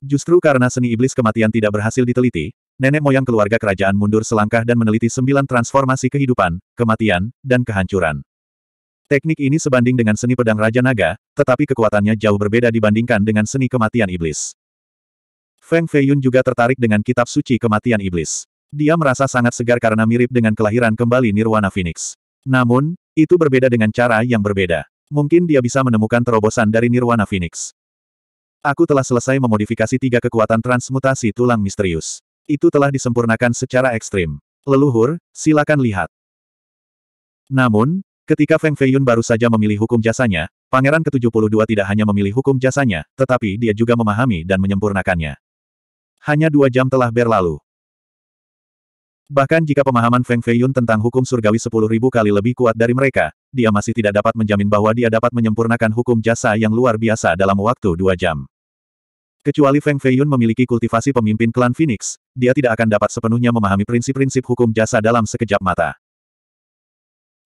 Justru karena seni iblis kematian tidak berhasil diteliti, nenek moyang keluarga kerajaan mundur selangkah dan meneliti sembilan transformasi kehidupan, kematian, dan kehancuran. Teknik ini sebanding dengan seni pedang Raja Naga, tetapi kekuatannya jauh berbeda dibandingkan dengan seni kematian iblis. Feng Feiyun juga tertarik dengan kitab suci kematian iblis. Dia merasa sangat segar karena mirip dengan kelahiran kembali Nirwana Phoenix. Namun, itu berbeda dengan cara yang berbeda. Mungkin dia bisa menemukan terobosan dari Nirwana Phoenix. Aku telah selesai memodifikasi tiga kekuatan transmutasi tulang misterius itu telah disempurnakan secara ekstrim. Leluhur, silakan lihat. Namun, ketika Feng Feiyun baru saja memilih hukum jasanya, Pangeran ke-72 tidak hanya memilih hukum jasanya, tetapi dia juga memahami dan menyempurnakannya. Hanya dua jam telah berlalu. Bahkan jika pemahaman Feng Feiyun tentang hukum surgawi 10.000 kali lebih kuat dari mereka, dia masih tidak dapat menjamin bahwa dia dapat menyempurnakan hukum jasa yang luar biasa dalam waktu dua jam. Kecuali Feng Feiyun memiliki kultivasi pemimpin klan Phoenix, dia tidak akan dapat sepenuhnya memahami prinsip-prinsip hukum jasa dalam sekejap mata.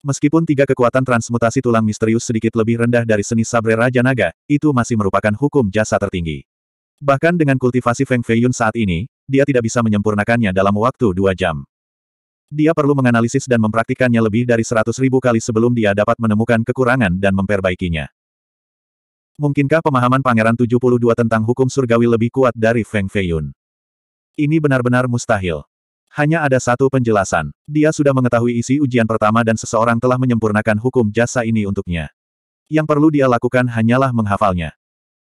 Meskipun tiga kekuatan transmutasi tulang misterius sedikit lebih rendah dari seni sabre Raja Naga, itu masih merupakan hukum jasa tertinggi. Bahkan dengan kultivasi Feng Feiyun saat ini, dia tidak bisa menyempurnakannya dalam waktu dua jam. Dia perlu menganalisis dan mempraktikkannya lebih dari seratus ribu kali sebelum dia dapat menemukan kekurangan dan memperbaikinya. Mungkinkah pemahaman Pangeran 72 tentang hukum surgawi lebih kuat dari Feng Feiyun? Ini benar-benar mustahil. Hanya ada satu penjelasan. Dia sudah mengetahui isi ujian pertama dan seseorang telah menyempurnakan hukum jasa ini untuknya. Yang perlu dia lakukan hanyalah menghafalnya.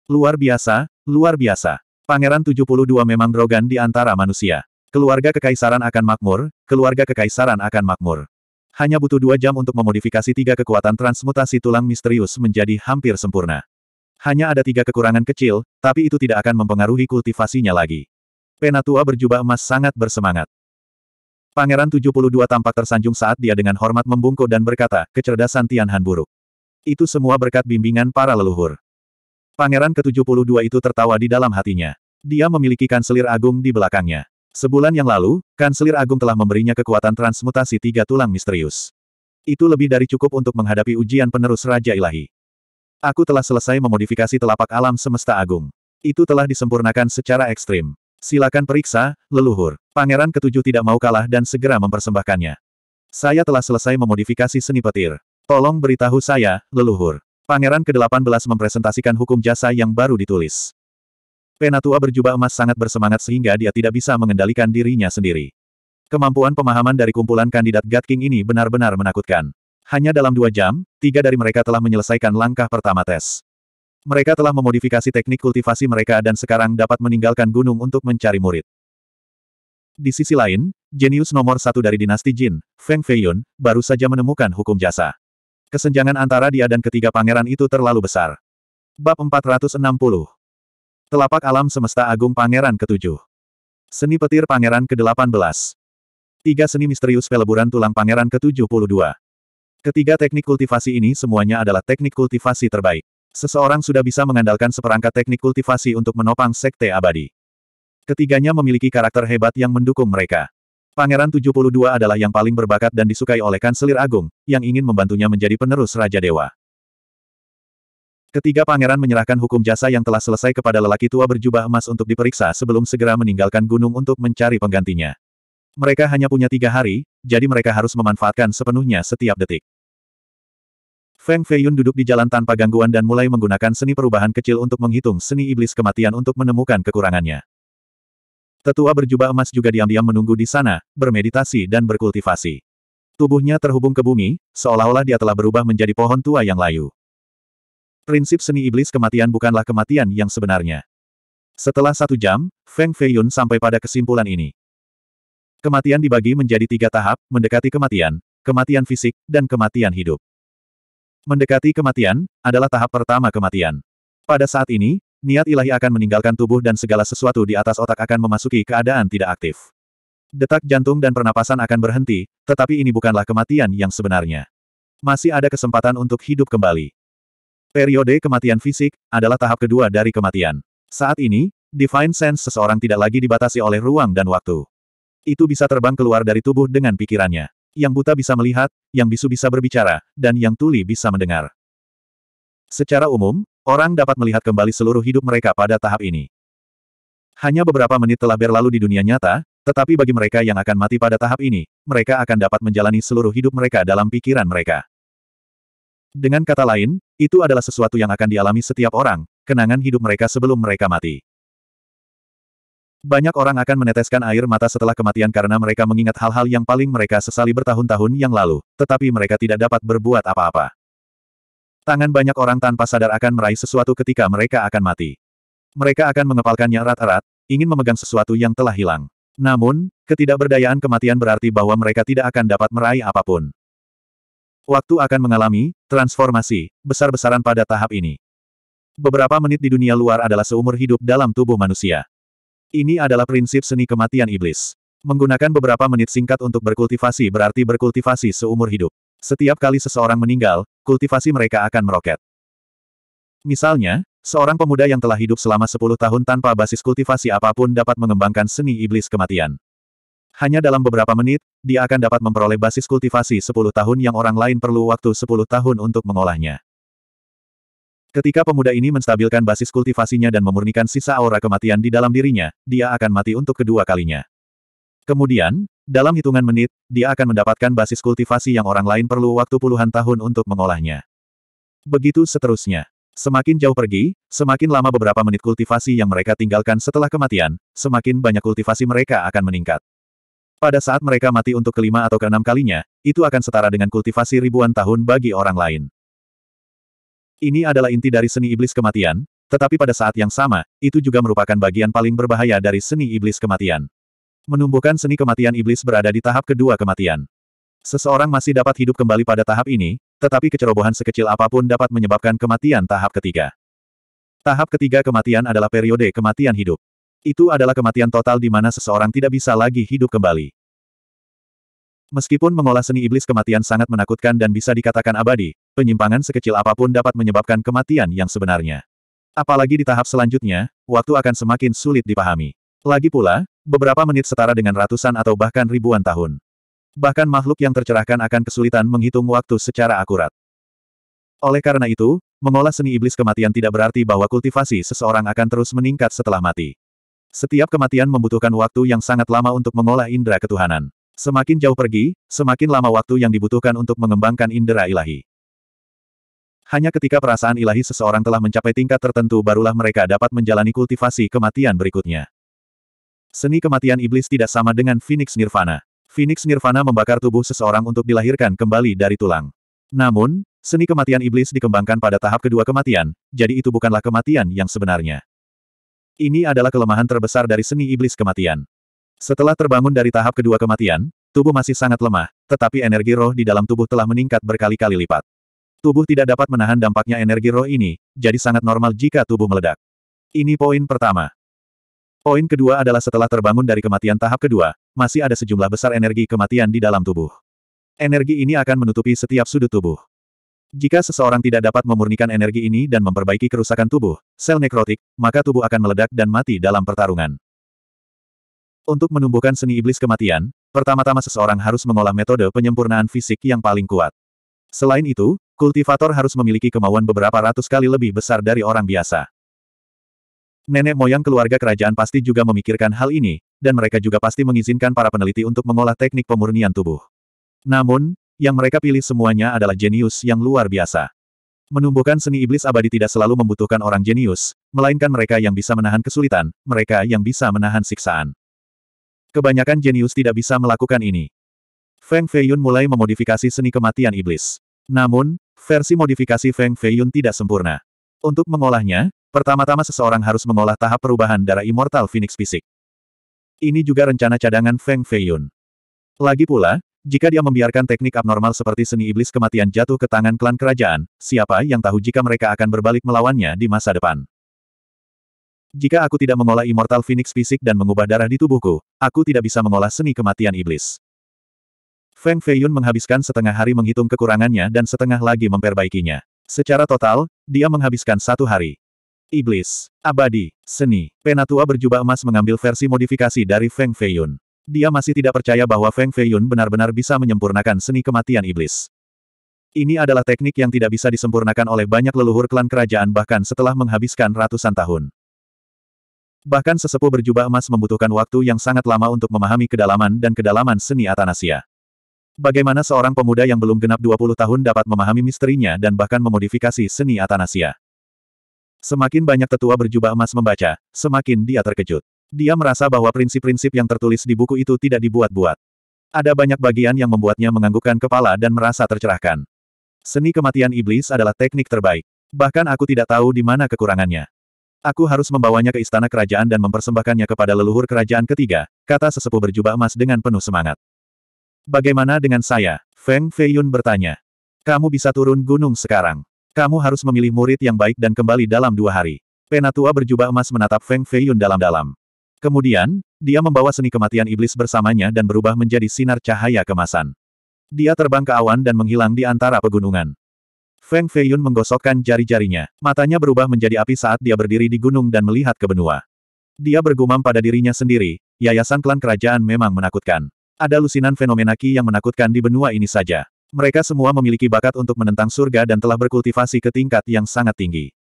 Luar biasa, luar biasa. Pangeran 72 memang drogan di antara manusia. Keluarga kekaisaran akan makmur, keluarga kekaisaran akan makmur. Hanya butuh dua jam untuk memodifikasi tiga kekuatan transmutasi tulang misterius menjadi hampir sempurna. Hanya ada tiga kekurangan kecil, tapi itu tidak akan mempengaruhi kultivasinya lagi. Penatua berjubah emas sangat bersemangat. Pangeran 72 tampak tersanjung saat dia dengan hormat membungkuk dan berkata, kecerdasan Tianhan buruk. Itu semua berkat bimbingan para leluhur. Pangeran ke-72 itu tertawa di dalam hatinya. Dia memiliki kanselir agung di belakangnya. Sebulan yang lalu, kanselir agung telah memberinya kekuatan transmutasi tiga tulang misterius. Itu lebih dari cukup untuk menghadapi ujian penerus Raja Ilahi. Aku telah selesai memodifikasi telapak alam semesta agung. Itu telah disempurnakan secara ekstrim. Silakan periksa, leluhur. Pangeran ketujuh tidak mau kalah dan segera mempersembahkannya. Saya telah selesai memodifikasi seni petir. Tolong beritahu saya, leluhur. Pangeran ke-18 mempresentasikan hukum jasa yang baru ditulis. Penatua berjubah emas sangat bersemangat sehingga dia tidak bisa mengendalikan dirinya sendiri. Kemampuan pemahaman dari kumpulan kandidat God King ini benar-benar menakutkan. Hanya dalam dua jam, tiga dari mereka telah menyelesaikan langkah pertama tes. Mereka telah memodifikasi teknik kultivasi mereka dan sekarang dapat meninggalkan gunung untuk mencari murid. Di sisi lain, jenius nomor satu dari dinasti Jin, Feng Feiyun, baru saja menemukan hukum jasa. Kesenjangan antara dia dan ketiga pangeran itu terlalu besar. Bab 460 Telapak Alam Semesta Agung Pangeran Ketujuh Seni Petir Pangeran ke-18 Tiga seni misterius peleburan tulang Pangeran ke-72 Ketiga teknik kultivasi ini semuanya adalah teknik kultivasi terbaik. Seseorang sudah bisa mengandalkan seperangkat teknik kultivasi untuk menopang sekte abadi. Ketiganya memiliki karakter hebat yang mendukung mereka. Pangeran 72 adalah yang paling berbakat dan disukai oleh Kanselir Agung, yang ingin membantunya menjadi penerus Raja Dewa. Ketiga pangeran menyerahkan hukum jasa yang telah selesai kepada lelaki tua berjubah emas untuk diperiksa sebelum segera meninggalkan gunung untuk mencari penggantinya. Mereka hanya punya tiga hari, jadi mereka harus memanfaatkan sepenuhnya setiap detik. Feng Feiyun duduk di jalan tanpa gangguan dan mulai menggunakan seni perubahan kecil untuk menghitung seni iblis kematian untuk menemukan kekurangannya. Tetua berjubah emas juga diam-diam menunggu di sana, bermeditasi dan berkultivasi. Tubuhnya terhubung ke bumi, seolah-olah dia telah berubah menjadi pohon tua yang layu. Prinsip seni iblis kematian bukanlah kematian yang sebenarnya. Setelah satu jam, Feng Feiyun sampai pada kesimpulan ini. Kematian dibagi menjadi tiga tahap, mendekati kematian, kematian fisik, dan kematian hidup. Mendekati kematian, adalah tahap pertama kematian. Pada saat ini, niat ilahi akan meninggalkan tubuh dan segala sesuatu di atas otak akan memasuki keadaan tidak aktif. Detak jantung dan pernapasan akan berhenti, tetapi ini bukanlah kematian yang sebenarnya. Masih ada kesempatan untuk hidup kembali. Periode kematian fisik adalah tahap kedua dari kematian. Saat ini, Divine Sense seseorang tidak lagi dibatasi oleh ruang dan waktu. Itu bisa terbang keluar dari tubuh dengan pikirannya. Yang buta bisa melihat, yang bisu bisa berbicara, dan yang tuli bisa mendengar. Secara umum, orang dapat melihat kembali seluruh hidup mereka pada tahap ini. Hanya beberapa menit telah berlalu di dunia nyata, tetapi bagi mereka yang akan mati pada tahap ini, mereka akan dapat menjalani seluruh hidup mereka dalam pikiran mereka. Dengan kata lain, itu adalah sesuatu yang akan dialami setiap orang, kenangan hidup mereka sebelum mereka mati. Banyak orang akan meneteskan air mata setelah kematian karena mereka mengingat hal-hal yang paling mereka sesali bertahun-tahun yang lalu, tetapi mereka tidak dapat berbuat apa-apa. Tangan banyak orang tanpa sadar akan meraih sesuatu ketika mereka akan mati. Mereka akan mengepalkannya erat-erat, ingin memegang sesuatu yang telah hilang. Namun, ketidakberdayaan kematian berarti bahwa mereka tidak akan dapat meraih apapun. Waktu akan mengalami transformasi besar-besaran pada tahap ini. Beberapa menit di dunia luar adalah seumur hidup dalam tubuh manusia. Ini adalah prinsip seni kematian iblis. Menggunakan beberapa menit singkat untuk berkultivasi berarti berkultivasi seumur hidup. Setiap kali seseorang meninggal, kultivasi mereka akan meroket. Misalnya, seorang pemuda yang telah hidup selama 10 tahun tanpa basis kultivasi apapun dapat mengembangkan seni iblis kematian. Hanya dalam beberapa menit, dia akan dapat memperoleh basis kultivasi 10 tahun yang orang lain perlu waktu 10 tahun untuk mengolahnya. Ketika pemuda ini menstabilkan basis kultivasinya dan memurnikan sisa aura kematian di dalam dirinya, dia akan mati untuk kedua kalinya. Kemudian, dalam hitungan menit, dia akan mendapatkan basis kultivasi yang orang lain perlu waktu puluhan tahun untuk mengolahnya. Begitu seterusnya. Semakin jauh pergi, semakin lama beberapa menit kultivasi yang mereka tinggalkan setelah kematian, semakin banyak kultivasi mereka akan meningkat. Pada saat mereka mati untuk kelima atau keenam kalinya, itu akan setara dengan kultivasi ribuan tahun bagi orang lain. Ini adalah inti dari seni iblis kematian, tetapi pada saat yang sama, itu juga merupakan bagian paling berbahaya dari seni iblis kematian. Menumbuhkan seni kematian iblis berada di tahap kedua kematian. Seseorang masih dapat hidup kembali pada tahap ini, tetapi kecerobohan sekecil apapun dapat menyebabkan kematian tahap ketiga. Tahap ketiga kematian adalah periode kematian hidup. Itu adalah kematian total di mana seseorang tidak bisa lagi hidup kembali. Meskipun mengolah seni iblis kematian sangat menakutkan dan bisa dikatakan abadi, penyimpangan sekecil apapun dapat menyebabkan kematian yang sebenarnya. Apalagi di tahap selanjutnya, waktu akan semakin sulit dipahami. Lagi pula, beberapa menit setara dengan ratusan atau bahkan ribuan tahun. Bahkan makhluk yang tercerahkan akan kesulitan menghitung waktu secara akurat. Oleh karena itu, mengolah seni iblis kematian tidak berarti bahwa kultivasi seseorang akan terus meningkat setelah mati. Setiap kematian membutuhkan waktu yang sangat lama untuk mengolah indera ketuhanan. Semakin jauh pergi, semakin lama waktu yang dibutuhkan untuk mengembangkan indera ilahi. Hanya ketika perasaan ilahi seseorang telah mencapai tingkat tertentu barulah mereka dapat menjalani kultivasi kematian berikutnya. Seni kematian iblis tidak sama dengan Phoenix Nirvana. Phoenix Nirvana membakar tubuh seseorang untuk dilahirkan kembali dari tulang. Namun, seni kematian iblis dikembangkan pada tahap kedua kematian, jadi itu bukanlah kematian yang sebenarnya. Ini adalah kelemahan terbesar dari seni iblis kematian. Setelah terbangun dari tahap kedua kematian, tubuh masih sangat lemah, tetapi energi roh di dalam tubuh telah meningkat berkali-kali lipat. Tubuh tidak dapat menahan dampaknya energi roh ini, jadi sangat normal jika tubuh meledak. Ini poin pertama. Poin kedua adalah setelah terbangun dari kematian tahap kedua, masih ada sejumlah besar energi kematian di dalam tubuh. Energi ini akan menutupi setiap sudut tubuh. Jika seseorang tidak dapat memurnikan energi ini dan memperbaiki kerusakan tubuh, sel nekrotik, maka tubuh akan meledak dan mati dalam pertarungan. Untuk menumbuhkan seni iblis kematian, pertama-tama seseorang harus mengolah metode penyempurnaan fisik yang paling kuat. Selain itu, kultivator harus memiliki kemauan beberapa ratus kali lebih besar dari orang biasa. Nenek moyang keluarga kerajaan pasti juga memikirkan hal ini, dan mereka juga pasti mengizinkan para peneliti untuk mengolah teknik pemurnian tubuh. Namun, yang mereka pilih semuanya adalah jenius yang luar biasa. Menumbuhkan seni iblis abadi tidak selalu membutuhkan orang jenius, melainkan mereka yang bisa menahan kesulitan, mereka yang bisa menahan siksaan. Kebanyakan jenius tidak bisa melakukan ini. Feng Feiyun mulai memodifikasi seni kematian iblis. Namun, versi modifikasi Feng Feiyun tidak sempurna. Untuk mengolahnya, pertama-tama seseorang harus mengolah tahap perubahan darah Immortal Phoenix fisik. Ini juga rencana cadangan Feng Feiyun. Lagi pula, jika dia membiarkan teknik abnormal seperti seni iblis kematian jatuh ke tangan klan kerajaan, siapa yang tahu jika mereka akan berbalik melawannya di masa depan. Jika aku tidak mengolah Immortal Phoenix fisik dan mengubah darah di tubuhku, aku tidak bisa mengolah seni kematian iblis. Feng Feiyun menghabiskan setengah hari menghitung kekurangannya dan setengah lagi memperbaikinya. Secara total, dia menghabiskan satu hari. Iblis, abadi, seni, penatua berjubah emas mengambil versi modifikasi dari Feng Feiyun. Dia masih tidak percaya bahwa Feng Feiyun benar-benar bisa menyempurnakan seni kematian iblis. Ini adalah teknik yang tidak bisa disempurnakan oleh banyak leluhur klan kerajaan bahkan setelah menghabiskan ratusan tahun. Bahkan sesepuh berjubah emas membutuhkan waktu yang sangat lama untuk memahami kedalaman dan kedalaman seni Atanasia. Bagaimana seorang pemuda yang belum genap 20 tahun dapat memahami misterinya dan bahkan memodifikasi seni Atanasia. Semakin banyak tetua berjubah emas membaca, semakin dia terkejut. Dia merasa bahwa prinsip-prinsip yang tertulis di buku itu tidak dibuat-buat. Ada banyak bagian yang membuatnya menganggukkan kepala dan merasa tercerahkan. Seni kematian iblis adalah teknik terbaik. Bahkan aku tidak tahu di mana kekurangannya. Aku harus membawanya ke istana kerajaan dan mempersembahkannya kepada leluhur kerajaan ketiga, kata sesepuh berjubah emas dengan penuh semangat. Bagaimana dengan saya? Feng Feiyun bertanya. Kamu bisa turun gunung sekarang. Kamu harus memilih murid yang baik dan kembali dalam dua hari. Penatua berjubah emas menatap Feng Feiyun dalam-dalam. Kemudian, dia membawa seni kematian iblis bersamanya dan berubah menjadi sinar cahaya kemasan. Dia terbang ke awan dan menghilang di antara pegunungan. Feng Feiyun menggosokkan jari-jarinya. Matanya berubah menjadi api saat dia berdiri di gunung dan melihat ke benua. Dia bergumam pada dirinya sendiri, yayasan klan kerajaan memang menakutkan. Ada lusinan fenomena Ki yang menakutkan di benua ini saja. Mereka semua memiliki bakat untuk menentang surga dan telah berkultivasi ke tingkat yang sangat tinggi.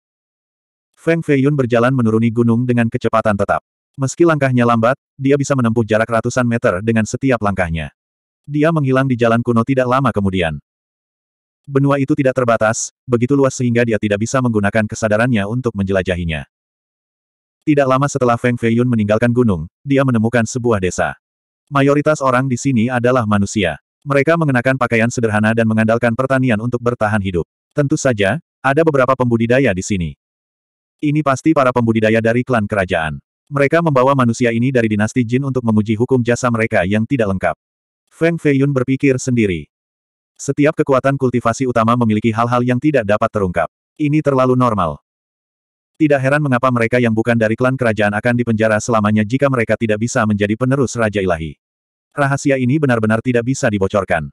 Feng Feiyun berjalan menuruni gunung dengan kecepatan tetap. Meski langkahnya lambat, dia bisa menempuh jarak ratusan meter dengan setiap langkahnya. Dia menghilang di jalan kuno tidak lama kemudian. Benua itu tidak terbatas, begitu luas sehingga dia tidak bisa menggunakan kesadarannya untuk menjelajahinya. Tidak lama setelah Feng Feiyun meninggalkan gunung, dia menemukan sebuah desa. Mayoritas orang di sini adalah manusia. Mereka mengenakan pakaian sederhana dan mengandalkan pertanian untuk bertahan hidup. Tentu saja, ada beberapa pembudidaya di sini. Ini pasti para pembudidaya dari klan kerajaan. Mereka membawa manusia ini dari dinasti Jin untuk menguji hukum jasa mereka yang tidak lengkap. Feng Feiyun berpikir sendiri. Setiap kekuatan kultivasi utama memiliki hal-hal yang tidak dapat terungkap. Ini terlalu normal. Tidak heran mengapa mereka yang bukan dari klan kerajaan akan dipenjara selamanya jika mereka tidak bisa menjadi penerus Raja Ilahi. Rahasia ini benar-benar tidak bisa dibocorkan.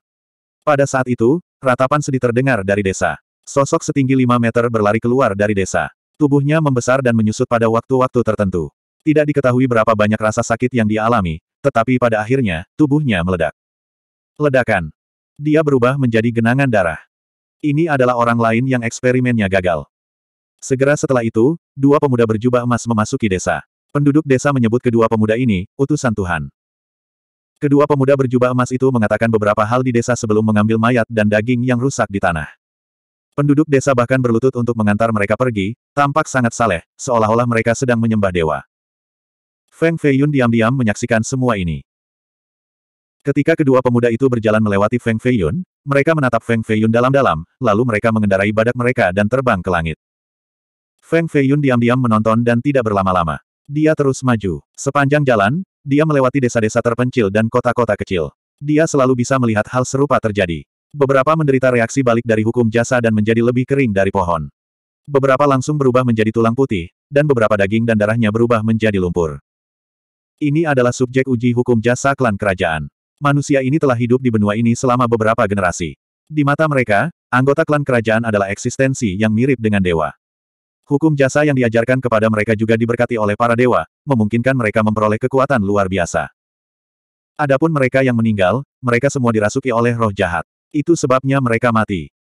Pada saat itu, ratapan sedih terdengar dari desa. Sosok setinggi 5 meter berlari keluar dari desa. Tubuhnya membesar dan menyusut pada waktu-waktu tertentu. Tidak diketahui berapa banyak rasa sakit yang dialami, tetapi pada akhirnya, tubuhnya meledak. Ledakan. Dia berubah menjadi genangan darah. Ini adalah orang lain yang eksperimennya gagal. Segera setelah itu, dua pemuda berjubah emas memasuki desa. Penduduk desa menyebut kedua pemuda ini, utusan Tuhan. Kedua pemuda berjubah emas itu mengatakan beberapa hal di desa sebelum mengambil mayat dan daging yang rusak di tanah. Penduduk desa bahkan berlutut untuk mengantar mereka pergi, tampak sangat saleh, seolah-olah mereka sedang menyembah dewa. Feng Feiyun diam-diam menyaksikan semua ini. Ketika kedua pemuda itu berjalan melewati Feng Feiyun, mereka menatap Feng Feiyun dalam-dalam, lalu mereka mengendarai badak mereka dan terbang ke langit. Feng Feiyun diam-diam menonton dan tidak berlama-lama. Dia terus maju. Sepanjang jalan, dia melewati desa-desa terpencil dan kota-kota kecil. Dia selalu bisa melihat hal serupa terjadi. Beberapa menderita reaksi balik dari hukum jasa dan menjadi lebih kering dari pohon. Beberapa langsung berubah menjadi tulang putih, dan beberapa daging dan darahnya berubah menjadi lumpur. Ini adalah subjek uji hukum jasa klan kerajaan. Manusia ini telah hidup di benua ini selama beberapa generasi. Di mata mereka, anggota klan kerajaan adalah eksistensi yang mirip dengan dewa. Hukum jasa yang diajarkan kepada mereka juga diberkati oleh para dewa, memungkinkan mereka memperoleh kekuatan luar biasa. Adapun mereka yang meninggal, mereka semua dirasuki oleh roh jahat. Itu sebabnya mereka mati.